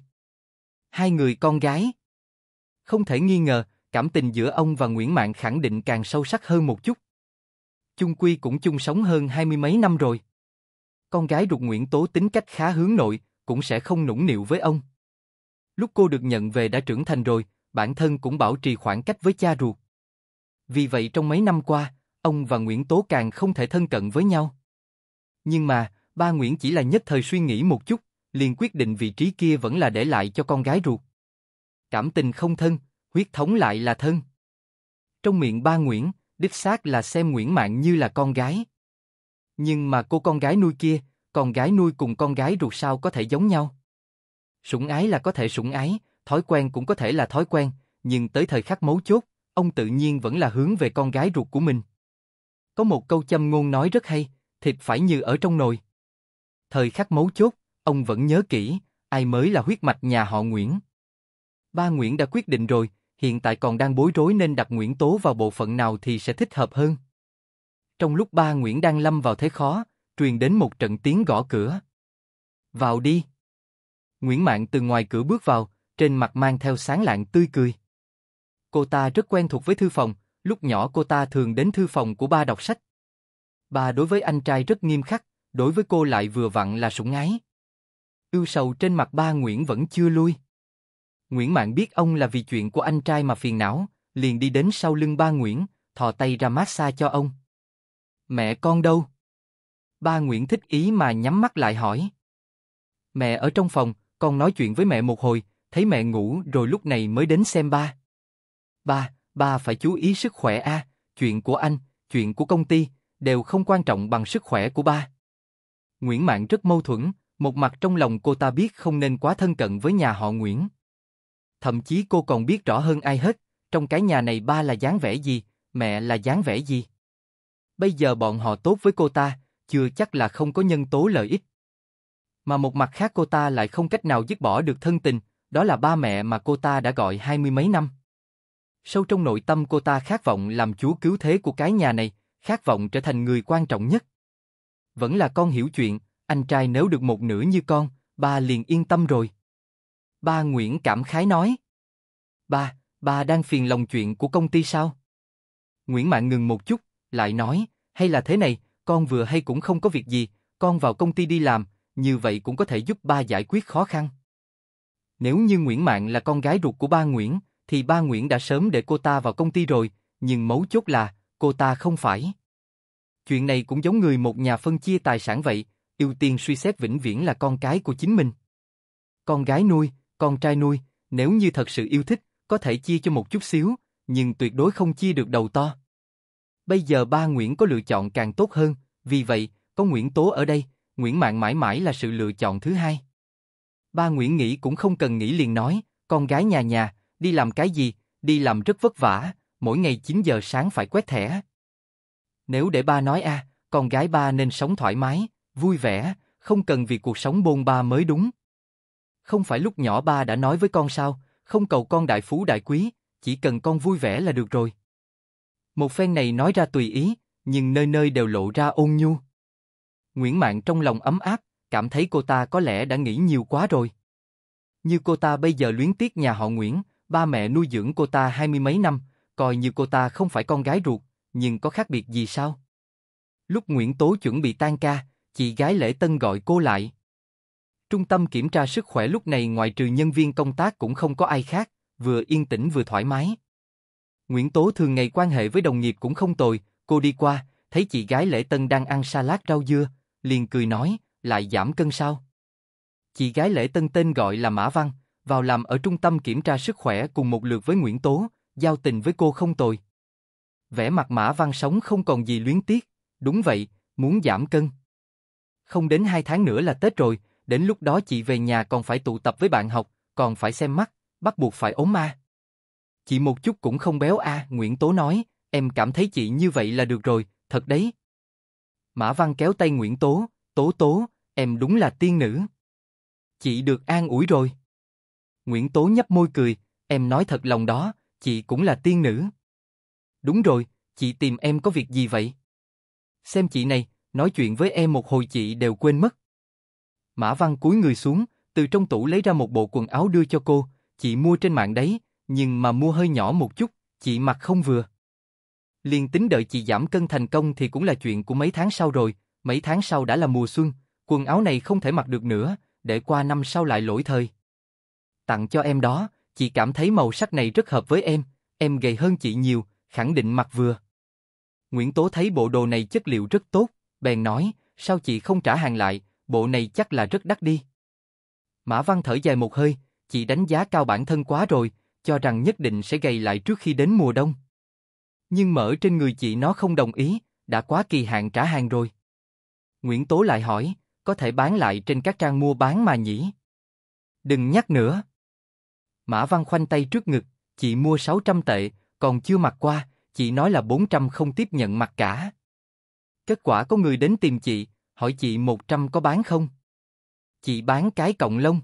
Hai người con gái. Không thể nghi ngờ, cảm tình giữa ông và Nguyễn Mạng khẳng định càng sâu sắc hơn một chút. Chung Quy cũng chung sống hơn hai mươi mấy năm rồi. Con gái ruột Nguyễn Tố tính cách khá hướng nội, cũng sẽ không nũng nịu với ông. Lúc cô được nhận về đã trưởng thành rồi, bản thân cũng bảo trì khoảng cách với cha ruột. Vì vậy trong mấy năm qua, ông và Nguyễn Tố càng không thể thân cận với nhau. Nhưng mà, ba Nguyễn chỉ là nhất thời suy nghĩ một chút, liền quyết định vị trí kia vẫn là để lại cho con gái ruột. Cảm tình không thân, huyết thống lại là thân. Trong miệng ba Nguyễn, đích xác là xem Nguyễn Mạng như là con gái. Nhưng mà cô con gái nuôi kia, con gái nuôi cùng con gái ruột sao có thể giống nhau? Sủng ái là có thể sủng ái, thói quen cũng có thể là thói quen, nhưng tới thời khắc mấu chốt, ông tự nhiên vẫn là hướng về con gái ruột của mình. Có một câu châm ngôn nói rất hay, thịt phải như ở trong nồi. Thời khắc mấu chốt, ông vẫn nhớ kỹ, ai mới là huyết mạch nhà họ Nguyễn. Ba Nguyễn đã quyết định rồi, hiện tại còn đang bối rối nên đặt Nguyễn Tố vào bộ phận nào thì sẽ thích hợp hơn. Trong lúc ba Nguyễn đang lâm vào thế khó, truyền đến một trận tiếng gõ cửa. Vào đi. Nguyễn Mạng từ ngoài cửa bước vào, trên mặt mang theo sáng lạng tươi cười. Cô ta rất quen thuộc với thư phòng, lúc nhỏ cô ta thường đến thư phòng của ba đọc sách. Ba đối với anh trai rất nghiêm khắc, đối với cô lại vừa vặn là sủng ái. Ưu sầu trên mặt ba Nguyễn vẫn chưa lui. Nguyễn Mạn biết ông là vì chuyện của anh trai mà phiền não, liền đi đến sau lưng ba Nguyễn, thò tay ra massage cho ông. Mẹ con đâu? Ba Nguyễn thích ý mà nhắm mắt lại hỏi. Mẹ ở trong phòng, con nói chuyện với mẹ một hồi, thấy mẹ ngủ rồi lúc này mới đến xem ba. Ba, ba phải chú ý sức khỏe a, chuyện của anh, chuyện của công ty, đều không quan trọng bằng sức khỏe của ba. Nguyễn Mạng rất mâu thuẫn, một mặt trong lòng cô ta biết không nên quá thân cận với nhà họ Nguyễn. Thậm chí cô còn biết rõ hơn ai hết, trong cái nhà này ba là dáng vẻ gì, mẹ là dáng vẻ gì. Bây giờ bọn họ tốt với cô ta, chưa chắc là không có nhân tố lợi ích. Mà một mặt khác cô ta lại không cách nào dứt bỏ được thân tình, đó là ba mẹ mà cô ta đã gọi hai mươi mấy năm. Sâu trong nội tâm cô ta khát vọng làm chúa cứu thế của cái nhà này, khát vọng trở thành người quan trọng nhất. Vẫn là con hiểu chuyện, anh trai nếu được một nửa như con, ba liền yên tâm rồi. Ba Nguyễn cảm khái nói. Ba, ba đang phiền lòng chuyện của công ty sao? Nguyễn Mạng ngừng một chút, lại nói, hay là thế này, con vừa hay cũng không có việc gì, con vào công ty đi làm, như vậy cũng có thể giúp ba giải quyết khó khăn. Nếu như Nguyễn Mạng là con gái ruột của ba Nguyễn, thì ba Nguyễn đã sớm để cô ta vào công ty rồi, nhưng mấu chốt là cô ta không phải. Chuyện này cũng giống người một nhà phân chia tài sản vậy, ưu tiên suy xét vĩnh viễn là con cái của chính mình. Con gái nuôi, con trai nuôi, nếu như thật sự yêu thích, có thể chia cho một chút xíu, nhưng tuyệt đối không chia được đầu to. Bây giờ ba Nguyễn có lựa chọn càng tốt hơn, vì vậy, có Nguyễn Tố ở đây, Nguyễn Mạng mãi mãi là sự lựa chọn thứ hai. Ba Nguyễn nghĩ cũng không cần nghĩ liền nói, con gái nhà nhà, đi làm cái gì, đi làm rất vất vả, mỗi ngày 9 giờ sáng phải quét thẻ. Nếu để ba nói a, con gái ba nên sống thoải mái, vui vẻ, không cần vì cuộc sống bôn ba mới đúng. Không phải lúc nhỏ ba đã nói với con sao, không cầu con đại phú đại quý, chỉ cần con vui vẻ là được rồi. Một phen này nói ra tùy ý, nhưng nơi nơi đều lộ ra ôn nhu. Nguyễn Mạng trong lòng ấm áp, cảm thấy cô ta có lẽ đã nghĩ nhiều quá rồi. Như cô ta bây giờ luyến tiếc nhà họ Nguyễn, Ba mẹ nuôi dưỡng cô ta hai mươi mấy năm, coi như cô ta không phải con gái ruột, nhưng có khác biệt gì sao? Lúc Nguyễn Tố chuẩn bị tan ca, chị gái Lễ Tân gọi cô lại. Trung tâm kiểm tra sức khỏe lúc này ngoài trừ nhân viên công tác cũng không có ai khác, vừa yên tĩnh vừa thoải mái. Nguyễn Tố thường ngày quan hệ với đồng nghiệp cũng không tồi, cô đi qua, thấy chị gái Lễ Tân đang ăn salad rau dưa, liền cười nói, lại giảm cân sao? Chị gái Lễ Tân tên gọi là Mã Văn, vào làm ở trung tâm kiểm tra sức khỏe cùng một lượt với Nguyễn Tố, giao tình với cô không tồi. Vẻ mặt Mã Văn sống không còn gì luyến tiếc, đúng vậy, muốn giảm cân. Không đến hai tháng nữa là Tết rồi, đến lúc đó chị về nhà còn phải tụ tập với bạn học, còn phải xem mắt, bắt buộc phải ốm ma. Chị một chút cũng không béo a, Nguyễn Tố nói, em cảm thấy chị như vậy là được rồi, thật đấy. Mã Văn kéo tay Nguyễn Tố, Tố Tố, em đúng là tiên nữ. Chị được an ủi rồi. Nguyễn Tố nhấp môi cười, em nói thật lòng đó, chị cũng là tiên nữ. Đúng rồi, chị tìm em có việc gì vậy? Xem chị này, nói chuyện với em một hồi chị đều quên mất. Mã Văn cúi người xuống, từ trong tủ lấy ra một bộ quần áo đưa cho cô, chị mua trên mạng đấy, nhưng mà mua hơi nhỏ một chút, chị mặc không vừa. Liên tính đợi chị giảm cân thành công thì cũng là chuyện của mấy tháng sau rồi, mấy tháng sau đã là mùa xuân, quần áo này không thể mặc được nữa, để qua năm sau lại lỗi thời tặng cho em đó, chị cảm thấy màu sắc này rất hợp với em, em gầy hơn chị nhiều, khẳng định mặc vừa. Nguyễn Tố thấy bộ đồ này chất liệu rất tốt, bèn nói, sao chị không trả hàng lại, bộ này chắc là rất đắt đi. Mã Văn thở dài một hơi, chị đánh giá cao bản thân quá rồi, cho rằng nhất định sẽ gầy lại trước khi đến mùa đông. Nhưng mở trên người chị nó không đồng ý, đã quá kỳ hạn trả hàng rồi. Nguyễn Tố lại hỏi, có thể bán lại trên các trang mua bán mà nhỉ? Đừng nhắc nữa. Mã Văn khoanh tay trước ngực, chị mua 600 tệ, còn chưa mặc qua, chị nói là 400 không tiếp nhận mặt cả. Kết quả có người đến tìm chị, hỏi chị 100 có bán không? Chị bán cái cộng lông.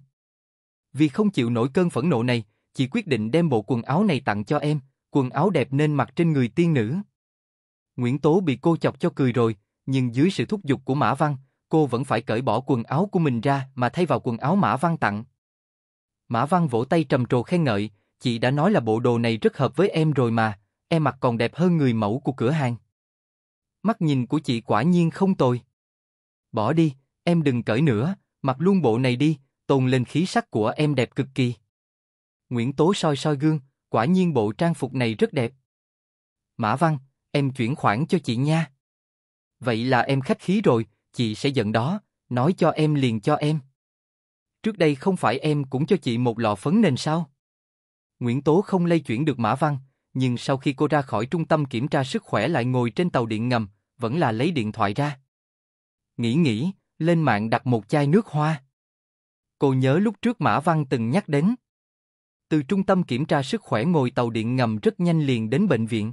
Vì không chịu nổi cơn phẫn nộ này, chị quyết định đem bộ quần áo này tặng cho em, quần áo đẹp nên mặc trên người tiên nữ. Nguyễn Tố bị cô chọc cho cười rồi, nhưng dưới sự thúc giục của Mã Văn, cô vẫn phải cởi bỏ quần áo của mình ra mà thay vào quần áo Mã Văn tặng. Mã Văn vỗ tay trầm trồ khen ngợi, chị đã nói là bộ đồ này rất hợp với em rồi mà, em mặc còn đẹp hơn người mẫu của cửa hàng. Mắt nhìn của chị quả nhiên không tồi. Bỏ đi, em đừng cởi nữa, mặc luôn bộ này đi, tôn lên khí sắc của em đẹp cực kỳ. Nguyễn Tố soi soi gương, quả nhiên bộ trang phục này rất đẹp. Mã Văn, em chuyển khoản cho chị nha. Vậy là em khách khí rồi, chị sẽ giận đó, nói cho em liền cho em. Trước đây không phải em cũng cho chị một lọ phấn nền sao? Nguyễn Tố không lây chuyển được Mã Văn, nhưng sau khi cô ra khỏi trung tâm kiểm tra sức khỏe lại ngồi trên tàu điện ngầm, vẫn là lấy điện thoại ra. Nghĩ nghĩ, lên mạng đặt một chai nước hoa. Cô nhớ lúc trước Mã Văn từng nhắc đến. Từ trung tâm kiểm tra sức khỏe ngồi tàu điện ngầm rất nhanh liền đến bệnh viện.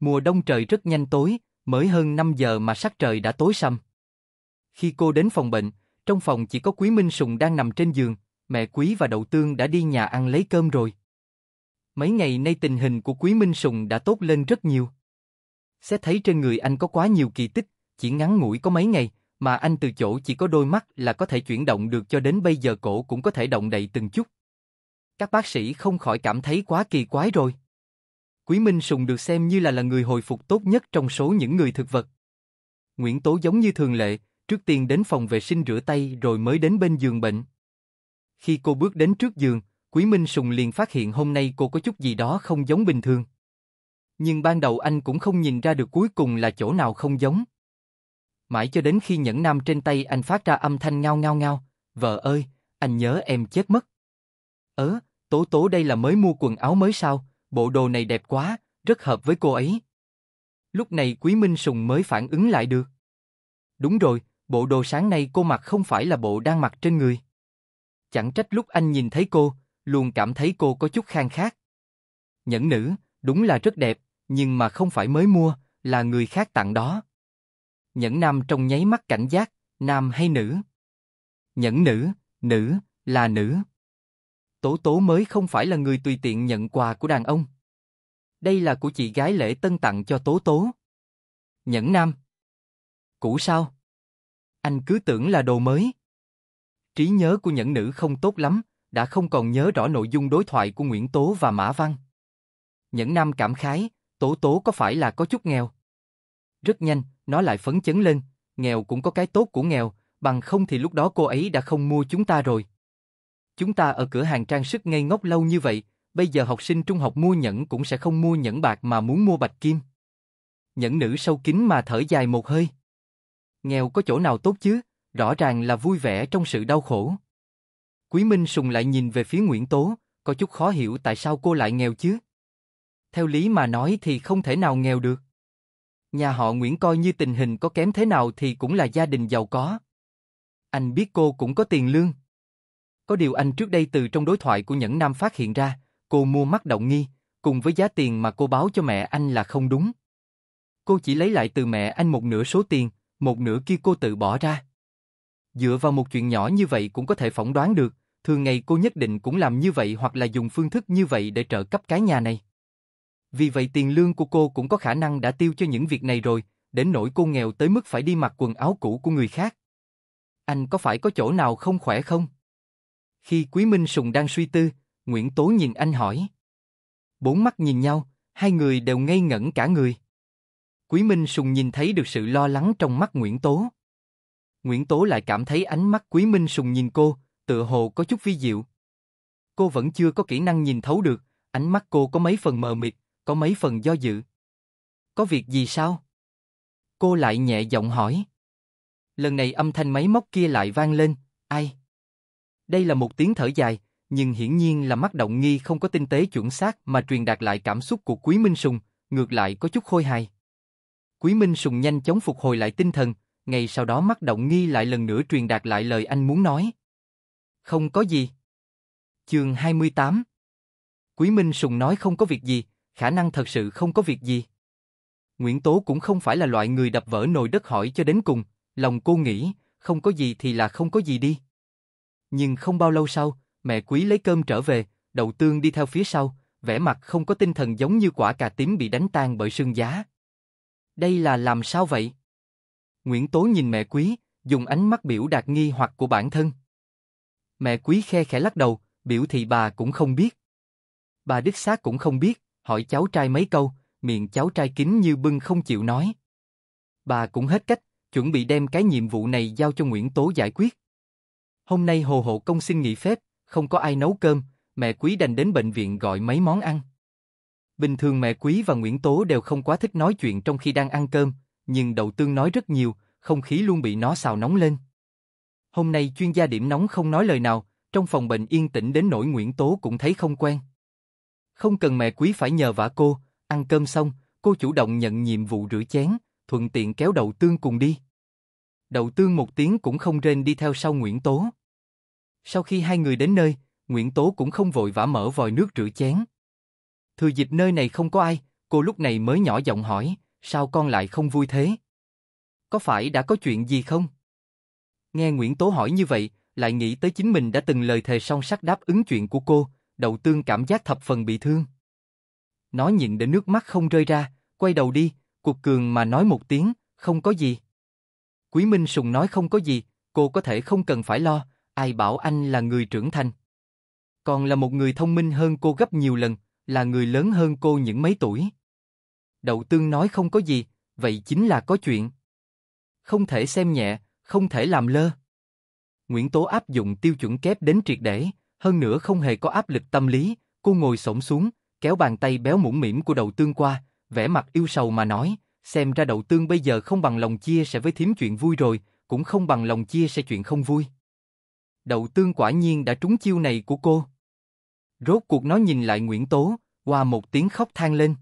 Mùa đông trời rất nhanh tối, mới hơn 5 giờ mà sắc trời đã tối sầm. Khi cô đến phòng bệnh, trong phòng chỉ có Quý Minh Sùng đang nằm trên giường, mẹ Quý và Đậu Tương đã đi nhà ăn lấy cơm rồi. Mấy ngày nay tình hình của Quý Minh Sùng đã tốt lên rất nhiều. Sẽ thấy trên người anh có quá nhiều kỳ tích, chỉ ngắn ngủi có mấy ngày, mà anh từ chỗ chỉ có đôi mắt là có thể chuyển động được cho đến bây giờ cổ cũng có thể động đậy từng chút. Các bác sĩ không khỏi cảm thấy quá kỳ quái rồi. Quý Minh Sùng được xem như là là người hồi phục tốt nhất trong số những người thực vật. Nguyễn Tố giống như thường lệ, trước tiên đến phòng vệ sinh rửa tay rồi mới đến bên giường bệnh. Khi cô bước đến trước giường, Quý Minh Sùng liền phát hiện hôm nay cô có chút gì đó không giống bình thường. Nhưng ban đầu anh cũng không nhìn ra được cuối cùng là chỗ nào không giống. Mãi cho đến khi nhẫn nam trên tay anh phát ra âm thanh ngao ngao ngao, vợ ơi, anh nhớ em chết mất. Ớ, tố tố đây là mới mua quần áo mới sao, bộ đồ này đẹp quá, rất hợp với cô ấy. Lúc này Quý Minh Sùng mới phản ứng lại được. Đúng rồi, bộ đồ sáng nay cô mặc không phải là bộ đang mặc trên người. Chẳng trách lúc anh nhìn thấy cô, luôn cảm thấy cô có chút khang khác. Nhẫn nữ, đúng là rất đẹp, nhưng mà không phải mới mua, là người khác tặng đó. Nhẫn nam trong nháy mắt cảnh giác, nam hay nữ? Nhẫn nữ, nữ, là nữ. Tố tố mới không phải là người tùy tiện nhận quà của đàn ông. Đây là của chị gái lễ tân tặng cho tố tố. Nhẫn nam. Cũ sao? Anh cứ tưởng là đồ mới. Trí nhớ của nhẫn nữ không tốt lắm, đã không còn nhớ rõ nội dung đối thoại của Nguyễn Tố và Mã Văn. Nhẫn nam cảm khái, Tố Tố có phải là có chút nghèo? Rất nhanh, nó lại phấn chấn lên, nghèo cũng có cái tốt của nghèo, bằng không thì lúc đó cô ấy đã không mua chúng ta rồi. Chúng ta ở cửa hàng trang sức ngây ngốc lâu như vậy, bây giờ học sinh trung học mua nhẫn cũng sẽ không mua nhẫn bạc mà muốn mua bạch kim. Nhẫn nữ sâu kín mà thở dài một hơi nghèo có chỗ nào tốt chứ, rõ ràng là vui vẻ trong sự đau khổ. Quý Minh Sùng lại nhìn về phía Nguyễn Tố, có chút khó hiểu tại sao cô lại nghèo chứ. Theo lý mà nói thì không thể nào nghèo được. Nhà họ Nguyễn coi như tình hình có kém thế nào thì cũng là gia đình giàu có. Anh biết cô cũng có tiền lương. Có điều anh trước đây từ trong đối thoại của Nhẫn Nam phát hiện ra, cô mua mắt động nghi, cùng với giá tiền mà cô báo cho mẹ anh là không đúng. Cô chỉ lấy lại từ mẹ anh một nửa số tiền, một nửa kia cô tự bỏ ra. Dựa vào một chuyện nhỏ như vậy cũng có thể phỏng đoán được, thường ngày cô nhất định cũng làm như vậy hoặc là dùng phương thức như vậy để trợ cấp cái nhà này. Vì vậy tiền lương của cô cũng có khả năng đã tiêu cho những việc này rồi, đến nỗi cô nghèo tới mức phải đi mặc quần áo cũ của người khác. Anh có phải có chỗ nào không khỏe không? Khi Quý Minh Sùng đang suy tư, Nguyễn Tố nhìn anh hỏi. Bốn mắt nhìn nhau, hai người đều ngây ngẩn cả người. Quý Minh Sùng nhìn thấy được sự lo lắng trong mắt Nguyễn Tố. Nguyễn Tố lại cảm thấy ánh mắt Quý Minh Sùng nhìn cô, tựa hồ có chút vi diệu. Cô vẫn chưa có kỹ năng nhìn thấu được, ánh mắt cô có mấy phần mờ mịt, có mấy phần do dự. Có việc gì sao? Cô lại nhẹ giọng hỏi. Lần này âm thanh máy móc kia lại vang lên, ai? Đây là một tiếng thở dài, nhưng hiển nhiên là mắt động nghi không có tinh tế chuẩn xác mà truyền đạt lại cảm xúc của Quý Minh Sùng, ngược lại có chút khôi hài. Quý Minh Sùng nhanh chóng phục hồi lại tinh thần, ngày sau đó mắt động nghi lại lần nữa truyền đạt lại lời anh muốn nói. Không có gì. Chương 28 Quý Minh Sùng nói không có việc gì, khả năng thật sự không có việc gì. Nguyễn Tố cũng không phải là loại người đập vỡ nồi đất hỏi cho đến cùng, lòng cô nghĩ, không có gì thì là không có gì đi. Nhưng không bao lâu sau, mẹ Quý lấy cơm trở về, đầu tương đi theo phía sau, vẻ mặt không có tinh thần giống như quả cà tím bị đánh tan bởi sương giá đây là làm sao vậy? Nguyễn Tố nhìn mẹ quý, dùng ánh mắt biểu đạt nghi hoặc của bản thân. Mẹ quý khe khẽ lắc đầu, biểu thị bà cũng không biết. Bà đích xác cũng không biết, hỏi cháu trai mấy câu, miệng cháu trai kín như bưng không chịu nói. Bà cũng hết cách, chuẩn bị đem cái nhiệm vụ này giao cho Nguyễn Tố giải quyết. Hôm nay Hồ Hộ Công xin nghỉ phép, không có ai nấu cơm, mẹ quý đành đến bệnh viện gọi mấy món ăn. Bình thường mẹ Quý và Nguyễn Tố đều không quá thích nói chuyện trong khi đang ăn cơm, nhưng Đậu Tương nói rất nhiều, không khí luôn bị nó xào nóng lên. Hôm nay chuyên gia điểm nóng không nói lời nào, trong phòng bệnh yên tĩnh đến nỗi Nguyễn Tố cũng thấy không quen. Không cần mẹ Quý phải nhờ vả cô, ăn cơm xong, cô chủ động nhận nhiệm vụ rửa chén, thuận tiện kéo Đậu Tương cùng đi. Đậu Tương một tiếng cũng không rên đi theo sau Nguyễn Tố. Sau khi hai người đến nơi, Nguyễn Tố cũng không vội vã mở vòi nước rửa chén, thừa dịp nơi này không có ai, cô lúc này mới nhỏ giọng hỏi, sao con lại không vui thế? Có phải đã có chuyện gì không? Nghe Nguyễn Tố hỏi như vậy, lại nghĩ tới chính mình đã từng lời thề song sắc đáp ứng chuyện của cô, đầu tương cảm giác thập phần bị thương. Nó nhịn để nước mắt không rơi ra, quay đầu đi, cuộc cường mà nói một tiếng, không có gì. Quý Minh Sùng nói không có gì, cô có thể không cần phải lo, ai bảo anh là người trưởng thành. Còn là một người thông minh hơn cô gấp nhiều lần, là người lớn hơn cô những mấy tuổi. Đậu tương nói không có gì, vậy chính là có chuyện. Không thể xem nhẹ, không thể làm lơ. Nguyễn Tố áp dụng tiêu chuẩn kép đến triệt để, hơn nữa không hề có áp lực tâm lý, cô ngồi xổm xuống, kéo bàn tay béo mũm mỉm của đầu tương qua, vẻ mặt yêu sầu mà nói, xem ra đầu tương bây giờ không bằng lòng chia sẻ với thím chuyện vui rồi, cũng không bằng lòng chia sẻ chuyện không vui. Đầu tương quả nhiên đã trúng chiêu này của cô. Rốt cuộc nó nhìn lại Nguyễn Tố, qua một tiếng khóc than lên.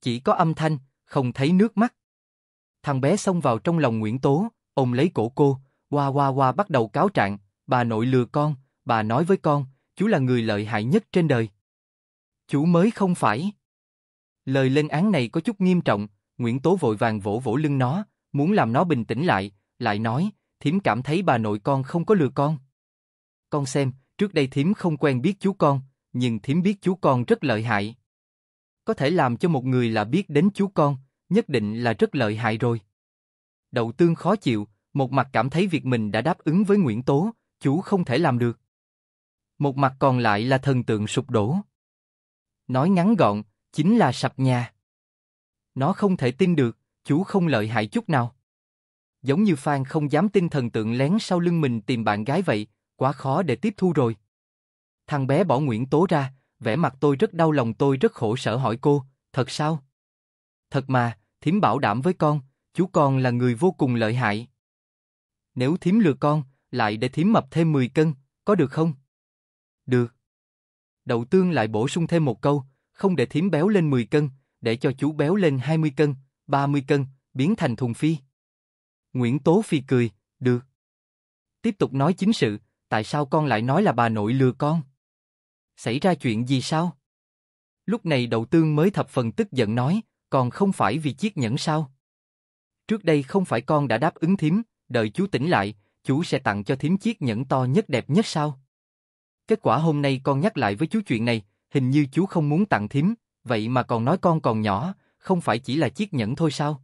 Chỉ có âm thanh, không thấy nước mắt. Thằng bé xông vào trong lòng Nguyễn Tố, ôm lấy cổ cô, qua qua qua bắt đầu cáo trạng, bà nội lừa con, bà nói với con, chú là người lợi hại nhất trên đời. Chú mới không phải. Lời lên án này có chút nghiêm trọng, Nguyễn Tố vội vàng vỗ vỗ lưng nó, muốn làm nó bình tĩnh lại, lại nói, thím cảm thấy bà nội con không có lừa con. Con xem, Trước đây thím không quen biết chú con, nhưng thím biết chú con rất lợi hại. Có thể làm cho một người là biết đến chú con, nhất định là rất lợi hại rồi. Đậu tương khó chịu, một mặt cảm thấy việc mình đã đáp ứng với Nguyễn Tố, chú không thể làm được. Một mặt còn lại là thần tượng sụp đổ. Nói ngắn gọn, chính là sập nhà. Nó không thể tin được, chú không lợi hại chút nào. Giống như Phan không dám tin thần tượng lén sau lưng mình tìm bạn gái vậy, quá khó để tiếp thu rồi. Thằng bé bỏ Nguyễn Tố ra, vẻ mặt tôi rất đau lòng tôi rất khổ sở hỏi cô, thật sao? Thật mà, thím bảo đảm với con, chú con là người vô cùng lợi hại. Nếu thím lừa con, lại để thím mập thêm 10 cân, có được không? Được. Đậu tương lại bổ sung thêm một câu, không để thím béo lên 10 cân, để cho chú béo lên 20 cân, 30 cân, biến thành thùng phi. Nguyễn Tố Phi cười, được. Tiếp tục nói chính sự, tại sao con lại nói là bà nội lừa con? Xảy ra chuyện gì sao? Lúc này đầu tương mới thập phần tức giận nói, còn không phải vì chiếc nhẫn sao? Trước đây không phải con đã đáp ứng thím, đợi chú tỉnh lại, chú sẽ tặng cho thím chiếc nhẫn to nhất đẹp nhất sao? Kết quả hôm nay con nhắc lại với chú chuyện này, hình như chú không muốn tặng thím, vậy mà còn nói con còn nhỏ, không phải chỉ là chiếc nhẫn thôi sao?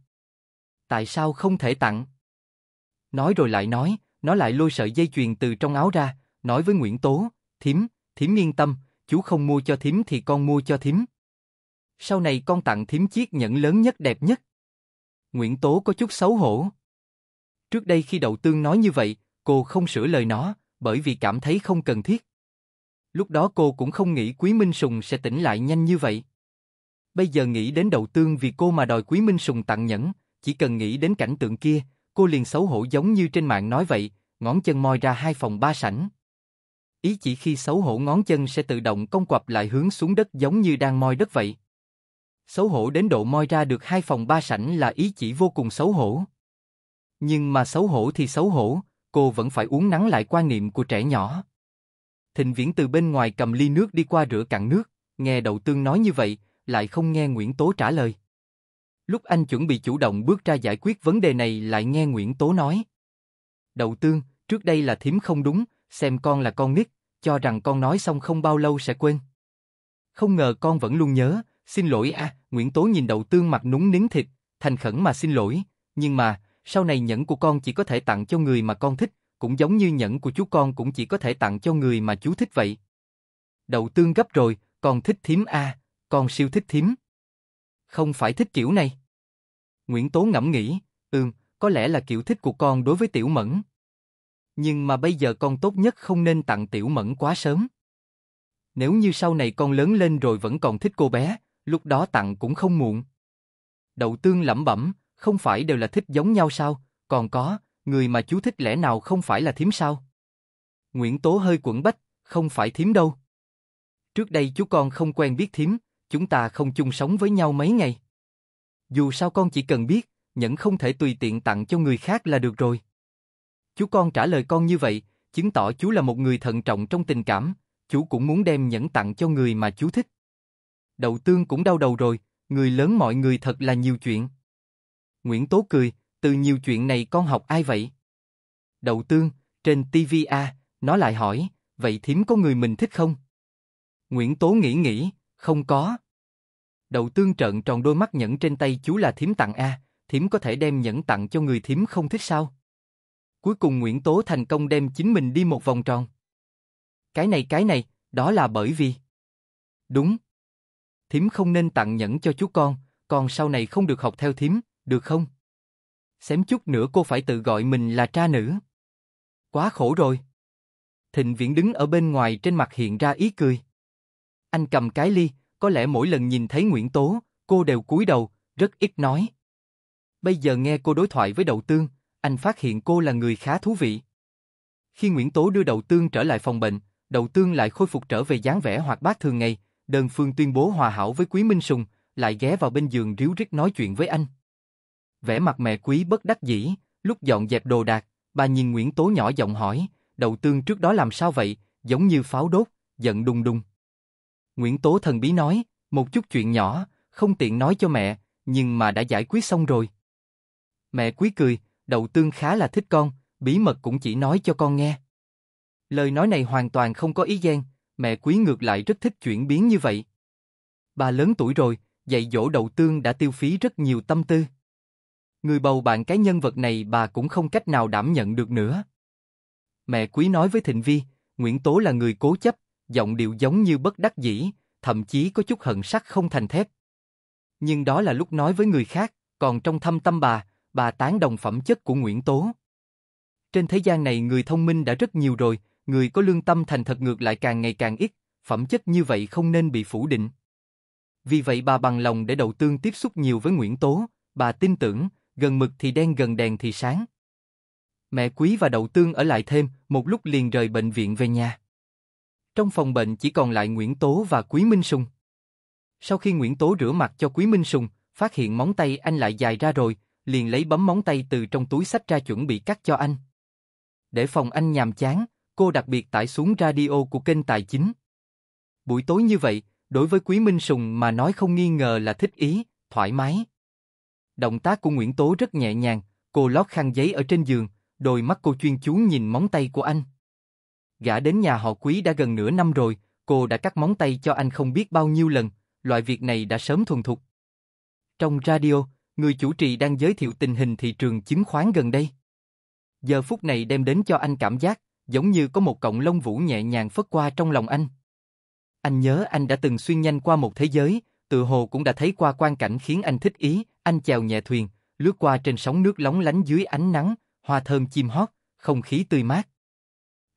Tại sao không thể tặng? Nói rồi lại nói, nó lại lôi sợi dây chuyền từ trong áo ra, nói với Nguyễn Tố, thím, thím yên tâm, chú không mua cho thím thì con mua cho thím. Sau này con tặng thím chiếc nhẫn lớn nhất đẹp nhất. Nguyễn Tố có chút xấu hổ. Trước đây khi Đậu Tương nói như vậy, cô không sửa lời nó, bởi vì cảm thấy không cần thiết. Lúc đó cô cũng không nghĩ Quý Minh Sùng sẽ tỉnh lại nhanh như vậy. Bây giờ nghĩ đến đầu Tương vì cô mà đòi Quý Minh Sùng tặng nhẫn, chỉ cần nghĩ đến cảnh tượng kia, cô liền xấu hổ giống như trên mạng nói vậy, ngón chân moi ra hai phòng ba sảnh. Ý chỉ khi xấu hổ ngón chân sẽ tự động cong quặp lại hướng xuống đất giống như đang moi đất vậy. Xấu hổ đến độ moi ra được hai phòng ba sảnh là ý chỉ vô cùng xấu hổ. Nhưng mà xấu hổ thì xấu hổ, cô vẫn phải uống nắng lại quan niệm của trẻ nhỏ. Thịnh Viễn từ bên ngoài cầm ly nước đi qua rửa cạn nước, nghe đầu Tương nói như vậy, lại không nghe Nguyễn Tố trả lời. Lúc anh chuẩn bị chủ động bước ra giải quyết vấn đề này lại nghe Nguyễn Tố nói. đầu tương, trước đây là thím không đúng, xem con là con nít, cho rằng con nói xong không bao lâu sẽ quên. Không ngờ con vẫn luôn nhớ, xin lỗi a. Nguyễn Tố nhìn đầu tương mặt núng nín thịt, thành khẩn mà xin lỗi, nhưng mà, sau này nhẫn của con chỉ có thể tặng cho người mà con thích, cũng giống như nhẫn của chú con cũng chỉ có thể tặng cho người mà chú thích vậy. đầu tương gấp rồi, con thích thím a, con siêu thích thím không phải thích kiểu này. Nguyễn Tố ngẫm nghĩ, ừm, có lẽ là kiểu thích của con đối với Tiểu Mẫn. Nhưng mà bây giờ con tốt nhất không nên tặng Tiểu Mẫn quá sớm. Nếu như sau này con lớn lên rồi vẫn còn thích cô bé, lúc đó tặng cũng không muộn. Đậu tương lẩm bẩm, không phải đều là thích giống nhau sao, còn có, người mà chú thích lẽ nào không phải là thím sao? Nguyễn Tố hơi quẩn bách, không phải thím đâu. Trước đây chú con không quen biết thím, chúng ta không chung sống với nhau mấy ngày. Dù sao con chỉ cần biết, nhẫn không thể tùy tiện tặng cho người khác là được rồi. Chú con trả lời con như vậy, chứng tỏ chú là một người thận trọng trong tình cảm, chú cũng muốn đem nhẫn tặng cho người mà chú thích. Đậu tương cũng đau đầu rồi, người lớn mọi người thật là nhiều chuyện. Nguyễn Tố cười, từ nhiều chuyện này con học ai vậy? Đậu tương, trên TVA, nó lại hỏi, vậy thím có người mình thích không? Nguyễn Tố nghĩ nghĩ, không có. đầu tương trợn tròn đôi mắt nhẫn trên tay chú là thím tặng A, thím có thể đem nhẫn tặng cho người thím không thích sao? Cuối cùng Nguyễn Tố thành công đem chính mình đi một vòng tròn. Cái này cái này, đó là bởi vì... Đúng. Thím không nên tặng nhẫn cho chú con, con sau này không được học theo thím, được không? Xém chút nữa cô phải tự gọi mình là tra nữ. Quá khổ rồi. Thịnh Viễn đứng ở bên ngoài trên mặt hiện ra ý cười. Anh cầm cái ly, có lẽ mỗi lần nhìn thấy Nguyễn Tố, cô đều cúi đầu, rất ít nói. Bây giờ nghe cô đối thoại với đầu Tương, anh phát hiện cô là người khá thú vị. Khi Nguyễn Tố đưa đầu Tương trở lại phòng bệnh, đầu Tương lại khôi phục trở về dáng vẻ hoạt bát thường ngày, đơn phương tuyên bố hòa hảo với Quý Minh Sùng, lại ghé vào bên giường ríu rít nói chuyện với anh. Vẻ mặt mẹ Quý bất đắc dĩ, lúc dọn dẹp đồ đạc, bà nhìn Nguyễn Tố nhỏ giọng hỏi, đầu Tương trước đó làm sao vậy, giống như pháo đốt, giận đùng đùng. Nguyễn Tố thần bí nói, một chút chuyện nhỏ, không tiện nói cho mẹ, nhưng mà đã giải quyết xong rồi. Mẹ quý cười, đầu tương khá là thích con, bí mật cũng chỉ nói cho con nghe. Lời nói này hoàn toàn không có ý ghen, mẹ quý ngược lại rất thích chuyển biến như vậy. Bà lớn tuổi rồi, dạy dỗ đầu tương đã tiêu phí rất nhiều tâm tư. Người bầu bạn cái nhân vật này bà cũng không cách nào đảm nhận được nữa. Mẹ quý nói với Thịnh Vi, Nguyễn Tố là người cố chấp, giọng điệu giống như bất đắc dĩ, thậm chí có chút hận sắc không thành thép. Nhưng đó là lúc nói với người khác, còn trong thâm tâm bà, bà tán đồng phẩm chất của Nguyễn Tố. Trên thế gian này người thông minh đã rất nhiều rồi, người có lương tâm thành thật ngược lại càng ngày càng ít, phẩm chất như vậy không nên bị phủ định. Vì vậy bà bằng lòng để đầu tương tiếp xúc nhiều với Nguyễn Tố, bà tin tưởng, gần mực thì đen gần đèn thì sáng. Mẹ quý và đầu tương ở lại thêm, một lúc liền rời bệnh viện về nhà. Trong phòng bệnh chỉ còn lại Nguyễn Tố và Quý Minh Sùng. Sau khi Nguyễn Tố rửa mặt cho Quý Minh Sùng, phát hiện móng tay anh lại dài ra rồi, liền lấy bấm móng tay từ trong túi sách ra chuẩn bị cắt cho anh. Để phòng anh nhàm chán, cô đặc biệt tải xuống radio của kênh tài chính. Buổi tối như vậy, đối với Quý Minh Sùng mà nói không nghi ngờ là thích ý, thoải mái. Động tác của Nguyễn Tố rất nhẹ nhàng, cô lót khăn giấy ở trên giường, đôi mắt cô chuyên chú nhìn móng tay của anh gã đến nhà họ quý đã gần nửa năm rồi, cô đã cắt móng tay cho anh không biết bao nhiêu lần, loại việc này đã sớm thuần thục. Trong radio, người chủ trì đang giới thiệu tình hình thị trường chứng khoán gần đây. Giờ phút này đem đến cho anh cảm giác giống như có một cọng lông vũ nhẹ nhàng phất qua trong lòng anh. Anh nhớ anh đã từng xuyên nhanh qua một thế giới, tự hồ cũng đã thấy qua quan cảnh khiến anh thích ý, anh chèo nhẹ thuyền, lướt qua trên sóng nước lóng lánh dưới ánh nắng, hoa thơm chim hót, không khí tươi mát.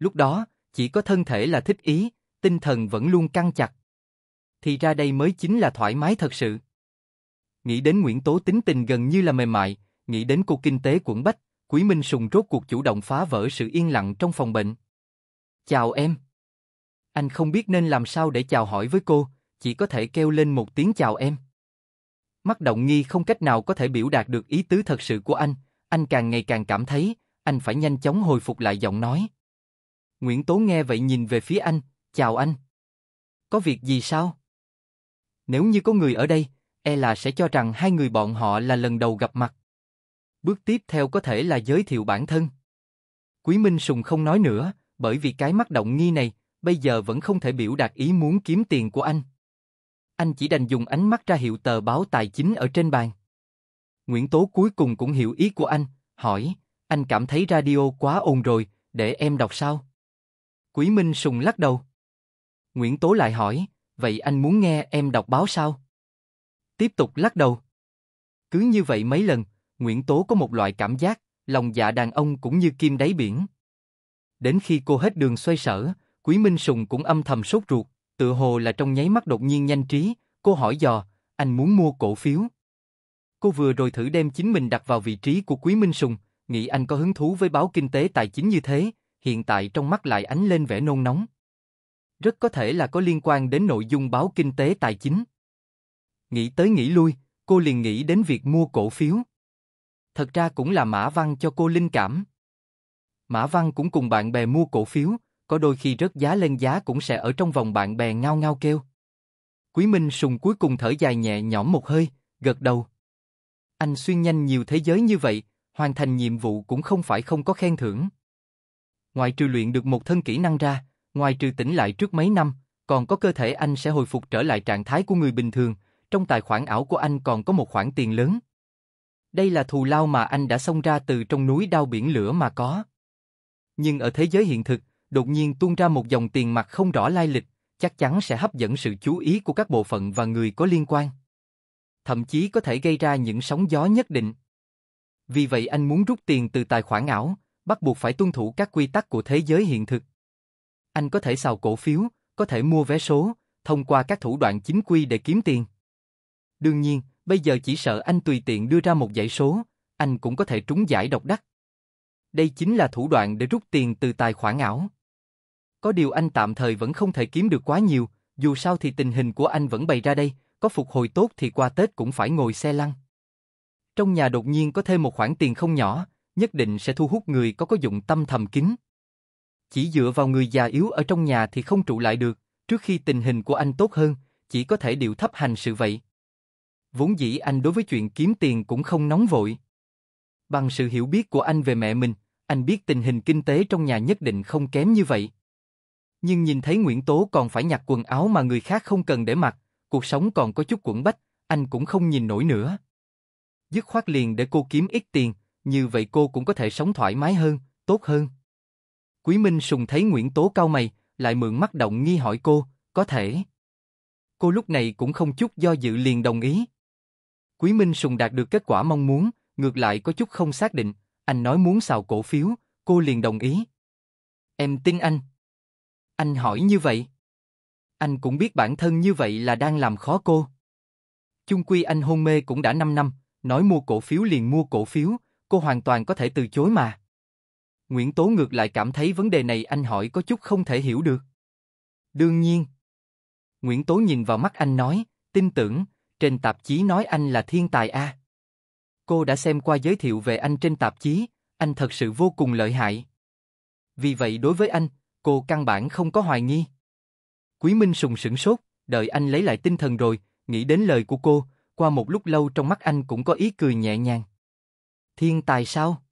Lúc đó, chỉ có thân thể là thích ý, tinh thần vẫn luôn căng chặt. Thì ra đây mới chính là thoải mái thật sự. Nghĩ đến Nguyễn Tố tính tình gần như là mềm mại, nghĩ đến cô kinh tế quẩn bách, Quý Minh Sùng rốt cuộc chủ động phá vỡ sự yên lặng trong phòng bệnh. Chào em. Anh không biết nên làm sao để chào hỏi với cô, chỉ có thể kêu lên một tiếng chào em. Mắt động nghi không cách nào có thể biểu đạt được ý tứ thật sự của anh, anh càng ngày càng cảm thấy, anh phải nhanh chóng hồi phục lại giọng nói. Nguyễn Tố nghe vậy nhìn về phía anh, chào anh. Có việc gì sao? Nếu như có người ở đây, e là sẽ cho rằng hai người bọn họ là lần đầu gặp mặt. Bước tiếp theo có thể là giới thiệu bản thân. Quý Minh Sùng không nói nữa, bởi vì cái mắt động nghi này, bây giờ vẫn không thể biểu đạt ý muốn kiếm tiền của anh. Anh chỉ đành dùng ánh mắt ra hiệu tờ báo tài chính ở trên bàn. Nguyễn Tố cuối cùng cũng hiểu ý của anh, hỏi, anh cảm thấy radio quá ồn rồi, để em đọc sao? Quý Minh Sùng lắc đầu. Nguyễn Tố lại hỏi, vậy anh muốn nghe em đọc báo sao? Tiếp tục lắc đầu. Cứ như vậy mấy lần, Nguyễn Tố có một loại cảm giác, lòng dạ đàn ông cũng như kim đáy biển. Đến khi cô hết đường xoay sở, Quý Minh Sùng cũng âm thầm sốt ruột, Tự hồ là trong nháy mắt đột nhiên nhanh trí, cô hỏi dò, anh muốn mua cổ phiếu. Cô vừa rồi thử đem chính mình đặt vào vị trí của Quý Minh Sùng, nghĩ anh có hứng thú với báo kinh tế tài chính như thế, hiện tại trong mắt lại ánh lên vẻ nôn nóng. Rất có thể là có liên quan đến nội dung báo kinh tế tài chính. Nghĩ tới nghĩ lui, cô liền nghĩ đến việc mua cổ phiếu. Thật ra cũng là Mã Văn cho cô linh cảm. Mã Văn cũng cùng bạn bè mua cổ phiếu, có đôi khi rất giá lên giá cũng sẽ ở trong vòng bạn bè ngao ngao kêu. Quý Minh Sùng cuối cùng thở dài nhẹ nhõm một hơi, gật đầu. Anh xuyên nhanh nhiều thế giới như vậy, hoàn thành nhiệm vụ cũng không phải không có khen thưởng. Ngoài trừ luyện được một thân kỹ năng ra, ngoài trừ tỉnh lại trước mấy năm, còn có cơ thể anh sẽ hồi phục trở lại trạng thái của người bình thường, trong tài khoản ảo của anh còn có một khoản tiền lớn. Đây là thù lao mà anh đã xông ra từ trong núi đao biển lửa mà có. Nhưng ở thế giới hiện thực, đột nhiên tuôn ra một dòng tiền mặt không rõ lai lịch, chắc chắn sẽ hấp dẫn sự chú ý của các bộ phận và người có liên quan. Thậm chí có thể gây ra những sóng gió nhất định. Vì vậy anh muốn rút tiền từ tài khoản ảo, bắt buộc phải tuân thủ các quy tắc của thế giới hiện thực. Anh có thể xào cổ phiếu, có thể mua vé số, thông qua các thủ đoạn chính quy để kiếm tiền. Đương nhiên, bây giờ chỉ sợ anh tùy tiện đưa ra một dãy số, anh cũng có thể trúng giải độc đắc. Đây chính là thủ đoạn để rút tiền từ tài khoản ảo. Có điều anh tạm thời vẫn không thể kiếm được quá nhiều, dù sao thì tình hình của anh vẫn bày ra đây, có phục hồi tốt thì qua Tết cũng phải ngồi xe lăn. Trong nhà đột nhiên có thêm một khoản tiền không nhỏ, nhất định sẽ thu hút người có có dụng tâm thầm kín. Chỉ dựa vào người già yếu ở trong nhà thì không trụ lại được, trước khi tình hình của anh tốt hơn, chỉ có thể điều thấp hành sự vậy. Vốn dĩ anh đối với chuyện kiếm tiền cũng không nóng vội. Bằng sự hiểu biết của anh về mẹ mình, anh biết tình hình kinh tế trong nhà nhất định không kém như vậy. Nhưng nhìn thấy Nguyễn Tố còn phải nhặt quần áo mà người khác không cần để mặc, cuộc sống còn có chút quẩn bách, anh cũng không nhìn nổi nữa. Dứt khoát liền để cô kiếm ít tiền, như vậy cô cũng có thể sống thoải mái hơn, tốt hơn. Quý Minh Sùng thấy Nguyễn Tố cao mày, lại mượn mắt động nghi hỏi cô, có thể. Cô lúc này cũng không chút do dự liền đồng ý. Quý Minh Sùng đạt được kết quả mong muốn, ngược lại có chút không xác định, anh nói muốn xào cổ phiếu, cô liền đồng ý. Em tin anh. Anh hỏi như vậy. Anh cũng biết bản thân như vậy là đang làm khó cô. Chung quy anh hôn mê cũng đã 5 năm, nói mua cổ phiếu liền mua cổ phiếu, cô hoàn toàn có thể từ chối mà. Nguyễn Tố ngược lại cảm thấy vấn đề này anh hỏi có chút không thể hiểu được. Đương nhiên. Nguyễn Tố nhìn vào mắt anh nói, tin tưởng, trên tạp chí nói anh là thiên tài a. Cô đã xem qua giới thiệu về anh trên tạp chí, anh thật sự vô cùng lợi hại. Vì vậy đối với anh, cô căn bản không có hoài nghi. Quý Minh sùng sững sốt, đợi anh lấy lại tinh thần rồi, nghĩ đến lời của cô, qua một lúc lâu trong mắt anh cũng có ý cười nhẹ nhàng. Thiên tài sao?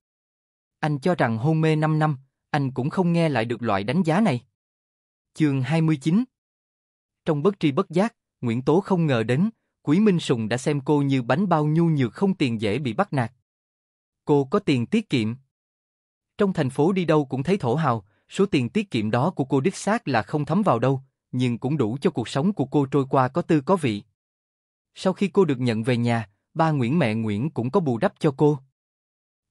Anh cho rằng hôn mê 5 năm, anh cũng không nghe lại được loại đánh giá này. Chương 29 Trong bất tri bất giác, Nguyễn Tố không ngờ đến, Quý Minh Sùng đã xem cô như bánh bao nhu nhược không tiền dễ bị bắt nạt. Cô có tiền tiết kiệm. Trong thành phố đi đâu cũng thấy thổ hào, số tiền tiết kiệm đó của cô đích xác là không thấm vào đâu, nhưng cũng đủ cho cuộc sống của cô trôi qua có tư có vị. Sau khi cô được nhận về nhà, ba Nguyễn mẹ Nguyễn cũng có bù đắp cho cô.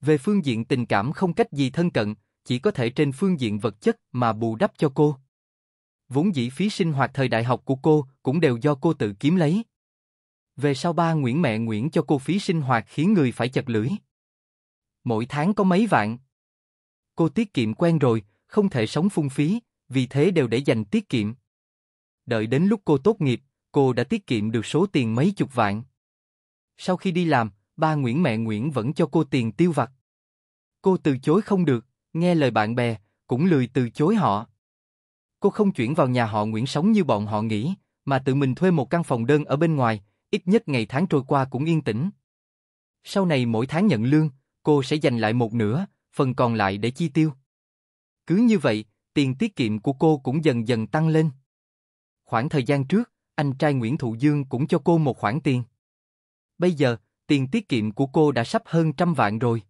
Về phương diện tình cảm không cách gì thân cận, chỉ có thể trên phương diện vật chất mà bù đắp cho cô. Vốn dĩ phí sinh hoạt thời đại học của cô cũng đều do cô tự kiếm lấy. Về sau ba Nguyễn mẹ Nguyễn cho cô phí sinh hoạt khiến người phải chật lưỡi. Mỗi tháng có mấy vạn. Cô tiết kiệm quen rồi, không thể sống phung phí, vì thế đều để dành tiết kiệm. Đợi đến lúc cô tốt nghiệp, cô đã tiết kiệm được số tiền mấy chục vạn. Sau khi đi làm, ba Nguyễn mẹ Nguyễn vẫn cho cô tiền tiêu vặt. Cô từ chối không được, nghe lời bạn bè, cũng lười từ chối họ. Cô không chuyển vào nhà họ Nguyễn sống như bọn họ nghĩ, mà tự mình thuê một căn phòng đơn ở bên ngoài, ít nhất ngày tháng trôi qua cũng yên tĩnh. Sau này mỗi tháng nhận lương, cô sẽ dành lại một nửa, phần còn lại để chi tiêu. Cứ như vậy, tiền tiết kiệm của cô cũng dần dần tăng lên. Khoảng thời gian trước, anh trai Nguyễn Thụ Dương cũng cho cô một khoản tiền. Bây giờ, tiền tiết kiệm của cô đã sắp hơn trăm vạn rồi.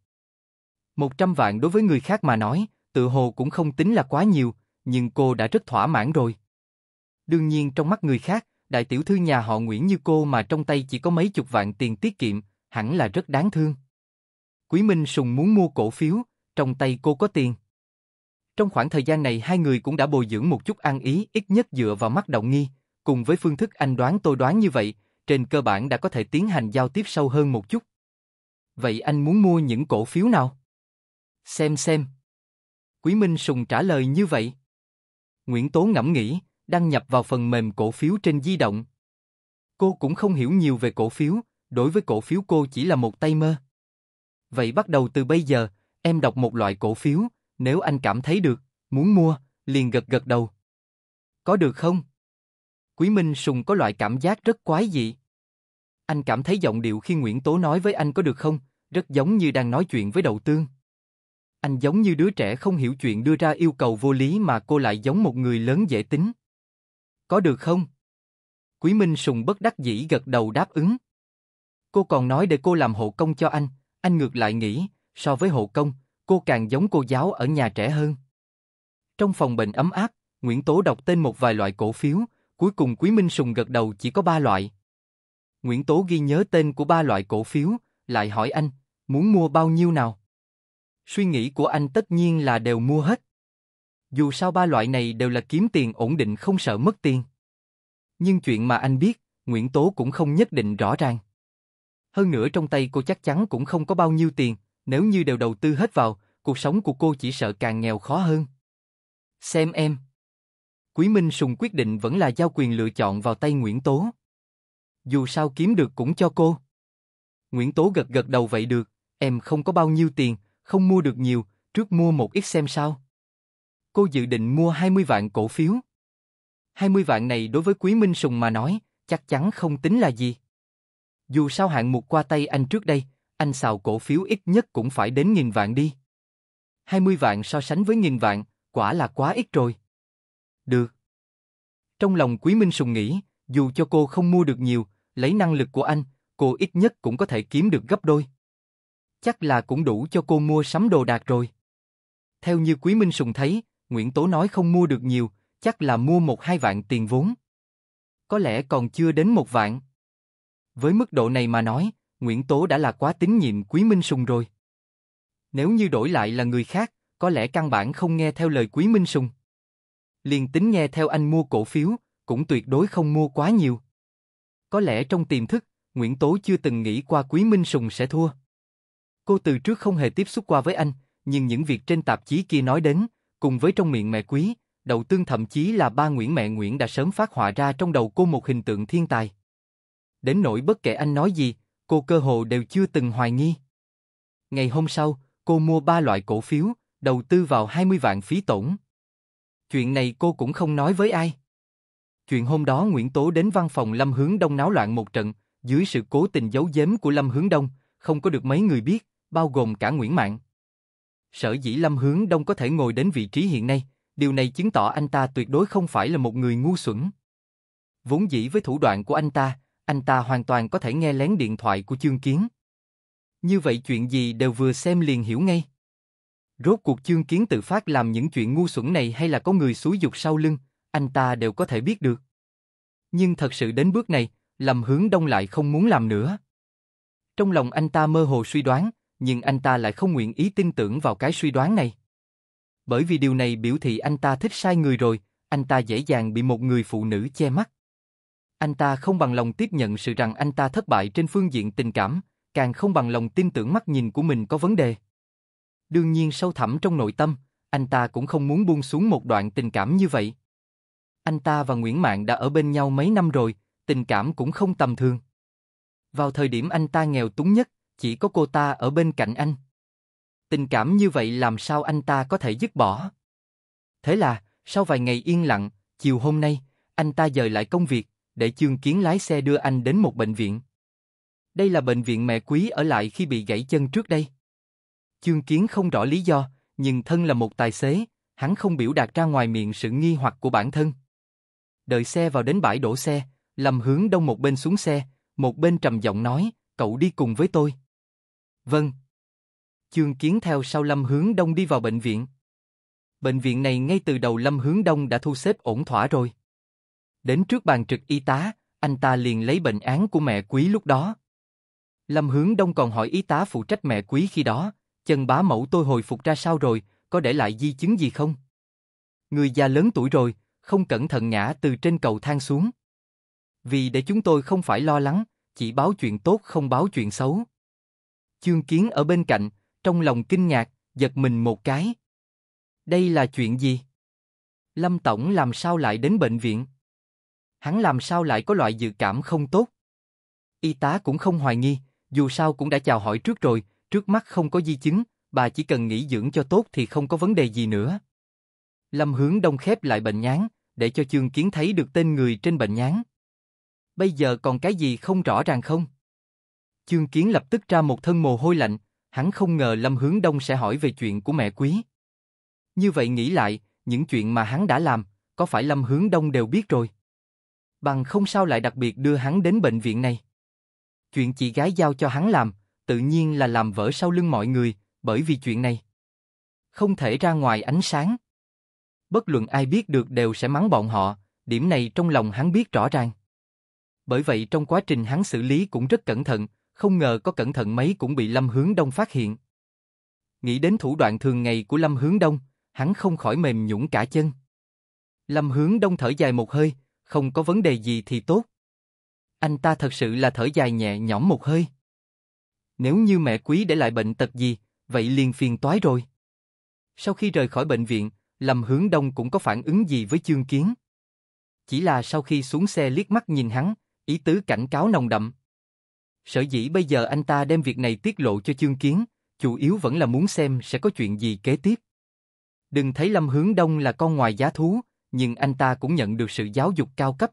Một trăm vạn đối với người khác mà nói, tự hồ cũng không tính là quá nhiều, nhưng cô đã rất thỏa mãn rồi. Đương nhiên trong mắt người khác, đại tiểu thư nhà họ Nguyễn như cô mà trong tay chỉ có mấy chục vạn tiền tiết kiệm, hẳn là rất đáng thương. Quý Minh Sùng muốn mua cổ phiếu, trong tay cô có tiền. Trong khoảng thời gian này hai người cũng đã bồi dưỡng một chút ăn ý ít nhất dựa vào mắt động nghi, cùng với phương thức anh đoán tôi đoán như vậy, trên cơ bản đã có thể tiến hành giao tiếp sâu hơn một chút. Vậy anh muốn mua những cổ phiếu nào? Xem xem. Quý Minh Sùng trả lời như vậy. Nguyễn Tố ngẫm nghĩ, đăng nhập vào phần mềm cổ phiếu trên di động. Cô cũng không hiểu nhiều về cổ phiếu, đối với cổ phiếu cô chỉ là một tay mơ. Vậy bắt đầu từ bây giờ, em đọc một loại cổ phiếu, nếu anh cảm thấy được, muốn mua, liền gật gật đầu. Có được không? Quý Minh Sùng có loại cảm giác rất quái dị. Anh cảm thấy giọng điệu khi Nguyễn Tố nói với anh có được không, rất giống như đang nói chuyện với đầu tương. Anh giống như đứa trẻ không hiểu chuyện đưa ra yêu cầu vô lý mà cô lại giống một người lớn dễ tính. Có được không? Quý Minh Sùng bất đắc dĩ gật đầu đáp ứng. Cô còn nói để cô làm hộ công cho anh, anh ngược lại nghĩ, so với hộ công, cô càng giống cô giáo ở nhà trẻ hơn. Trong phòng bệnh ấm áp, Nguyễn Tố đọc tên một vài loại cổ phiếu, Cuối cùng Quý Minh Sùng gật đầu chỉ có ba loại. Nguyễn Tố ghi nhớ tên của ba loại cổ phiếu, lại hỏi anh, muốn mua bao nhiêu nào? Suy nghĩ của anh tất nhiên là đều mua hết. Dù sao ba loại này đều là kiếm tiền ổn định không sợ mất tiền. Nhưng chuyện mà anh biết, Nguyễn Tố cũng không nhất định rõ ràng. Hơn nữa trong tay cô chắc chắn cũng không có bao nhiêu tiền, nếu như đều đầu tư hết vào, cuộc sống của cô chỉ sợ càng nghèo khó hơn. Xem em. Quý Minh Sùng quyết định vẫn là giao quyền lựa chọn vào tay Nguyễn Tố. Dù sao kiếm được cũng cho cô. Nguyễn Tố gật gật đầu vậy được, em không có bao nhiêu tiền, không mua được nhiều, trước mua một ít xem sao. Cô dự định mua 20 vạn cổ phiếu. 20 vạn này đối với Quý Minh Sùng mà nói, chắc chắn không tính là gì. Dù sao hạng mục qua tay anh trước đây, anh xào cổ phiếu ít nhất cũng phải đến nghìn vạn đi. 20 vạn so sánh với nghìn vạn, quả là quá ít rồi. Được. Trong lòng Quý Minh Sùng nghĩ, dù cho cô không mua được nhiều, lấy năng lực của anh, cô ít nhất cũng có thể kiếm được gấp đôi. Chắc là cũng đủ cho cô mua sắm đồ đạc rồi. Theo như Quý Minh Sùng thấy, Nguyễn Tố nói không mua được nhiều, chắc là mua một hai vạn tiền vốn. Có lẽ còn chưa đến một vạn. Với mức độ này mà nói, Nguyễn Tố đã là quá tín nhiệm Quý Minh Sùng rồi. Nếu như đổi lại là người khác, có lẽ căn bản không nghe theo lời Quý Minh Sùng liền tính nghe theo anh mua cổ phiếu, cũng tuyệt đối không mua quá nhiều. Có lẽ trong tiềm thức, Nguyễn Tố chưa từng nghĩ qua Quý Minh Sùng sẽ thua. Cô từ trước không hề tiếp xúc qua với anh, nhưng những việc trên tạp chí kia nói đến, cùng với trong miệng mẹ Quý, đầu tương thậm chí là ba Nguyễn mẹ Nguyễn đã sớm phát họa ra trong đầu cô một hình tượng thiên tài. Đến nỗi bất kể anh nói gì, cô cơ hồ đều chưa từng hoài nghi. Ngày hôm sau, cô mua ba loại cổ phiếu, đầu tư vào 20 vạn phí tổn. Chuyện này cô cũng không nói với ai. Chuyện hôm đó Nguyễn Tố đến văn phòng Lâm Hướng Đông náo loạn một trận, dưới sự cố tình giấu giếm của Lâm Hướng Đông, không có được mấy người biết, bao gồm cả Nguyễn Mạng. Sở dĩ Lâm Hướng Đông có thể ngồi đến vị trí hiện nay, điều này chứng tỏ anh ta tuyệt đối không phải là một người ngu xuẩn. Vốn dĩ với thủ đoạn của anh ta, anh ta hoàn toàn có thể nghe lén điện thoại của Chương Kiến. Như vậy chuyện gì đều vừa xem liền hiểu ngay. Rốt cuộc chương kiến tự phát làm những chuyện ngu xuẩn này hay là có người xúi dục sau lưng, anh ta đều có thể biết được. Nhưng thật sự đến bước này, lầm hướng đông lại không muốn làm nữa. Trong lòng anh ta mơ hồ suy đoán, nhưng anh ta lại không nguyện ý tin tưởng vào cái suy đoán này. Bởi vì điều này biểu thị anh ta thích sai người rồi, anh ta dễ dàng bị một người phụ nữ che mắt. Anh ta không bằng lòng tiếp nhận sự rằng anh ta thất bại trên phương diện tình cảm, càng không bằng lòng tin tưởng mắt nhìn của mình có vấn đề. Đương nhiên sâu thẳm trong nội tâm, anh ta cũng không muốn buông xuống một đoạn tình cảm như vậy. Anh ta và Nguyễn Mạng đã ở bên nhau mấy năm rồi, tình cảm cũng không tầm thường. Vào thời điểm anh ta nghèo túng nhất, chỉ có cô ta ở bên cạnh anh. Tình cảm như vậy làm sao anh ta có thể dứt bỏ? Thế là, sau vài ngày yên lặng, chiều hôm nay, anh ta dời lại công việc, để chương kiến lái xe đưa anh đến một bệnh viện. Đây là bệnh viện mẹ quý ở lại khi bị gãy chân trước đây. Chương Kiến không rõ lý do, nhưng thân là một tài xế, hắn không biểu đạt ra ngoài miệng sự nghi hoặc của bản thân. Đợi xe vào đến bãi đổ xe, Lâm hướng đông một bên xuống xe, một bên trầm giọng nói, cậu đi cùng với tôi. Vâng. Chương Kiến theo sau Lâm hướng đông đi vào bệnh viện. Bệnh viện này ngay từ đầu Lâm hướng đông đã thu xếp ổn thỏa rồi. Đến trước bàn trực y tá, anh ta liền lấy bệnh án của mẹ quý lúc đó. Lâm hướng đông còn hỏi y tá phụ trách mẹ quý khi đó, Chân bá mẫu tôi hồi phục ra sao rồi, có để lại di chứng gì không? Người già lớn tuổi rồi, không cẩn thận ngã từ trên cầu thang xuống. Vì để chúng tôi không phải lo lắng, chỉ báo chuyện tốt không báo chuyện xấu. Chương Kiến ở bên cạnh, trong lòng kinh ngạc, giật mình một cái. Đây là chuyện gì? Lâm Tổng làm sao lại đến bệnh viện? Hắn làm sao lại có loại dự cảm không tốt? Y tá cũng không hoài nghi, dù sao cũng đã chào hỏi trước rồi, trước mắt không có di chứng, bà chỉ cần nghỉ dưỡng cho tốt thì không có vấn đề gì nữa. Lâm Hướng Đông khép lại bệnh nhán, để cho Chương Kiến thấy được tên người trên bệnh nhán. Bây giờ còn cái gì không rõ ràng không? Chương Kiến lập tức ra một thân mồ hôi lạnh, hắn không ngờ Lâm Hướng Đông sẽ hỏi về chuyện của mẹ quý. Như vậy nghĩ lại, những chuyện mà hắn đã làm, có phải Lâm Hướng Đông đều biết rồi? Bằng không sao lại đặc biệt đưa hắn đến bệnh viện này? Chuyện chị gái giao cho hắn làm, tự nhiên là làm vỡ sau lưng mọi người, bởi vì chuyện này. Không thể ra ngoài ánh sáng. Bất luận ai biết được đều sẽ mắng bọn họ, điểm này trong lòng hắn biết rõ ràng. Bởi vậy trong quá trình hắn xử lý cũng rất cẩn thận, không ngờ có cẩn thận mấy cũng bị Lâm Hướng Đông phát hiện. Nghĩ đến thủ đoạn thường ngày của Lâm Hướng Đông, hắn không khỏi mềm nhũn cả chân. Lâm Hướng Đông thở dài một hơi, không có vấn đề gì thì tốt. Anh ta thật sự là thở dài nhẹ nhõm một hơi. Nếu như mẹ quý để lại bệnh tật gì, vậy liền phiền toái rồi. Sau khi rời khỏi bệnh viện, Lâm Hướng Đông cũng có phản ứng gì với Chương Kiến. Chỉ là sau khi xuống xe liếc mắt nhìn hắn, ý tứ cảnh cáo nồng đậm. Sở dĩ bây giờ anh ta đem việc này tiết lộ cho Chương Kiến, chủ yếu vẫn là muốn xem sẽ có chuyện gì kế tiếp. Đừng thấy Lâm Hướng Đông là con ngoài giá thú, nhưng anh ta cũng nhận được sự giáo dục cao cấp.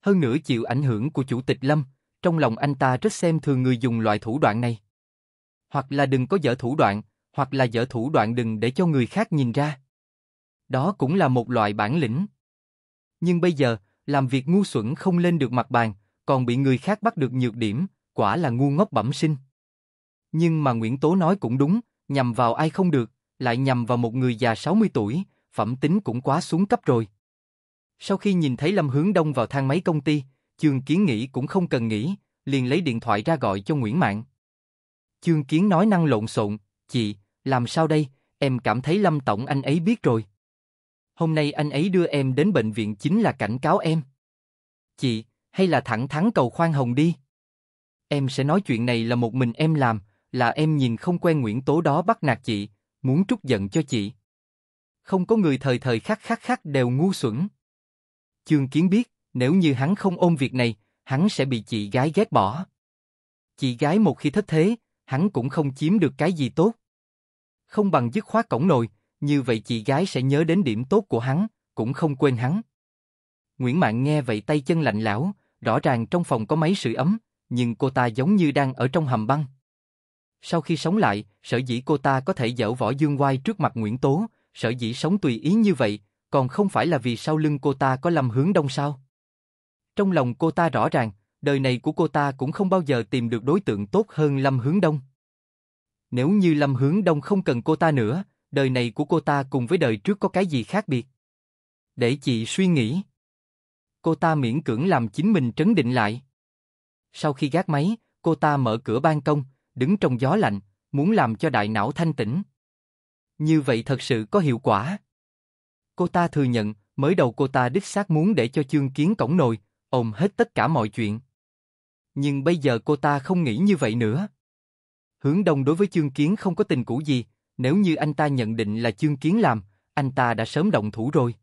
Hơn nữa chịu ảnh hưởng của Chủ tịch Lâm, trong lòng anh ta rất xem thường người dùng loại thủ đoạn này. Hoặc là đừng có dở thủ đoạn, hoặc là dở thủ đoạn đừng để cho người khác nhìn ra. Đó cũng là một loại bản lĩnh. Nhưng bây giờ, làm việc ngu xuẩn không lên được mặt bàn, còn bị người khác bắt được nhược điểm, quả là ngu ngốc bẩm sinh. Nhưng mà Nguyễn Tố nói cũng đúng, nhằm vào ai không được, lại nhằm vào một người già 60 tuổi, phẩm tính cũng quá xuống cấp rồi. Sau khi nhìn thấy Lâm Hướng Đông vào thang máy công ty, Chương Kiến nghĩ cũng không cần nghĩ, liền lấy điện thoại ra gọi cho Nguyễn Mạn. Chương Kiến nói năng lộn xộn, chị, làm sao đây, em cảm thấy Lâm Tổng anh ấy biết rồi. Hôm nay anh ấy đưa em đến bệnh viện chính là cảnh cáo em. Chị, hay là thẳng thắn cầu khoan hồng đi. Em sẽ nói chuyện này là một mình em làm, là em nhìn không quen Nguyễn Tố đó bắt nạt chị, muốn trút giận cho chị. Không có người thời thời khắc khắc khắc đều ngu xuẩn. Chương Kiến biết, nếu như hắn không ôm việc này, hắn sẽ bị chị gái ghét bỏ. Chị gái một khi thất thế, hắn cũng không chiếm được cái gì tốt. Không bằng dứt khoát cổng nồi, như vậy chị gái sẽ nhớ đến điểm tốt của hắn, cũng không quên hắn. Nguyễn Mạng nghe vậy tay chân lạnh lão, rõ ràng trong phòng có mấy sưởi ấm, nhưng cô ta giống như đang ở trong hầm băng. Sau khi sống lại, sở dĩ cô ta có thể dở võ dương oai trước mặt Nguyễn Tố, sở dĩ sống tùy ý như vậy, còn không phải là vì sau lưng cô ta có lầm hướng đông sao? Trong lòng cô ta rõ ràng, đời này của cô ta cũng không bao giờ tìm được đối tượng tốt hơn Lâm Hướng Đông. Nếu như Lâm Hướng Đông không cần cô ta nữa, đời này của cô ta cùng với đời trước có cái gì khác biệt? Để chị suy nghĩ. Cô ta miễn cưỡng làm chính mình trấn định lại. Sau khi gác máy, cô ta mở cửa ban công, đứng trong gió lạnh, muốn làm cho đại não thanh tĩnh. Như vậy thật sự có hiệu quả. Cô ta thừa nhận, mới đầu cô ta đích xác muốn để cho chương kiến cổng nồi, ôm hết tất cả mọi chuyện. Nhưng bây giờ cô ta không nghĩ như vậy nữa. Hướng đông đối với chương kiến không có tình cũ gì, nếu như anh ta nhận định là chương kiến làm, anh ta đã sớm động thủ rồi.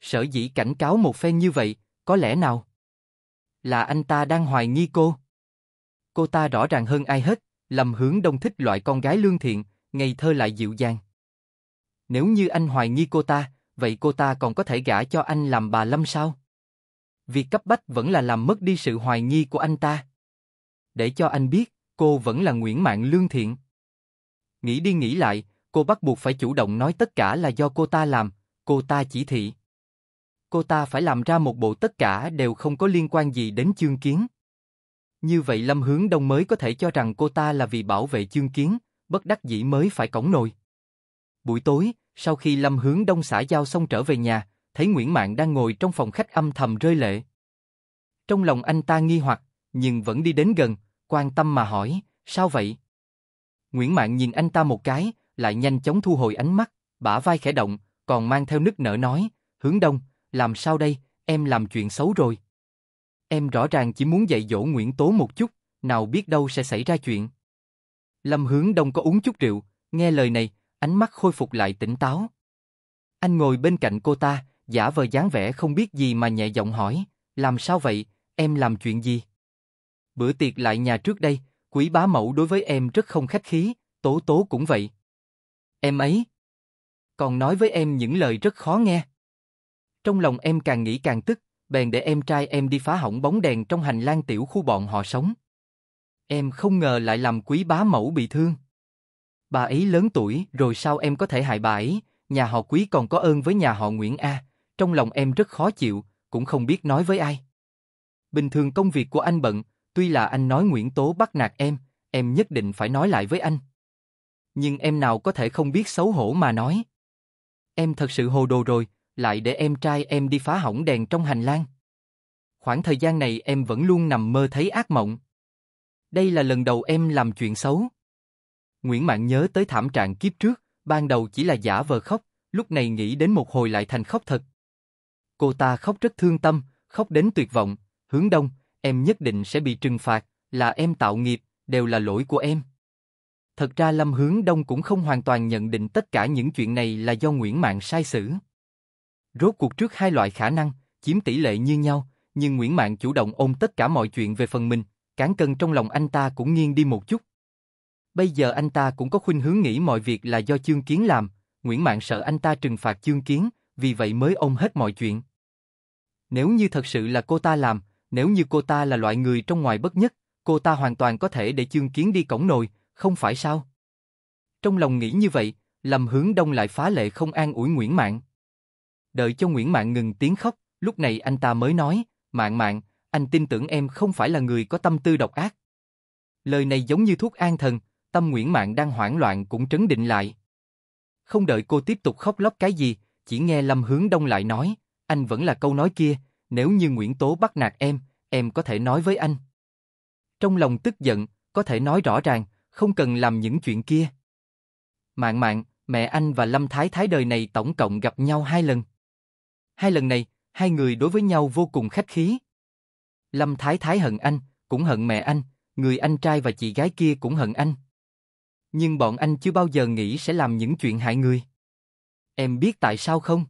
Sở dĩ cảnh cáo một phen như vậy, có lẽ nào? Là anh ta đang hoài nghi cô. Cô ta rõ ràng hơn ai hết, lầm hướng đông thích loại con gái lương thiện, ngây thơ lại dịu dàng. Nếu như anh hoài nghi cô ta, vậy cô ta còn có thể gả cho anh làm bà Lâm sao? việc cấp bách vẫn là làm mất đi sự hoài nghi của anh ta. Để cho anh biết, cô vẫn là Nguyễn Mạng lương thiện. Nghĩ đi nghĩ lại, cô bắt buộc phải chủ động nói tất cả là do cô ta làm, cô ta chỉ thị. Cô ta phải làm ra một bộ tất cả đều không có liên quan gì đến chương kiến. Như vậy Lâm Hướng Đông mới có thể cho rằng cô ta là vì bảo vệ chương kiến, bất đắc dĩ mới phải cổng nồi. Buổi tối, sau khi Lâm Hướng Đông xã giao xong trở về nhà, thấy Nguyễn Mạng đang ngồi trong phòng khách âm thầm rơi lệ. Trong lòng anh ta nghi hoặc, nhưng vẫn đi đến gần, quan tâm mà hỏi, sao vậy? Nguyễn Mạng nhìn anh ta một cái, lại nhanh chóng thu hồi ánh mắt, bả vai khẽ động, còn mang theo nức nở nói, hướng đông, làm sao đây, em làm chuyện xấu rồi. Em rõ ràng chỉ muốn dạy dỗ Nguyễn Tố một chút, nào biết đâu sẽ xảy ra chuyện. Lâm Hướng Đông có uống chút rượu, nghe lời này, ánh mắt khôi phục lại tỉnh táo. Anh ngồi bên cạnh cô ta, giả vờ dáng vẻ không biết gì mà nhẹ giọng hỏi, làm sao vậy, em làm chuyện gì? Bữa tiệc lại nhà trước đây, quý bá mẫu đối với em rất không khách khí, tố tố cũng vậy. Em ấy còn nói với em những lời rất khó nghe. Trong lòng em càng nghĩ càng tức, bèn để em trai em đi phá hỏng bóng đèn trong hành lang tiểu khu bọn họ sống. Em không ngờ lại làm quý bá mẫu bị thương. Bà ấy lớn tuổi rồi sao em có thể hại bà ấy, nhà họ quý còn có ơn với nhà họ Nguyễn A, trong lòng em rất khó chịu, cũng không biết nói với ai. Bình thường công việc của anh bận, tuy là anh nói Nguyễn Tố bắt nạt em, em nhất định phải nói lại với anh. Nhưng em nào có thể không biết xấu hổ mà nói. Em thật sự hồ đồ rồi, lại để em trai em đi phá hỏng đèn trong hành lang. Khoảng thời gian này em vẫn luôn nằm mơ thấy ác mộng. Đây là lần đầu em làm chuyện xấu. Nguyễn Mạng nhớ tới thảm trạng kiếp trước, ban đầu chỉ là giả vờ khóc, lúc này nghĩ đến một hồi lại thành khóc thật. Cô ta khóc rất thương tâm, khóc đến tuyệt vọng, hướng đông, em nhất định sẽ bị trừng phạt, là em tạo nghiệp, đều là lỗi của em. Thật ra Lâm Hướng Đông cũng không hoàn toàn nhận định tất cả những chuyện này là do Nguyễn Mạng sai xử. Rốt cuộc trước hai loại khả năng, chiếm tỷ lệ như nhau, nhưng Nguyễn Mạng chủ động ôm tất cả mọi chuyện về phần mình, cán cân trong lòng anh ta cũng nghiêng đi một chút. Bây giờ anh ta cũng có khuynh hướng nghĩ mọi việc là do Chương Kiến làm, Nguyễn Mạng sợ anh ta trừng phạt Chương Kiến, vì vậy mới ôm hết mọi chuyện. Nếu như thật sự là cô ta làm, nếu như cô ta là loại người trong ngoài bất nhất, cô ta hoàn toàn có thể để chương kiến đi cổng nồi, không phải sao? Trong lòng nghĩ như vậy, Lâm Hướng Đông lại phá lệ không an ủi Nguyễn mạng. Đợi cho Nguyễn mạng ngừng tiếng khóc, lúc này anh ta mới nói, Mạn Mạn, anh tin tưởng em không phải là người có tâm tư độc ác. Lời này giống như thuốc an thần, tâm Nguyễn mạng đang hoảng loạn cũng trấn định lại. Không đợi cô tiếp tục khóc lóc cái gì, chỉ nghe Lâm Hướng Đông lại nói, anh vẫn là câu nói kia, nếu như Nguyễn Tố bắt nạt em, em có thể nói với anh. Trong lòng tức giận, có thể nói rõ ràng, không cần làm những chuyện kia. Mạng mạng, mẹ anh và Lâm Thái Thái đời này tổng cộng gặp nhau hai lần. Hai lần này, hai người đối với nhau vô cùng khách khí. Lâm Thái Thái hận anh, cũng hận mẹ anh, người anh trai và chị gái kia cũng hận anh. Nhưng bọn anh chưa bao giờ nghĩ sẽ làm những chuyện hại người. Em biết tại sao không?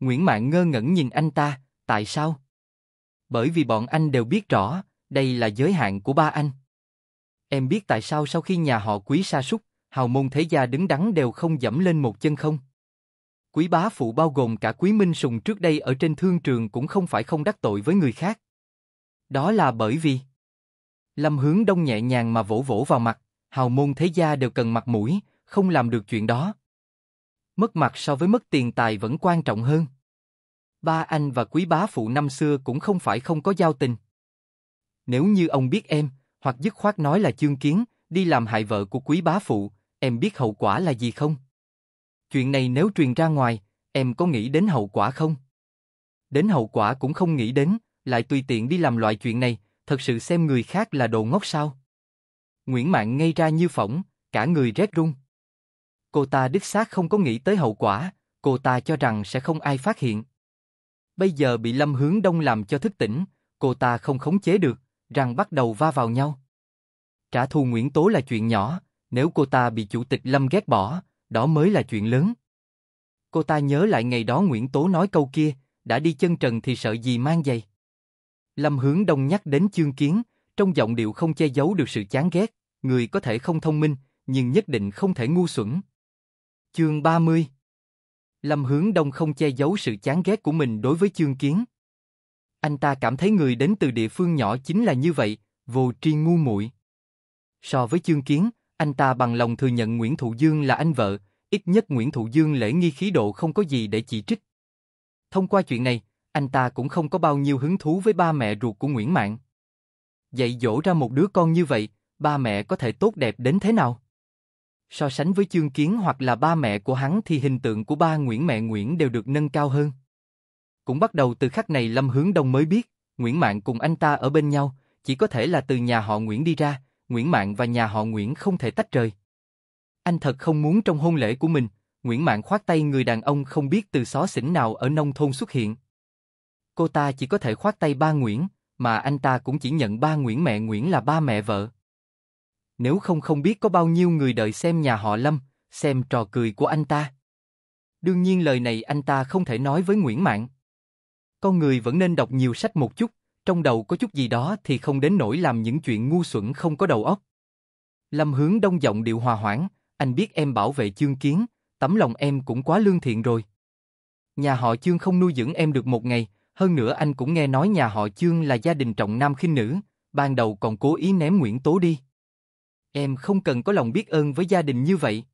Nguyễn Mạn ngơ ngẩn nhìn anh ta, tại sao? Bởi vì bọn anh đều biết rõ, đây là giới hạn của ba anh. Em biết tại sao sau khi nhà họ quý sa súc, hào môn thế gia đứng đắn đều không dẫm lên một chân không? Quý bá phụ bao gồm cả quý minh sùng trước đây ở trên thương trường cũng không phải không đắc tội với người khác. Đó là bởi vì Lâm hướng đông nhẹ nhàng mà vỗ vỗ vào mặt, hào môn thế gia đều cần mặt mũi, không làm được chuyện đó, mất mặt so với mất tiền tài vẫn quan trọng hơn. Ba anh và quý bá phụ năm xưa cũng không phải không có giao tình. Nếu như ông biết em, hoặc dứt khoát nói là chương kiến, đi làm hại vợ của quý bá phụ, em biết hậu quả là gì không? Chuyện này nếu truyền ra ngoài, em có nghĩ đến hậu quả không? Đến hậu quả cũng không nghĩ đến, lại tùy tiện đi làm loại chuyện này, thật sự xem người khác là đồ ngốc sao? Nguyễn Mạng ngây ra như phỏng, cả người rét rung cô ta đích xác không có nghĩ tới hậu quả, cô ta cho rằng sẽ không ai phát hiện. Bây giờ bị Lâm Hướng Đông làm cho thức tỉnh, cô ta không khống chế được, rằng bắt đầu va vào nhau. Trả thù Nguyễn Tố là chuyện nhỏ, nếu cô ta bị chủ tịch Lâm ghét bỏ, đó mới là chuyện lớn. Cô ta nhớ lại ngày đó Nguyễn Tố nói câu kia, đã đi chân trần thì sợ gì mang giày. Lâm Hướng Đông nhắc đến chương kiến, trong giọng điệu không che giấu được sự chán ghét, người có thể không thông minh, nhưng nhất định không thể ngu xuẩn. Chương 30 Lâm Hướng Đông không che giấu sự chán ghét của mình đối với chương kiến. Anh ta cảm thấy người đến từ địa phương nhỏ chính là như vậy, vô tri ngu muội. So với chương kiến, anh ta bằng lòng thừa nhận Nguyễn Thụ Dương là anh vợ, ít nhất Nguyễn Thụ Dương lễ nghi khí độ không có gì để chỉ trích. Thông qua chuyện này, anh ta cũng không có bao nhiêu hứng thú với ba mẹ ruột của Nguyễn Mạng. Dạy dỗ ra một đứa con như vậy, ba mẹ có thể tốt đẹp đến thế nào? So sánh với chương kiến hoặc là ba mẹ của hắn thì hình tượng của ba Nguyễn mẹ Nguyễn đều được nâng cao hơn. Cũng bắt đầu từ khắc này Lâm Hướng Đông mới biết, Nguyễn Mạng cùng anh ta ở bên nhau, chỉ có thể là từ nhà họ Nguyễn đi ra, Nguyễn Mạng và nhà họ Nguyễn không thể tách rời. Anh thật không muốn trong hôn lễ của mình, Nguyễn Mạng khoát tay người đàn ông không biết từ xó xỉnh nào ở nông thôn xuất hiện. Cô ta chỉ có thể khoát tay ba Nguyễn, mà anh ta cũng chỉ nhận ba Nguyễn mẹ Nguyễn là ba mẹ vợ nếu không không biết có bao nhiêu người đợi xem nhà họ Lâm, xem trò cười của anh ta. Đương nhiên lời này anh ta không thể nói với Nguyễn mạn Con người vẫn nên đọc nhiều sách một chút, trong đầu có chút gì đó thì không đến nỗi làm những chuyện ngu xuẩn không có đầu óc. Lâm hướng đông giọng điệu hòa hoãn, anh biết em bảo vệ chương kiến, tấm lòng em cũng quá lương thiện rồi. Nhà họ chương không nuôi dưỡng em được một ngày, hơn nữa anh cũng nghe nói nhà họ chương là gia đình trọng nam khinh nữ, ban đầu còn cố ý ném Nguyễn Tố đi. Em không cần có lòng biết ơn với gia đình như vậy.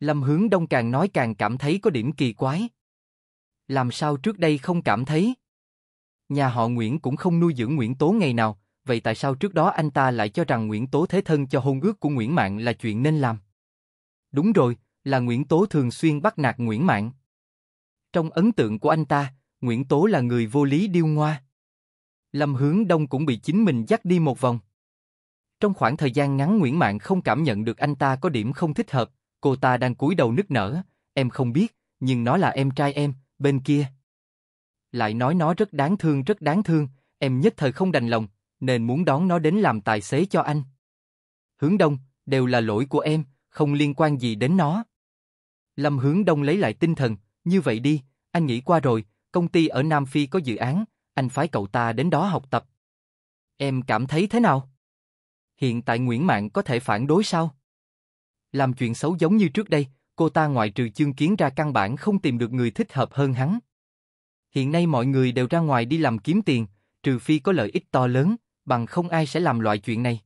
Lâm Hướng Đông càng nói càng cảm thấy có điểm kỳ quái. Làm sao trước đây không cảm thấy? Nhà họ Nguyễn cũng không nuôi dưỡng Nguyễn Tố ngày nào, vậy tại sao trước đó anh ta lại cho rằng Nguyễn Tố thế thân cho hôn ước của Nguyễn Mạng là chuyện nên làm? Đúng rồi, là Nguyễn Tố thường xuyên bắt nạt Nguyễn Mạng. Trong ấn tượng của anh ta, Nguyễn Tố là người vô lý điêu ngoa. Lâm Hướng Đông cũng bị chính mình dắt đi một vòng. Trong khoảng thời gian ngắn Nguyễn mạng không cảm nhận được anh ta có điểm không thích hợp, cô ta đang cúi đầu nức nở, em không biết, nhưng nó là em trai em, bên kia. Lại nói nó rất đáng thương rất đáng thương, em nhất thời không đành lòng, nên muốn đón nó đến làm tài xế cho anh. Hướng đông, đều là lỗi của em, không liên quan gì đến nó. Lâm hướng đông lấy lại tinh thần, như vậy đi, anh nghĩ qua rồi, công ty ở Nam Phi có dự án, anh phái cậu ta đến đó học tập. Em cảm thấy thế nào? Hiện tại Nguyễn Mạng có thể phản đối sao? Làm chuyện xấu giống như trước đây, cô ta ngoại trừ chương kiến ra căn bản không tìm được người thích hợp hơn hắn. Hiện nay mọi người đều ra ngoài đi làm kiếm tiền, trừ phi có lợi ích to lớn, bằng không ai sẽ làm loại chuyện này.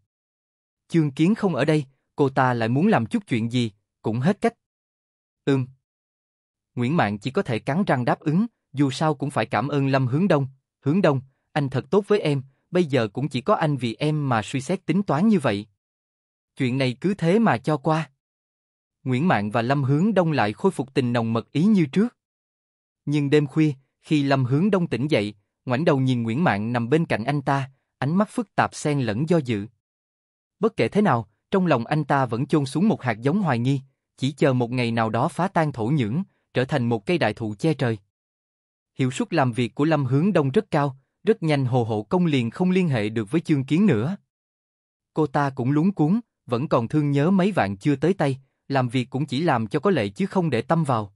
Chương kiến không ở đây, cô ta lại muốn làm chút chuyện gì, cũng hết cách. Ừm. Nguyễn Mạng chỉ có thể cắn răng đáp ứng, dù sao cũng phải cảm ơn Lâm Hướng Đông. Hướng Đông, anh thật tốt với em, bây giờ cũng chỉ có anh vì em mà suy xét tính toán như vậy. Chuyện này cứ thế mà cho qua. Nguyễn Mạn và Lâm Hướng Đông lại khôi phục tình nồng mật ý như trước. Nhưng đêm khuya, khi Lâm Hướng Đông tỉnh dậy, ngoảnh đầu nhìn Nguyễn Mạn nằm bên cạnh anh ta, ánh mắt phức tạp xen lẫn do dự. Bất kể thế nào, trong lòng anh ta vẫn chôn xuống một hạt giống hoài nghi, chỉ chờ một ngày nào đó phá tan thổ nhưỡng, trở thành một cây đại thụ che trời. Hiệu suất làm việc của Lâm Hướng Đông rất cao, rất nhanh Hồ Hộ Công liền không liên hệ được với Chương Kiến nữa. Cô ta cũng lúng cuốn, vẫn còn thương nhớ mấy vạn chưa tới tay, làm việc cũng chỉ làm cho có lệ chứ không để tâm vào.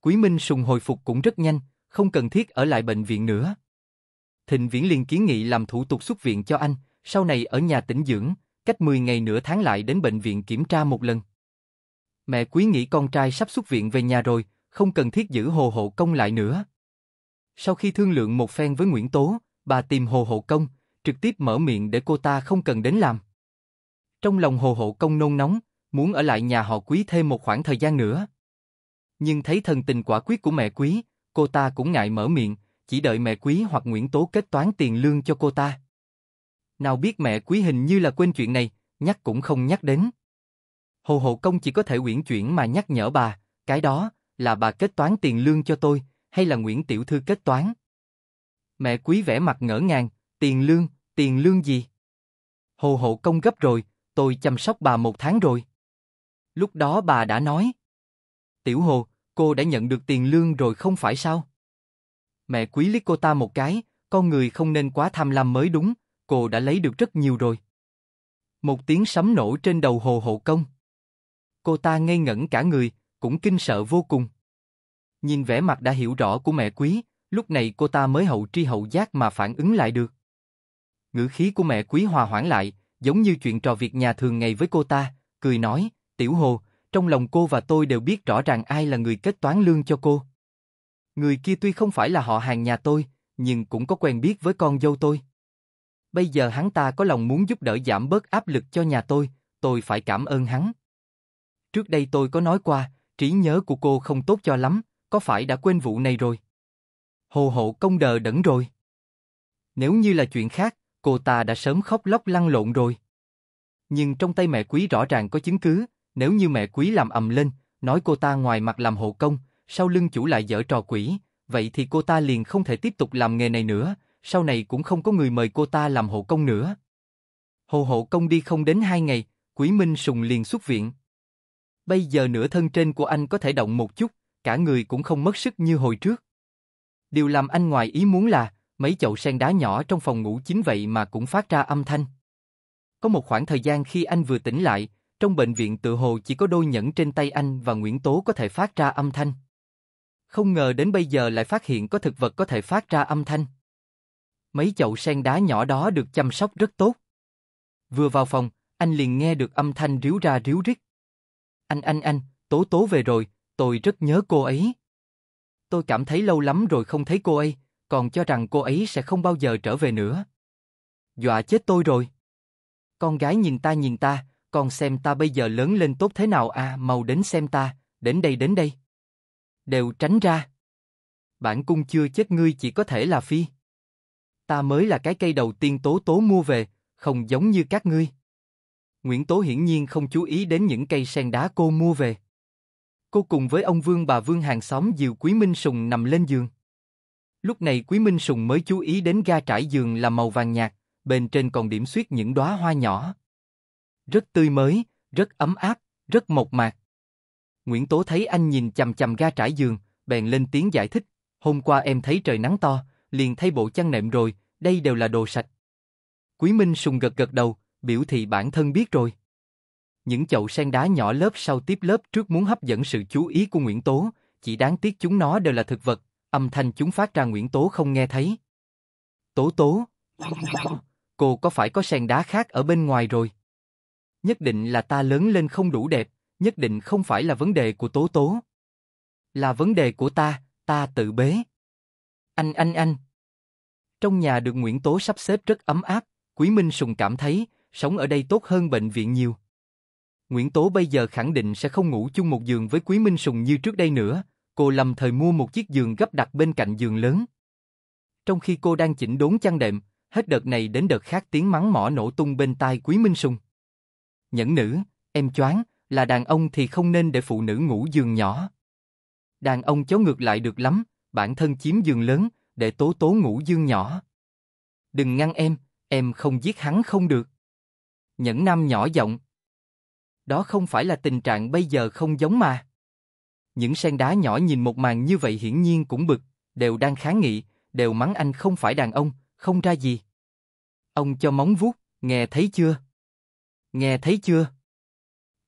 Quý Minh Sùng hồi phục cũng rất nhanh, không cần thiết ở lại bệnh viện nữa. Thịnh Viễn liền kiến nghị làm thủ tục xuất viện cho anh, sau này ở nhà tĩnh dưỡng, cách 10 ngày nửa tháng lại đến bệnh viện kiểm tra một lần. Mẹ quý nghĩ con trai sắp xuất viện về nhà rồi, không cần thiết giữ hồ hộ công lại nữa. Sau khi thương lượng một phen với Nguyễn Tố, bà tìm Hồ Hộ Công, trực tiếp mở miệng để cô ta không cần đến làm. Trong lòng Hồ Hộ Công nôn nóng, muốn ở lại nhà họ quý thêm một khoảng thời gian nữa. Nhưng thấy thần tình quả quyết của mẹ quý, cô ta cũng ngại mở miệng, chỉ đợi mẹ quý hoặc Nguyễn Tố kết toán tiền lương cho cô ta. Nào biết mẹ quý hình như là quên chuyện này, nhắc cũng không nhắc đến. Hồ Hộ Công chỉ có thể uyển chuyển mà nhắc nhở bà, cái đó là bà kết toán tiền lương cho tôi, hay là Nguyễn Tiểu Thư kết toán? Mẹ quý vẻ mặt ngỡ ngàng, tiền lương, tiền lương gì? Hồ hộ công gấp rồi, tôi chăm sóc bà một tháng rồi. Lúc đó bà đã nói. Tiểu hồ, cô đã nhận được tiền lương rồi không phải sao? Mẹ quý liếc cô ta một cái, con người không nên quá tham lam mới đúng, cô đã lấy được rất nhiều rồi. Một tiếng sấm nổ trên đầu hồ hộ công. Cô ta ngây ngẩn cả người, cũng kinh sợ vô cùng nhìn vẻ mặt đã hiểu rõ của mẹ quý, lúc này cô ta mới hậu tri hậu giác mà phản ứng lại được. Ngữ khí của mẹ quý hòa hoãn lại, giống như chuyện trò việc nhà thường ngày với cô ta, cười nói, tiểu hồ, trong lòng cô và tôi đều biết rõ ràng ai là người kết toán lương cho cô. Người kia tuy không phải là họ hàng nhà tôi, nhưng cũng có quen biết với con dâu tôi. Bây giờ hắn ta có lòng muốn giúp đỡ giảm bớt áp lực cho nhà tôi, tôi phải cảm ơn hắn. Trước đây tôi có nói qua, trí nhớ của cô không tốt cho lắm, có phải đã quên vụ này rồi? Hồ hộ công đờ đẫn rồi. Nếu như là chuyện khác, cô ta đã sớm khóc lóc lăn lộn rồi. Nhưng trong tay mẹ quý rõ ràng có chứng cứ, nếu như mẹ quý làm ầm lên, nói cô ta ngoài mặt làm hộ công, sau lưng chủ lại dở trò quỷ, vậy thì cô ta liền không thể tiếp tục làm nghề này nữa, sau này cũng không có người mời cô ta làm hộ công nữa. Hồ hộ công đi không đến hai ngày, Quý Minh Sùng liền xuất viện. Bây giờ nửa thân trên của anh có thể động một chút, cả người cũng không mất sức như hồi trước. Điều làm anh ngoài ý muốn là, mấy chậu sen đá nhỏ trong phòng ngủ chính vậy mà cũng phát ra âm thanh. Có một khoảng thời gian khi anh vừa tỉnh lại, trong bệnh viện tự hồ chỉ có đôi nhẫn trên tay anh và Nguyễn Tố có thể phát ra âm thanh. Không ngờ đến bây giờ lại phát hiện có thực vật có thể phát ra âm thanh. Mấy chậu sen đá nhỏ đó được chăm sóc rất tốt. Vừa vào phòng, anh liền nghe được âm thanh ríu ra ríu rít. Anh anh anh, Tố Tố về rồi, Tôi rất nhớ cô ấy. Tôi cảm thấy lâu lắm rồi không thấy cô ấy, còn cho rằng cô ấy sẽ không bao giờ trở về nữa. Dọa chết tôi rồi. Con gái nhìn ta nhìn ta, con xem ta bây giờ lớn lên tốt thế nào à, mau đến xem ta, đến đây đến đây. Đều tránh ra. Bản cung chưa chết ngươi chỉ có thể là phi. Ta mới là cái cây đầu tiên tố tố mua về, không giống như các ngươi. Nguyễn Tố hiển nhiên không chú ý đến những cây sen đá cô mua về. Cô cùng với ông Vương bà Vương hàng xóm dìu Quý Minh Sùng nằm lên giường. Lúc này Quý Minh Sùng mới chú ý đến ga trải giường là màu vàng nhạt, bên trên còn điểm xuyết những đóa hoa nhỏ. Rất tươi mới, rất ấm áp, rất mộc mạc. Nguyễn Tố thấy anh nhìn chằm chằm ga trải giường, bèn lên tiếng giải thích, hôm qua em thấy trời nắng to, liền thay bộ chăn nệm rồi, đây đều là đồ sạch. Quý Minh Sùng gật gật đầu, biểu thị bản thân biết rồi. Những chậu sen đá nhỏ lớp sau tiếp lớp trước muốn hấp dẫn sự chú ý của Nguyễn Tố, chỉ đáng tiếc chúng nó đều là thực vật, âm thanh chúng phát ra Nguyễn Tố không nghe thấy. Tố tố, cô có phải có sen đá khác ở bên ngoài rồi? Nhất định là ta lớn lên không đủ đẹp, nhất định không phải là vấn đề của tố tố. Là vấn đề của ta, ta tự bế. Anh anh anh. Trong nhà được Nguyễn Tố sắp xếp rất ấm áp, Quý Minh Sùng cảm thấy, sống ở đây tốt hơn bệnh viện nhiều. Nguyễn Tố bây giờ khẳng định sẽ không ngủ chung một giường với Quý Minh Sùng như trước đây nữa, cô lầm thời mua một chiếc giường gấp đặt bên cạnh giường lớn. Trong khi cô đang chỉnh đốn chăn đệm, hết đợt này đến đợt khác tiếng mắng mỏ nổ tung bên tai Quý Minh Sùng. Nhẫn nữ, em choáng, là đàn ông thì không nên để phụ nữ ngủ giường nhỏ. Đàn ông cháu ngược lại được lắm, bản thân chiếm giường lớn, để tố tố ngủ giường nhỏ. Đừng ngăn em, em không giết hắn không được. Nhẫn nam nhỏ giọng, đó không phải là tình trạng bây giờ không giống mà. Những sen đá nhỏ nhìn một màn như vậy hiển nhiên cũng bực, đều đang kháng nghị, đều mắng anh không phải đàn ông, không ra gì. Ông cho móng vuốt, nghe thấy chưa? Nghe thấy chưa?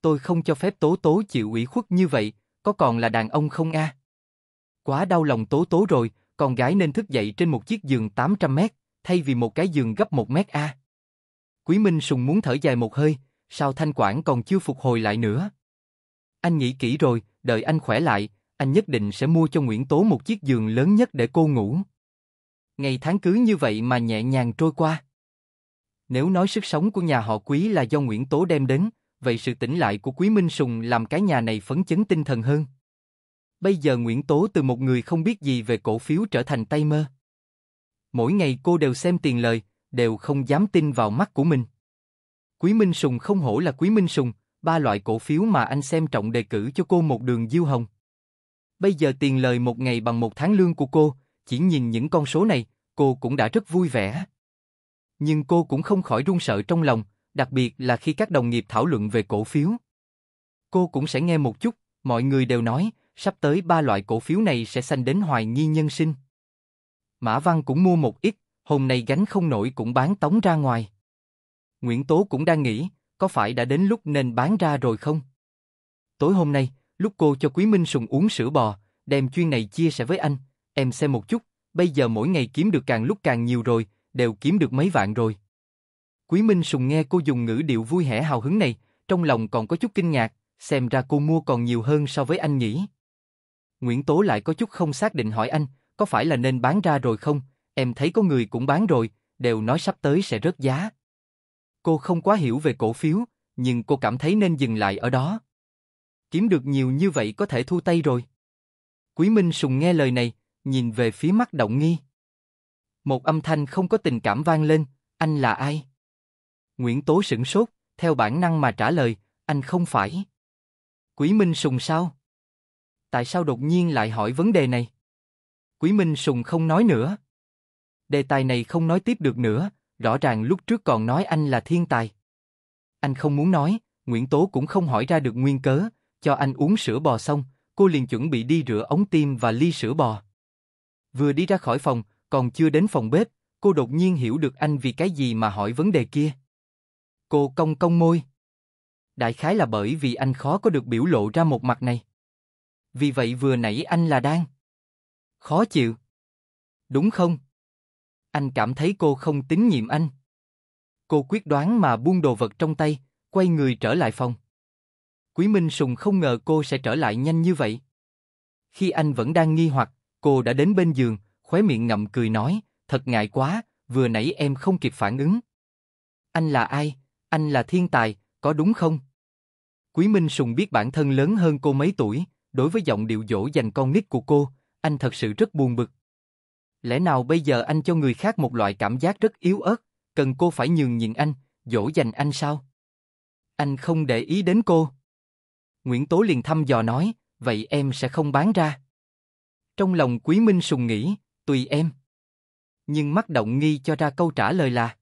Tôi không cho phép Tố Tố chịu ủy khuất như vậy, có còn là đàn ông không a? Quá đau lòng Tố Tố rồi, con gái nên thức dậy trên một chiếc giường 800 mét, thay vì một cái giường gấp 1 mét a. Quý Minh Sùng muốn thở dài một hơi, sao thanh quản còn chưa phục hồi lại nữa? Anh nghĩ kỹ rồi, đợi anh khỏe lại, anh nhất định sẽ mua cho Nguyễn Tố một chiếc giường lớn nhất để cô ngủ. Ngày tháng cứ như vậy mà nhẹ nhàng trôi qua. Nếu nói sức sống của nhà họ Quý là do Nguyễn Tố đem đến, vậy sự tỉnh lại của Quý Minh Sùng làm cái nhà này phấn chấn tinh thần hơn. Bây giờ Nguyễn Tố từ một người không biết gì về cổ phiếu trở thành tay mơ. Mỗi ngày cô đều xem tiền lời, đều không dám tin vào mắt của mình. Quý Minh Sùng không hổ là Quý Minh Sùng, ba loại cổ phiếu mà anh xem trọng đề cử cho cô một đường diêu hồng. Bây giờ tiền lời một ngày bằng một tháng lương của cô, chỉ nhìn những con số này, cô cũng đã rất vui vẻ. Nhưng cô cũng không khỏi run sợ trong lòng, đặc biệt là khi các đồng nghiệp thảo luận về cổ phiếu. Cô cũng sẽ nghe một chút, mọi người đều nói, sắp tới ba loại cổ phiếu này sẽ sanh đến hoài nghi nhân sinh. Mã Văn cũng mua một ít, hôm nay gánh không nổi cũng bán tống ra ngoài. Nguyễn Tố cũng đang nghĩ, có phải đã đến lúc nên bán ra rồi không? Tối hôm nay, lúc cô cho Quý Minh Sùng uống sữa bò, đem chuyên này chia sẻ với anh, em xem một chút, bây giờ mỗi ngày kiếm được càng lúc càng nhiều rồi, đều kiếm được mấy vạn rồi. Quý Minh Sùng nghe cô dùng ngữ điệu vui hẻ hào hứng này, trong lòng còn có chút kinh ngạc, xem ra cô mua còn nhiều hơn so với anh nghĩ. Nguyễn Tố lại có chút không xác định hỏi anh, có phải là nên bán ra rồi không? Em thấy có người cũng bán rồi, đều nói sắp tới sẽ rớt giá. Cô không quá hiểu về cổ phiếu, nhưng cô cảm thấy nên dừng lại ở đó. Kiếm được nhiều như vậy có thể thu tay rồi. Quý Minh Sùng nghe lời này, nhìn về phía mắt động nghi. Một âm thanh không có tình cảm vang lên, anh là ai? Nguyễn Tố sửng sốt, theo bản năng mà trả lời, anh không phải. Quý Minh Sùng sao? Tại sao đột nhiên lại hỏi vấn đề này? Quý Minh Sùng không nói nữa. Đề tài này không nói tiếp được nữa, rõ ràng lúc trước còn nói anh là thiên tài. Anh không muốn nói, Nguyễn Tố cũng không hỏi ra được nguyên cớ, cho anh uống sữa bò xong, cô liền chuẩn bị đi rửa ống tim và ly sữa bò. Vừa đi ra khỏi phòng, còn chưa đến phòng bếp, cô đột nhiên hiểu được anh vì cái gì mà hỏi vấn đề kia. Cô cong cong môi. Đại khái là bởi vì anh khó có được biểu lộ ra một mặt này. Vì vậy vừa nãy anh là đang khó chịu. Đúng không? Anh cảm thấy cô không tín nhiệm anh. Cô quyết đoán mà buông đồ vật trong tay, quay người trở lại phòng. Quý Minh Sùng không ngờ cô sẽ trở lại nhanh như vậy. Khi anh vẫn đang nghi hoặc, cô đã đến bên giường, khóe miệng ngậm cười nói, thật ngại quá, vừa nãy em không kịp phản ứng. Anh là ai? Anh là thiên tài, có đúng không? Quý Minh Sùng biết bản thân lớn hơn cô mấy tuổi, đối với giọng điệu dỗ dành con nít của cô, anh thật sự rất buồn bực. Lẽ nào bây giờ anh cho người khác một loại cảm giác rất yếu ớt, cần cô phải nhường nhịn anh, dỗ dành anh sao? Anh không để ý đến cô. Nguyễn Tố liền thăm dò nói, vậy em sẽ không bán ra. Trong lòng Quý Minh sùng nghĩ, tùy em. Nhưng mắt động nghi cho ra câu trả lời là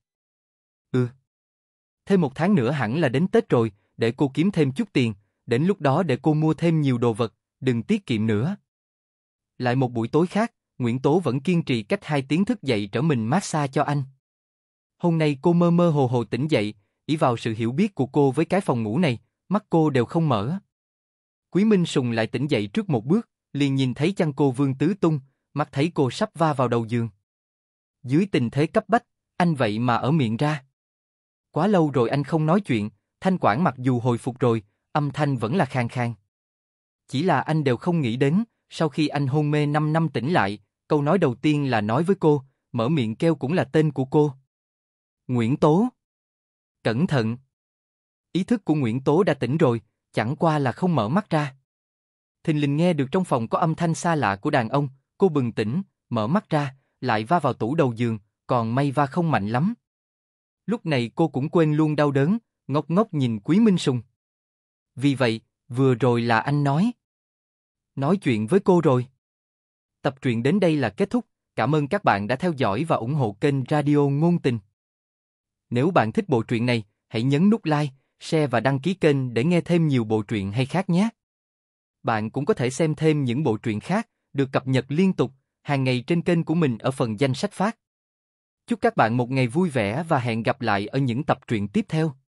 Ừ. Thêm một tháng nữa hẳn là đến Tết rồi, để cô kiếm thêm chút tiền, đến lúc đó để cô mua thêm nhiều đồ vật, đừng tiết kiệm nữa. Lại một buổi tối khác, Nguyễn Tố vẫn kiên trì cách hai tiếng thức dậy trở mình massage cho anh. Hôm nay cô mơ mơ hồ hồ tỉnh dậy, ý vào sự hiểu biết của cô với cái phòng ngủ này, mắt cô đều không mở. Quý Minh Sùng lại tỉnh dậy trước một bước, liền nhìn thấy chăn cô vương tứ tung, mắt thấy cô sắp va vào đầu giường. Dưới tình thế cấp bách, anh vậy mà ở miệng ra. Quá lâu rồi anh không nói chuyện, thanh quản mặc dù hồi phục rồi, âm thanh vẫn là khang khang. Chỉ là anh đều không nghĩ đến, sau khi anh hôn mê 5 năm tỉnh lại, câu nói đầu tiên là nói với cô, mở miệng kêu cũng là tên của cô. Nguyễn Tố Cẩn thận Ý thức của Nguyễn Tố đã tỉnh rồi, chẳng qua là không mở mắt ra. Thình lình nghe được trong phòng có âm thanh xa lạ của đàn ông, cô bừng tỉnh, mở mắt ra, lại va vào tủ đầu giường, còn may va không mạnh lắm. Lúc này cô cũng quên luôn đau đớn, ngốc ngốc nhìn Quý Minh Sùng. Vì vậy, vừa rồi là anh nói. Nói chuyện với cô rồi. Tập truyện đến đây là kết thúc, cảm ơn các bạn đã theo dõi và ủng hộ kênh Radio Ngôn Tình. Nếu bạn thích bộ truyện này, hãy nhấn nút like, share và đăng ký kênh để nghe thêm nhiều bộ truyện hay khác nhé. Bạn cũng có thể xem thêm những bộ truyện khác được cập nhật liên tục hàng ngày trên kênh của mình ở phần danh sách phát. Chúc các bạn một ngày vui vẻ và hẹn gặp lại ở những tập truyện tiếp theo.